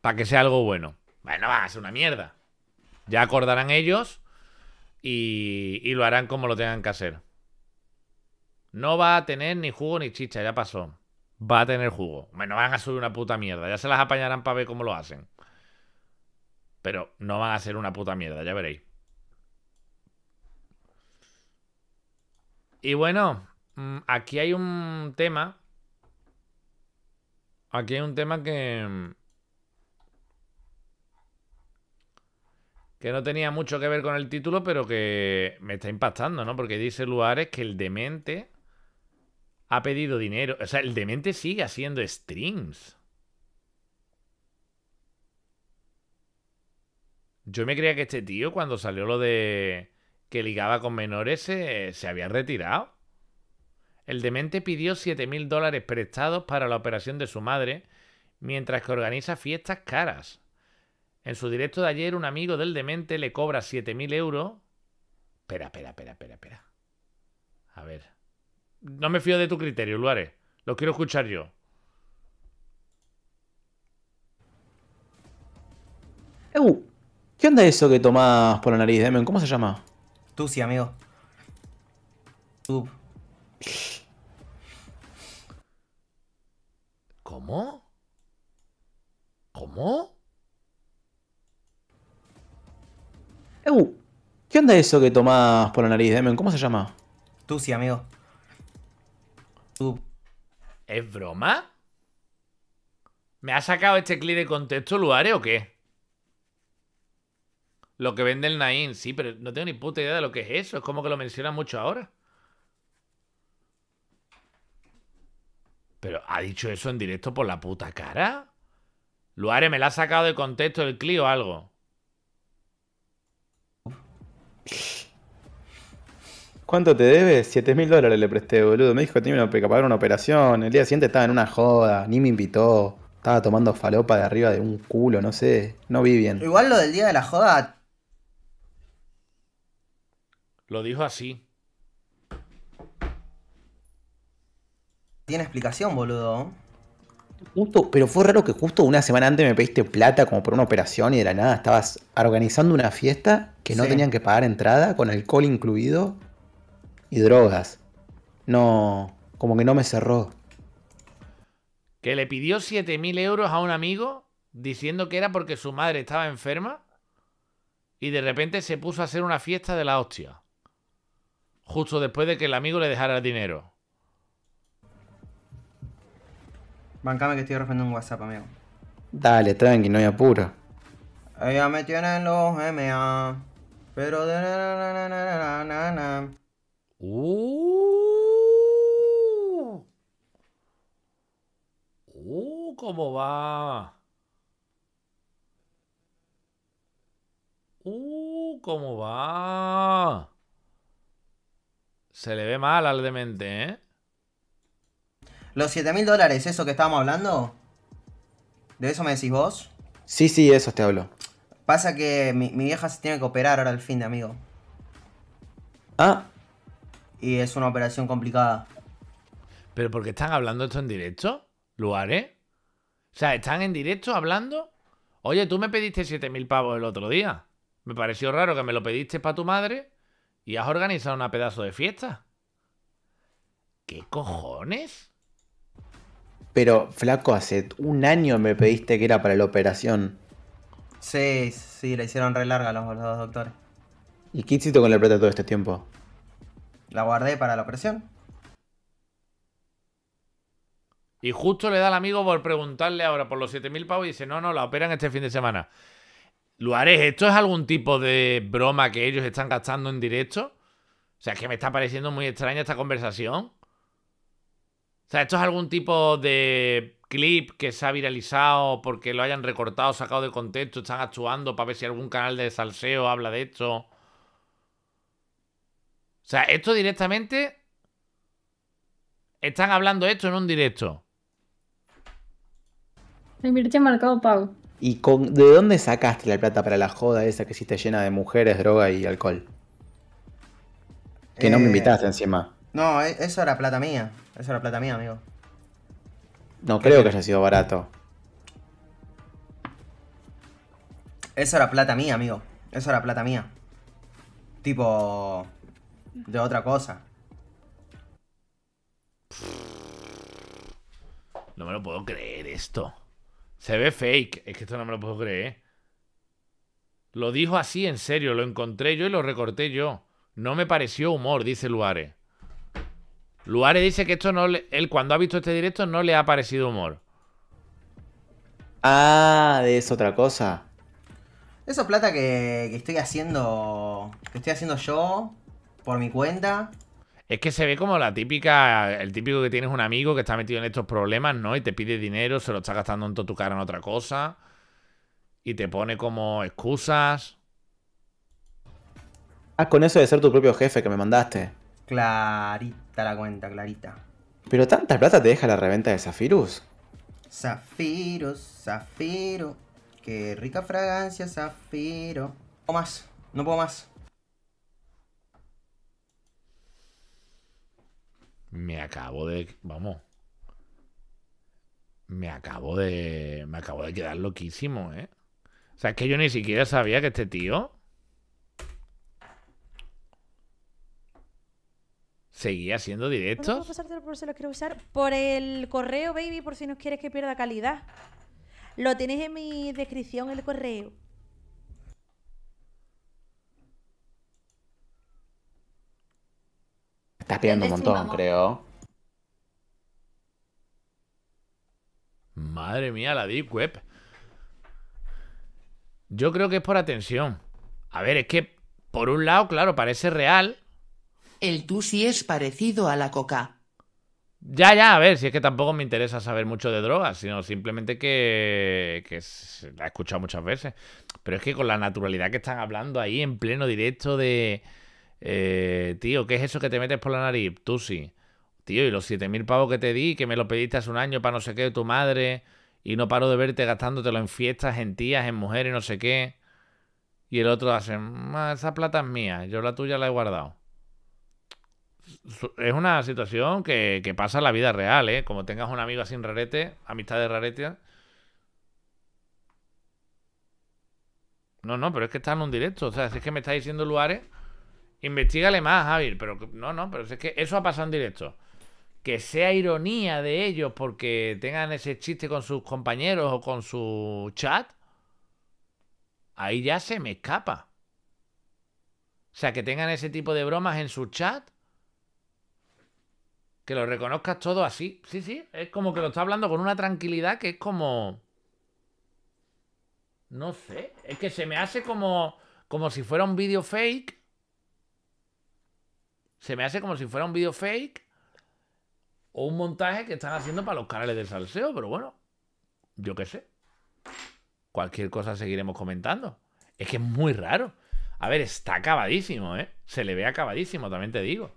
Para que sea algo bueno. Bueno, va a ser una mierda. Ya acordarán ellos y, y lo harán como lo tengan que hacer. No va a tener ni jugo ni chicha, ya pasó. Va a tener jugo. Bueno, van a subir una puta mierda. Ya se las apañarán para ver cómo lo hacen. Pero no van a ser una puta mierda, ya veréis. Y bueno, mm, aquí hay un tema. Aquí hay un tema que. Mm, que no tenía mucho que ver con el título, pero que me está impactando, ¿no? Porque dice Luares que el demente ha pedido dinero. O sea, el demente sigue haciendo streams. Yo me creía que este tío, cuando salió lo de que ligaba con menores, se, había retirado. El demente pidió 7.000 dólares prestados para la operación de su madre, mientras que organiza fiestas caras. En su directo de ayer, un amigo del demente le cobra 7.000 euros. Espera, espera, espera, espera, espera. A ver. No me fío de tu criterio, Luare. Lo quiero escuchar yo. ¿Qué onda eso que tomás por la nariz, Demon? ¿Cómo se llama? sí, amigo. ¿Cómo? ¿Cómo? ¿qué onda eso que tomás por la nariz, Demon? ¿Cómo se llama? sí, amigo. ¿Es broma? ¿Me ha sacado este clip de contexto, Luare, o qué? Lo que vende el Nain, sí, pero no tengo ni puta idea de lo que es eso. Es como que lo menciona mucho ahora. Pero ha dicho eso en directo por la puta cara. Luare, me la ha sacado de contexto el Clio o algo. ¿Cuánto te debes? 7.000 mil dólares le presté, boludo. Me dijo que tenía que pagar una operación. El día siguiente estaba en una joda. Ni me invitó. Estaba tomando falopa de arriba de un culo, no sé. No vi bien. Igual lo del día de la joda lo dijo así. Tiene explicación, boludo. Justo, pero fue raro que justo una semana antes me pediste plata como por una operación y de la nada estabas organizando una fiesta que no tenían que pagar entrada, con alcohol incluido y drogas. No, como que no me cerró. Que le pidió 7.000 euros a un amigo diciendo que era porque su madre estaba enferma y de repente se puso a hacer una fiesta de la hostia. Justo después de que el amigo le dejara el dinero. Bancame que estoy refiriendo un WhatsApp, amigo. Dale, tranqui, no hay apuro. Ella me tiene en los MA. Pero de na na uh. uh, ¿cómo va? Uh, ¿cómo va? Se le ve mal al demente, ¿eh? ¿Los 7.000 mil dólares, eso que estábamos hablando? ¿De eso me decís vos? Sí, sí, eso te hablo. Pasa que mi, vieja se tiene que operar ahora al fin de amigo. Ah. Y es una operación complicada. ¿Pero por qué están hablando esto en directo? ¿Luare? O sea, ¿están en directo hablando? Oye, tú me pediste 7.000 pavos el otro día. Me pareció raro que me lo pediste para tu madre ¿Y has organizado una pedazo de fiesta? ¿Qué cojones? Pero, flaco, hace un año me pediste que era para la operación. Sí, sí, la hicieron re larga los, dos doctores. ¿Y qué hiciste con la plata todo este tiempo? La guardé para la operación. Y justo le da al amigo por preguntarle ahora por los 7.000 pavos y dice, no, no, la operan este fin de semana lo ¿esto es algún tipo de broma que ellos están gastando en directo? O sea, es que me está pareciendo muy extraña esta conversación. O sea, ¿esto es algún tipo de clip que se ha viralizado porque lo hayan recortado, sacado de contexto, están actuando para ver si algún canal de salseo habla de esto? O sea, esto directamente... Están hablando esto en un directo. marcado pago. ¿Y de dónde sacaste la plata para la joda esa que hiciste llena de mujeres, droga y alcohol? Que no me eh, invitaste encima. No, e, eso era plata mía. Eso era plata mía, amigo. No creo que haya sido barato. Eso era plata mía, amigo. Eso era plata mía. Tipo. de otra cosa. No me lo puedo creer esto. Se ve fake. Es que esto no me lo puedo creer. Lo dijo así, en serio. Lo encontré yo y lo recorté yo. No me pareció humor, dice Luare. Luare dice que esto no él cuando ha visto este directo no le ha parecido humor. Ah, de es otra cosa. Esa plata que, que, estoy haciendo. Que estoy haciendo yo. Por mi cuenta. Es que se ve como la típica, el típico que tienes un amigo que está metido en estos problemas, ¿no? Y te pide dinero, se lo está gastando en toda tu cara en otra cosa. Y te pone como excusas. Ah, con eso de ser tu propio jefe que me mandaste. Clarita la cuenta, clarita. Pero tantas plata te deja la reventa de Zafirus. Zafirus, Zafiro. Qué rica fragancia, Zafiro. No más, no puedo más. me acabo de. Vamos. Me acabo de. Me acabo de quedar loquísimo, ¿eh? O sea, es que yo ni siquiera sabía que este tío. ¿Seguía siendo directo? Por el correo, baby, por si no quieres que pierda calidad. Lo tienes en mi descripción, el correo. Estás pidiendo un montón, creo. Madre mía, la Deep Web. Yo creo que es por atención. A ver, es que, por un lado, claro, parece real. El tú sí es parecido a la coca. Ya, ya, a ver, si es que tampoco me interesa saber mucho de drogas, sino simplemente que, que se la he escuchado muchas veces. Pero es que con la naturalidad que están hablando ahí en pleno directo de... Eh, tío, ¿qué es eso que te metes por la nariz? Tú sí. Tío, y los 7.000 pavos que te di, que me los pediste hace un año para no sé qué de tu madre, y no paro de verte gastándotelo en fiestas, en tías, en mujeres, no sé qué. Y el otro hace, esa plata es mía, yo la tuya la he guardado. Es una situación que, pasa en la vida real, ¿eh? Como tengas un amigo sin rarete, amistad de rarete. No, no, pero es que está en un directo. O sea, es que me está diciendo lugares Investígale más, Javier, pero no, no, pero es que eso ha pasado en directo. Que sea ironía de ellos porque tengan ese chiste con sus compañeros o con su chat, ahí ya se me escapa. O sea, que tengan ese tipo de bromas en su chat, que lo reconozcas todo así. Sí, sí, es como que lo está hablando con una tranquilidad que es como... No sé, es que se me hace como, como si fuera un vídeo fake se me hace como si fuera un video fake o un montaje que están haciendo para los canales de salseo, pero bueno, yo qué sé. Cualquier cosa seguiremos comentando. Es que es muy raro. A ver, está acabadísimo, ¿eh? Se le ve acabadísimo, también te digo.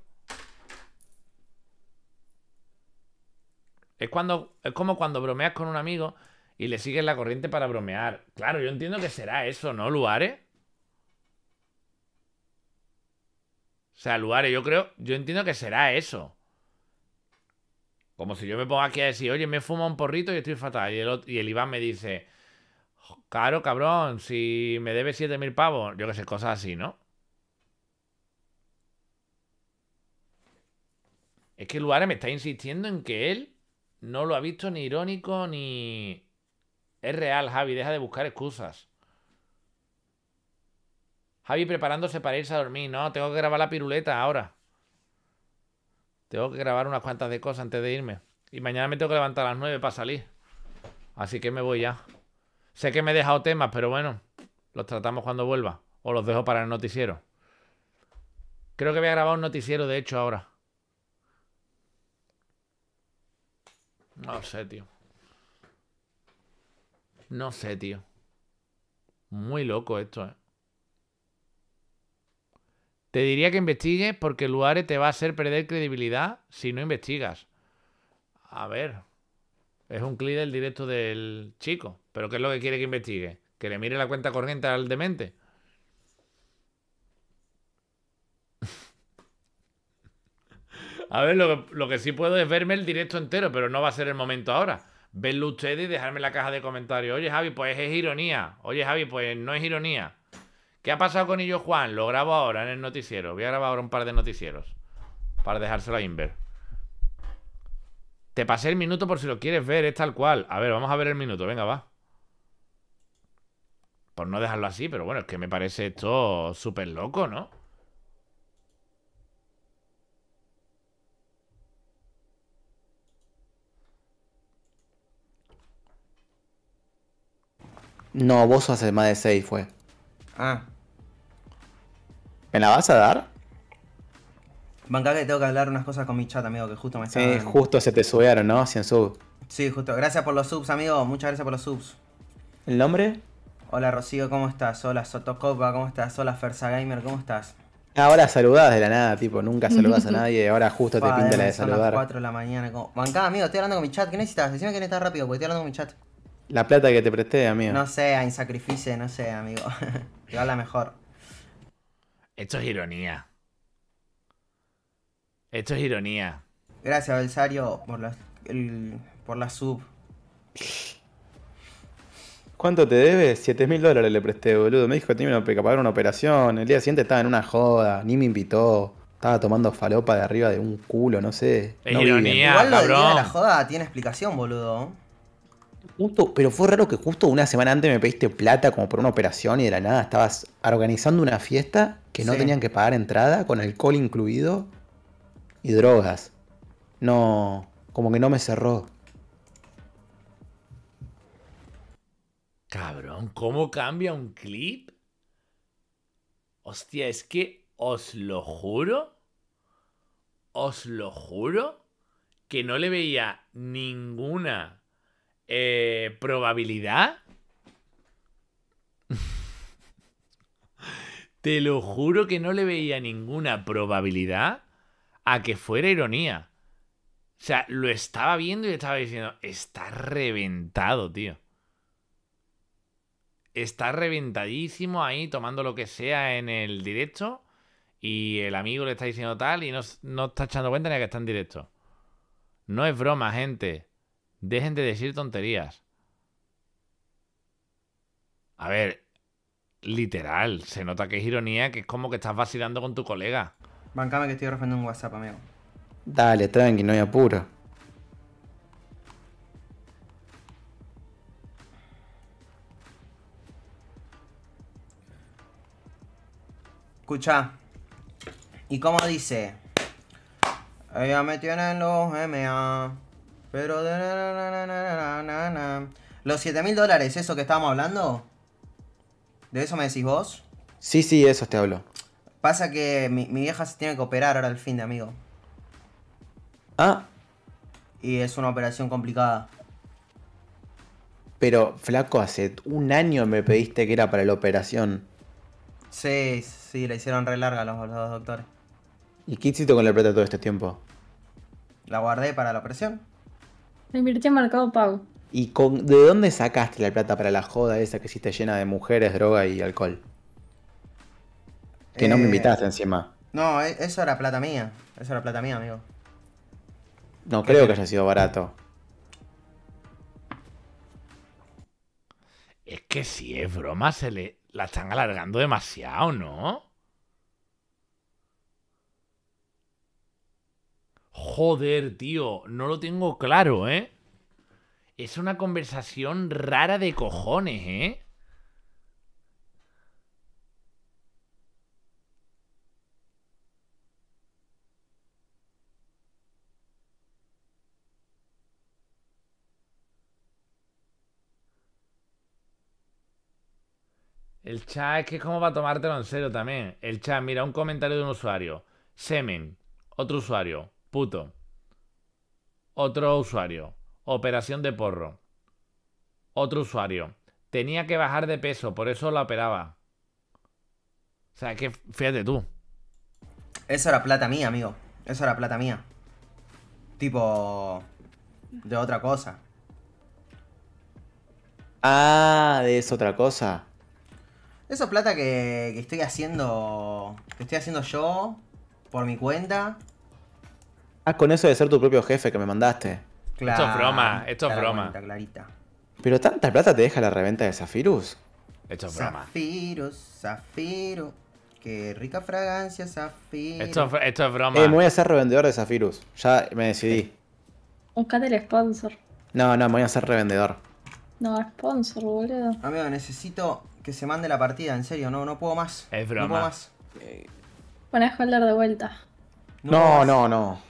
Es cuando. como cuando bromeas con un amigo y le sigues la corriente para bromear. Claro, yo entiendo que será eso, ¿no, Luares? O sea, Luare, yo creo, yo entiendo que será eso. Como si yo me ponga aquí a decir, oye, me fumo un porrito y estoy fatal. Y el, y el Iván me dice, caro cabrón, si me debes 7.000 pavos, yo que sé, cosas así, ¿no? Es que Luare me está insistiendo en que él no lo ha visto ni irónico ni... Es real, Javi, deja de buscar excusas. Javi preparándose para irse a dormir. No, tengo que grabar la piruleta ahora. Tengo que grabar unas cuantas de cosas antes de irme. Y mañana me tengo que levantar a las 9 para salir. Así que me voy ya. Sé que me he dejado temas, pero bueno. Los tratamos cuando vuelva. O los dejo para el noticiero. Creo que voy a grabar un noticiero, de hecho, ahora. No sé, tío. No sé, tío. Muy loco esto, eh. Te diría que investigues porque Luare te va a hacer perder credibilidad si no investigas. A ver. Es un clic del directo del chico. ¿Pero qué es lo que quiere que investigue? ¿Que le mire la cuenta corriente al demente? [laughs] a ver, lo que, sí puedo es verme el directo entero, pero no va a ser el momento ahora. Verlo ustedes y dejarme la caja de comentarios. Oye, Javi, pues es ironía. Oye, Javi, pues no es ironía. ¿Qué ha pasado con ello, Juan? Lo grabo ahora en el noticiero. Voy a grabar ahora un par de noticieros. Para dejárselo a Inver. Te pasé el minuto por si lo quieres ver, es tal cual. A ver, vamos a ver el minuto, venga, va. Por no dejarlo así, pero bueno, es que me parece esto súper loco, ¿no? No, vos hace más de seis, fue. Ah. ¿Me la vas a dar? Banca que tengo que hablar unas cosas con mi chat, amigo, que justo me está. Sí, justo se te subieron, ¿no? 100 subs. Sí, justo. Gracias por los subs, amigo. Muchas gracias por los subs. ¿El nombre? Hola, Rocío, ¿cómo estás? Hola, Sotocopa, ¿cómo estás? Hola, Fersagamer. ¿cómo estás? Ah, ahora saludas de la nada, tipo, nunca saludas a [laughs] nadie, ahora justo te pinta la de saludar. las 4 de la mañana, como... amigo, estoy hablando con mi chat, ¿qué necesitas? Decime que necesitas rápido, porque estoy hablando con mi chat. La plata que te presté, amigo. No sé, a sacrificio, no sé, amigo. [laughs] a la mejor. Esto es ironía. Esto es ironía. Gracias, Belsario, por la, por la sub. ¿Cuánto te debes? 7.000 mil dólares le presté, boludo. Me dijo que tenía que pagar una operación. El día siguiente estaba en una joda, ni me invitó. Estaba tomando falopa de arriba de un culo, no sé. Es ironía, la joda tiene explicación, boludo pero fue raro que justo una semana antes me pediste plata como por una operación y de la nada estabas organizando una fiesta que no tenían que pagar entrada, con alcohol incluido y drogas. No, como que no me cerró. Cabrón, ¿cómo cambia un clip? Hostia, es que os lo juro, os lo juro, que no le veía ninguna eh, ¿Probabilidad? [laughs] Te lo juro que no le veía ninguna probabilidad a que fuera ironía. O sea, lo estaba viendo y estaba diciendo, está reventado, tío. Está reventadísimo ahí tomando lo que sea en el directo y el amigo le está diciendo tal y no, no está echando cuenta ni que está en directo. No es broma, gente. Dejen de decir tonterías. A ver, literal, se nota que es ironía, que es como que estás vacilando con tu colega. Bancame que estoy refiriendo un WhatsApp, amigo. Dale, tranqui, no hay apuro. Escucha. ¿Y cómo dice? Ella me tiene en los MA. Pero... Los 7000 mil dólares, ¿eso que estábamos hablando? ¿De eso me decís vos? Sí, sí, eso te hablo. Pasa que mi, vieja se tiene que operar ahora al fin de amigo. Ah. Y es una operación complicada. Pero, flaco, hace un año me pediste que era para la operación. Sí, sí, la hicieron re larga los, dos doctores. ¿Y qué hiciste con la plata todo este tiempo? La guardé para la operación. Me invirtió en Mercado Pago. ¿Y de dónde sacaste la plata para la joda esa que hiciste llena de mujeres, droga y alcohol? Que no me eh, invitaste encima. No, e, eso era plata mía. Eso era plata mía, amigo. No creo que este. haya sido barato. Es que si es broma, se le la están alargando demasiado, ¿no? Joder, tío, no lo tengo claro, ¿eh? Es una conversación rara de cojones, ¿eh? El chat es que es como para tomártelo en serio también. El chat, mira, un comentario de un usuario. Semen, otro usuario. Puto. Otro usuario. Operación de porro. Otro usuario. Tenía que bajar de peso, por eso la operaba. O sea, que fíjate tú. Eso era plata mía, amigo. Eso era plata mía. Tipo... De otra cosa. Ah, de es otra cosa. Esa plata que, que, estoy haciendo. Que estoy haciendo yo. Por mi cuenta. Ah, con eso de ser tu propio jefe que me mandaste. Claro. Esto es broma, esto es broma. clarita. Pero tanta plata te deja la reventa de Zafirus. Esto es broma. Zafirus, Zafiro. Qué rica fragancia, Zafiro. Esto, es broma. Eh, me voy a ser revendedor de Zafirus. Ya me decidí. Buscate el sponsor. No, no, me voy a ser revendedor. No, sponsor, boludo. Amigo, necesito que se mande la partida, en serio, no, no puedo más. Es broma. No puedo más. Pones holder de vuelta. no, no, no.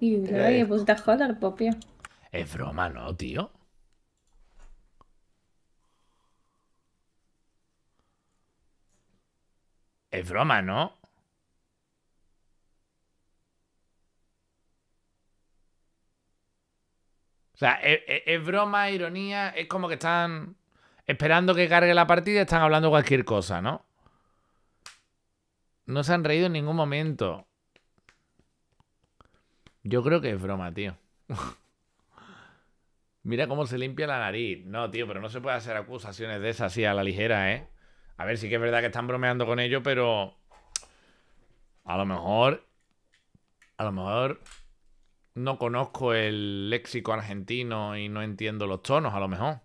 Y Ej. pues joder, popio. Es broma, ¿no, tío? Es broma, ¿no? O sea, e, e, es, broma, ironía, es como que están esperando que cargue la partida y están hablando cualquier cosa, ¿no? No se han reído en ningún momento. Yo creo que es broma, tío. Mira cómo se limpia la nariz. No, tío, pero no se puede hacer acusaciones de esas así a la ligera, ¿eh? A ver, sí que es verdad que están bromeando con ello, pero. A lo mejor. A lo mejor. No conozco el léxico argentino y no entiendo los tonos, a lo mejor.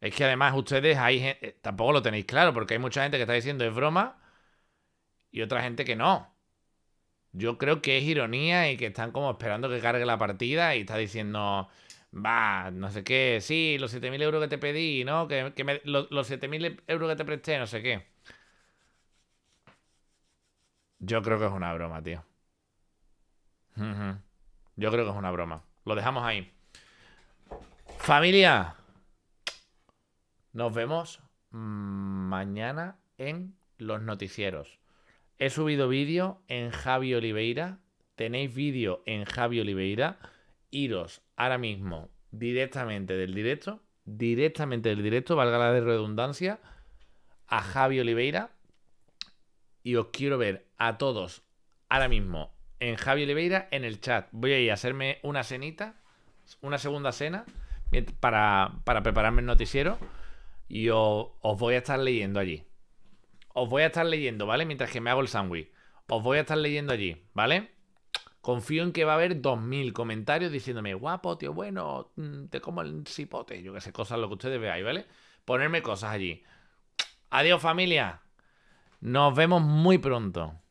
Es que además ustedes ahí... Eh, tampoco lo tenéis claro, porque hay mucha gente que está diciendo es broma y otra gente que no. Yo creo que es ironía y que están como esperando que cargue la partida y está diciendo, va, no sé qué, sí, los 7.000 euros que te pedí, ¿no? Que, los, 7.000 euros que te presté, no sé qué. Yo creo que es una broma, tío. Yo creo que es una broma. Lo dejamos ahí. Familia, nos vemos mm, mañana en los noticieros. He subido vídeo en Javi Oliveira. Tenéis vídeo en Javi Oliveira. Iros ahora mismo directamente del directo, directamente del directo, valga la redundancia, a Javi Oliveira. Y os quiero ver a todos ahora mismo en Javi Oliveira en el chat. Voy a ir a hacerme una cenita, una segunda cena, para, prepararme el noticiero. Y os voy a estar leyendo allí. Os voy a estar leyendo, ¿vale? Mientras que me hago el sándwich. Os voy a estar leyendo allí, ¿vale? Confío en que va a haber 2.000 comentarios diciéndome, guapo, tío, bueno, mm, te como el cipote, yo que sé, cosas, lo que ustedes veáis, ¿vale? Ponerme cosas allí. Adiós familia. Nos vemos muy pronto.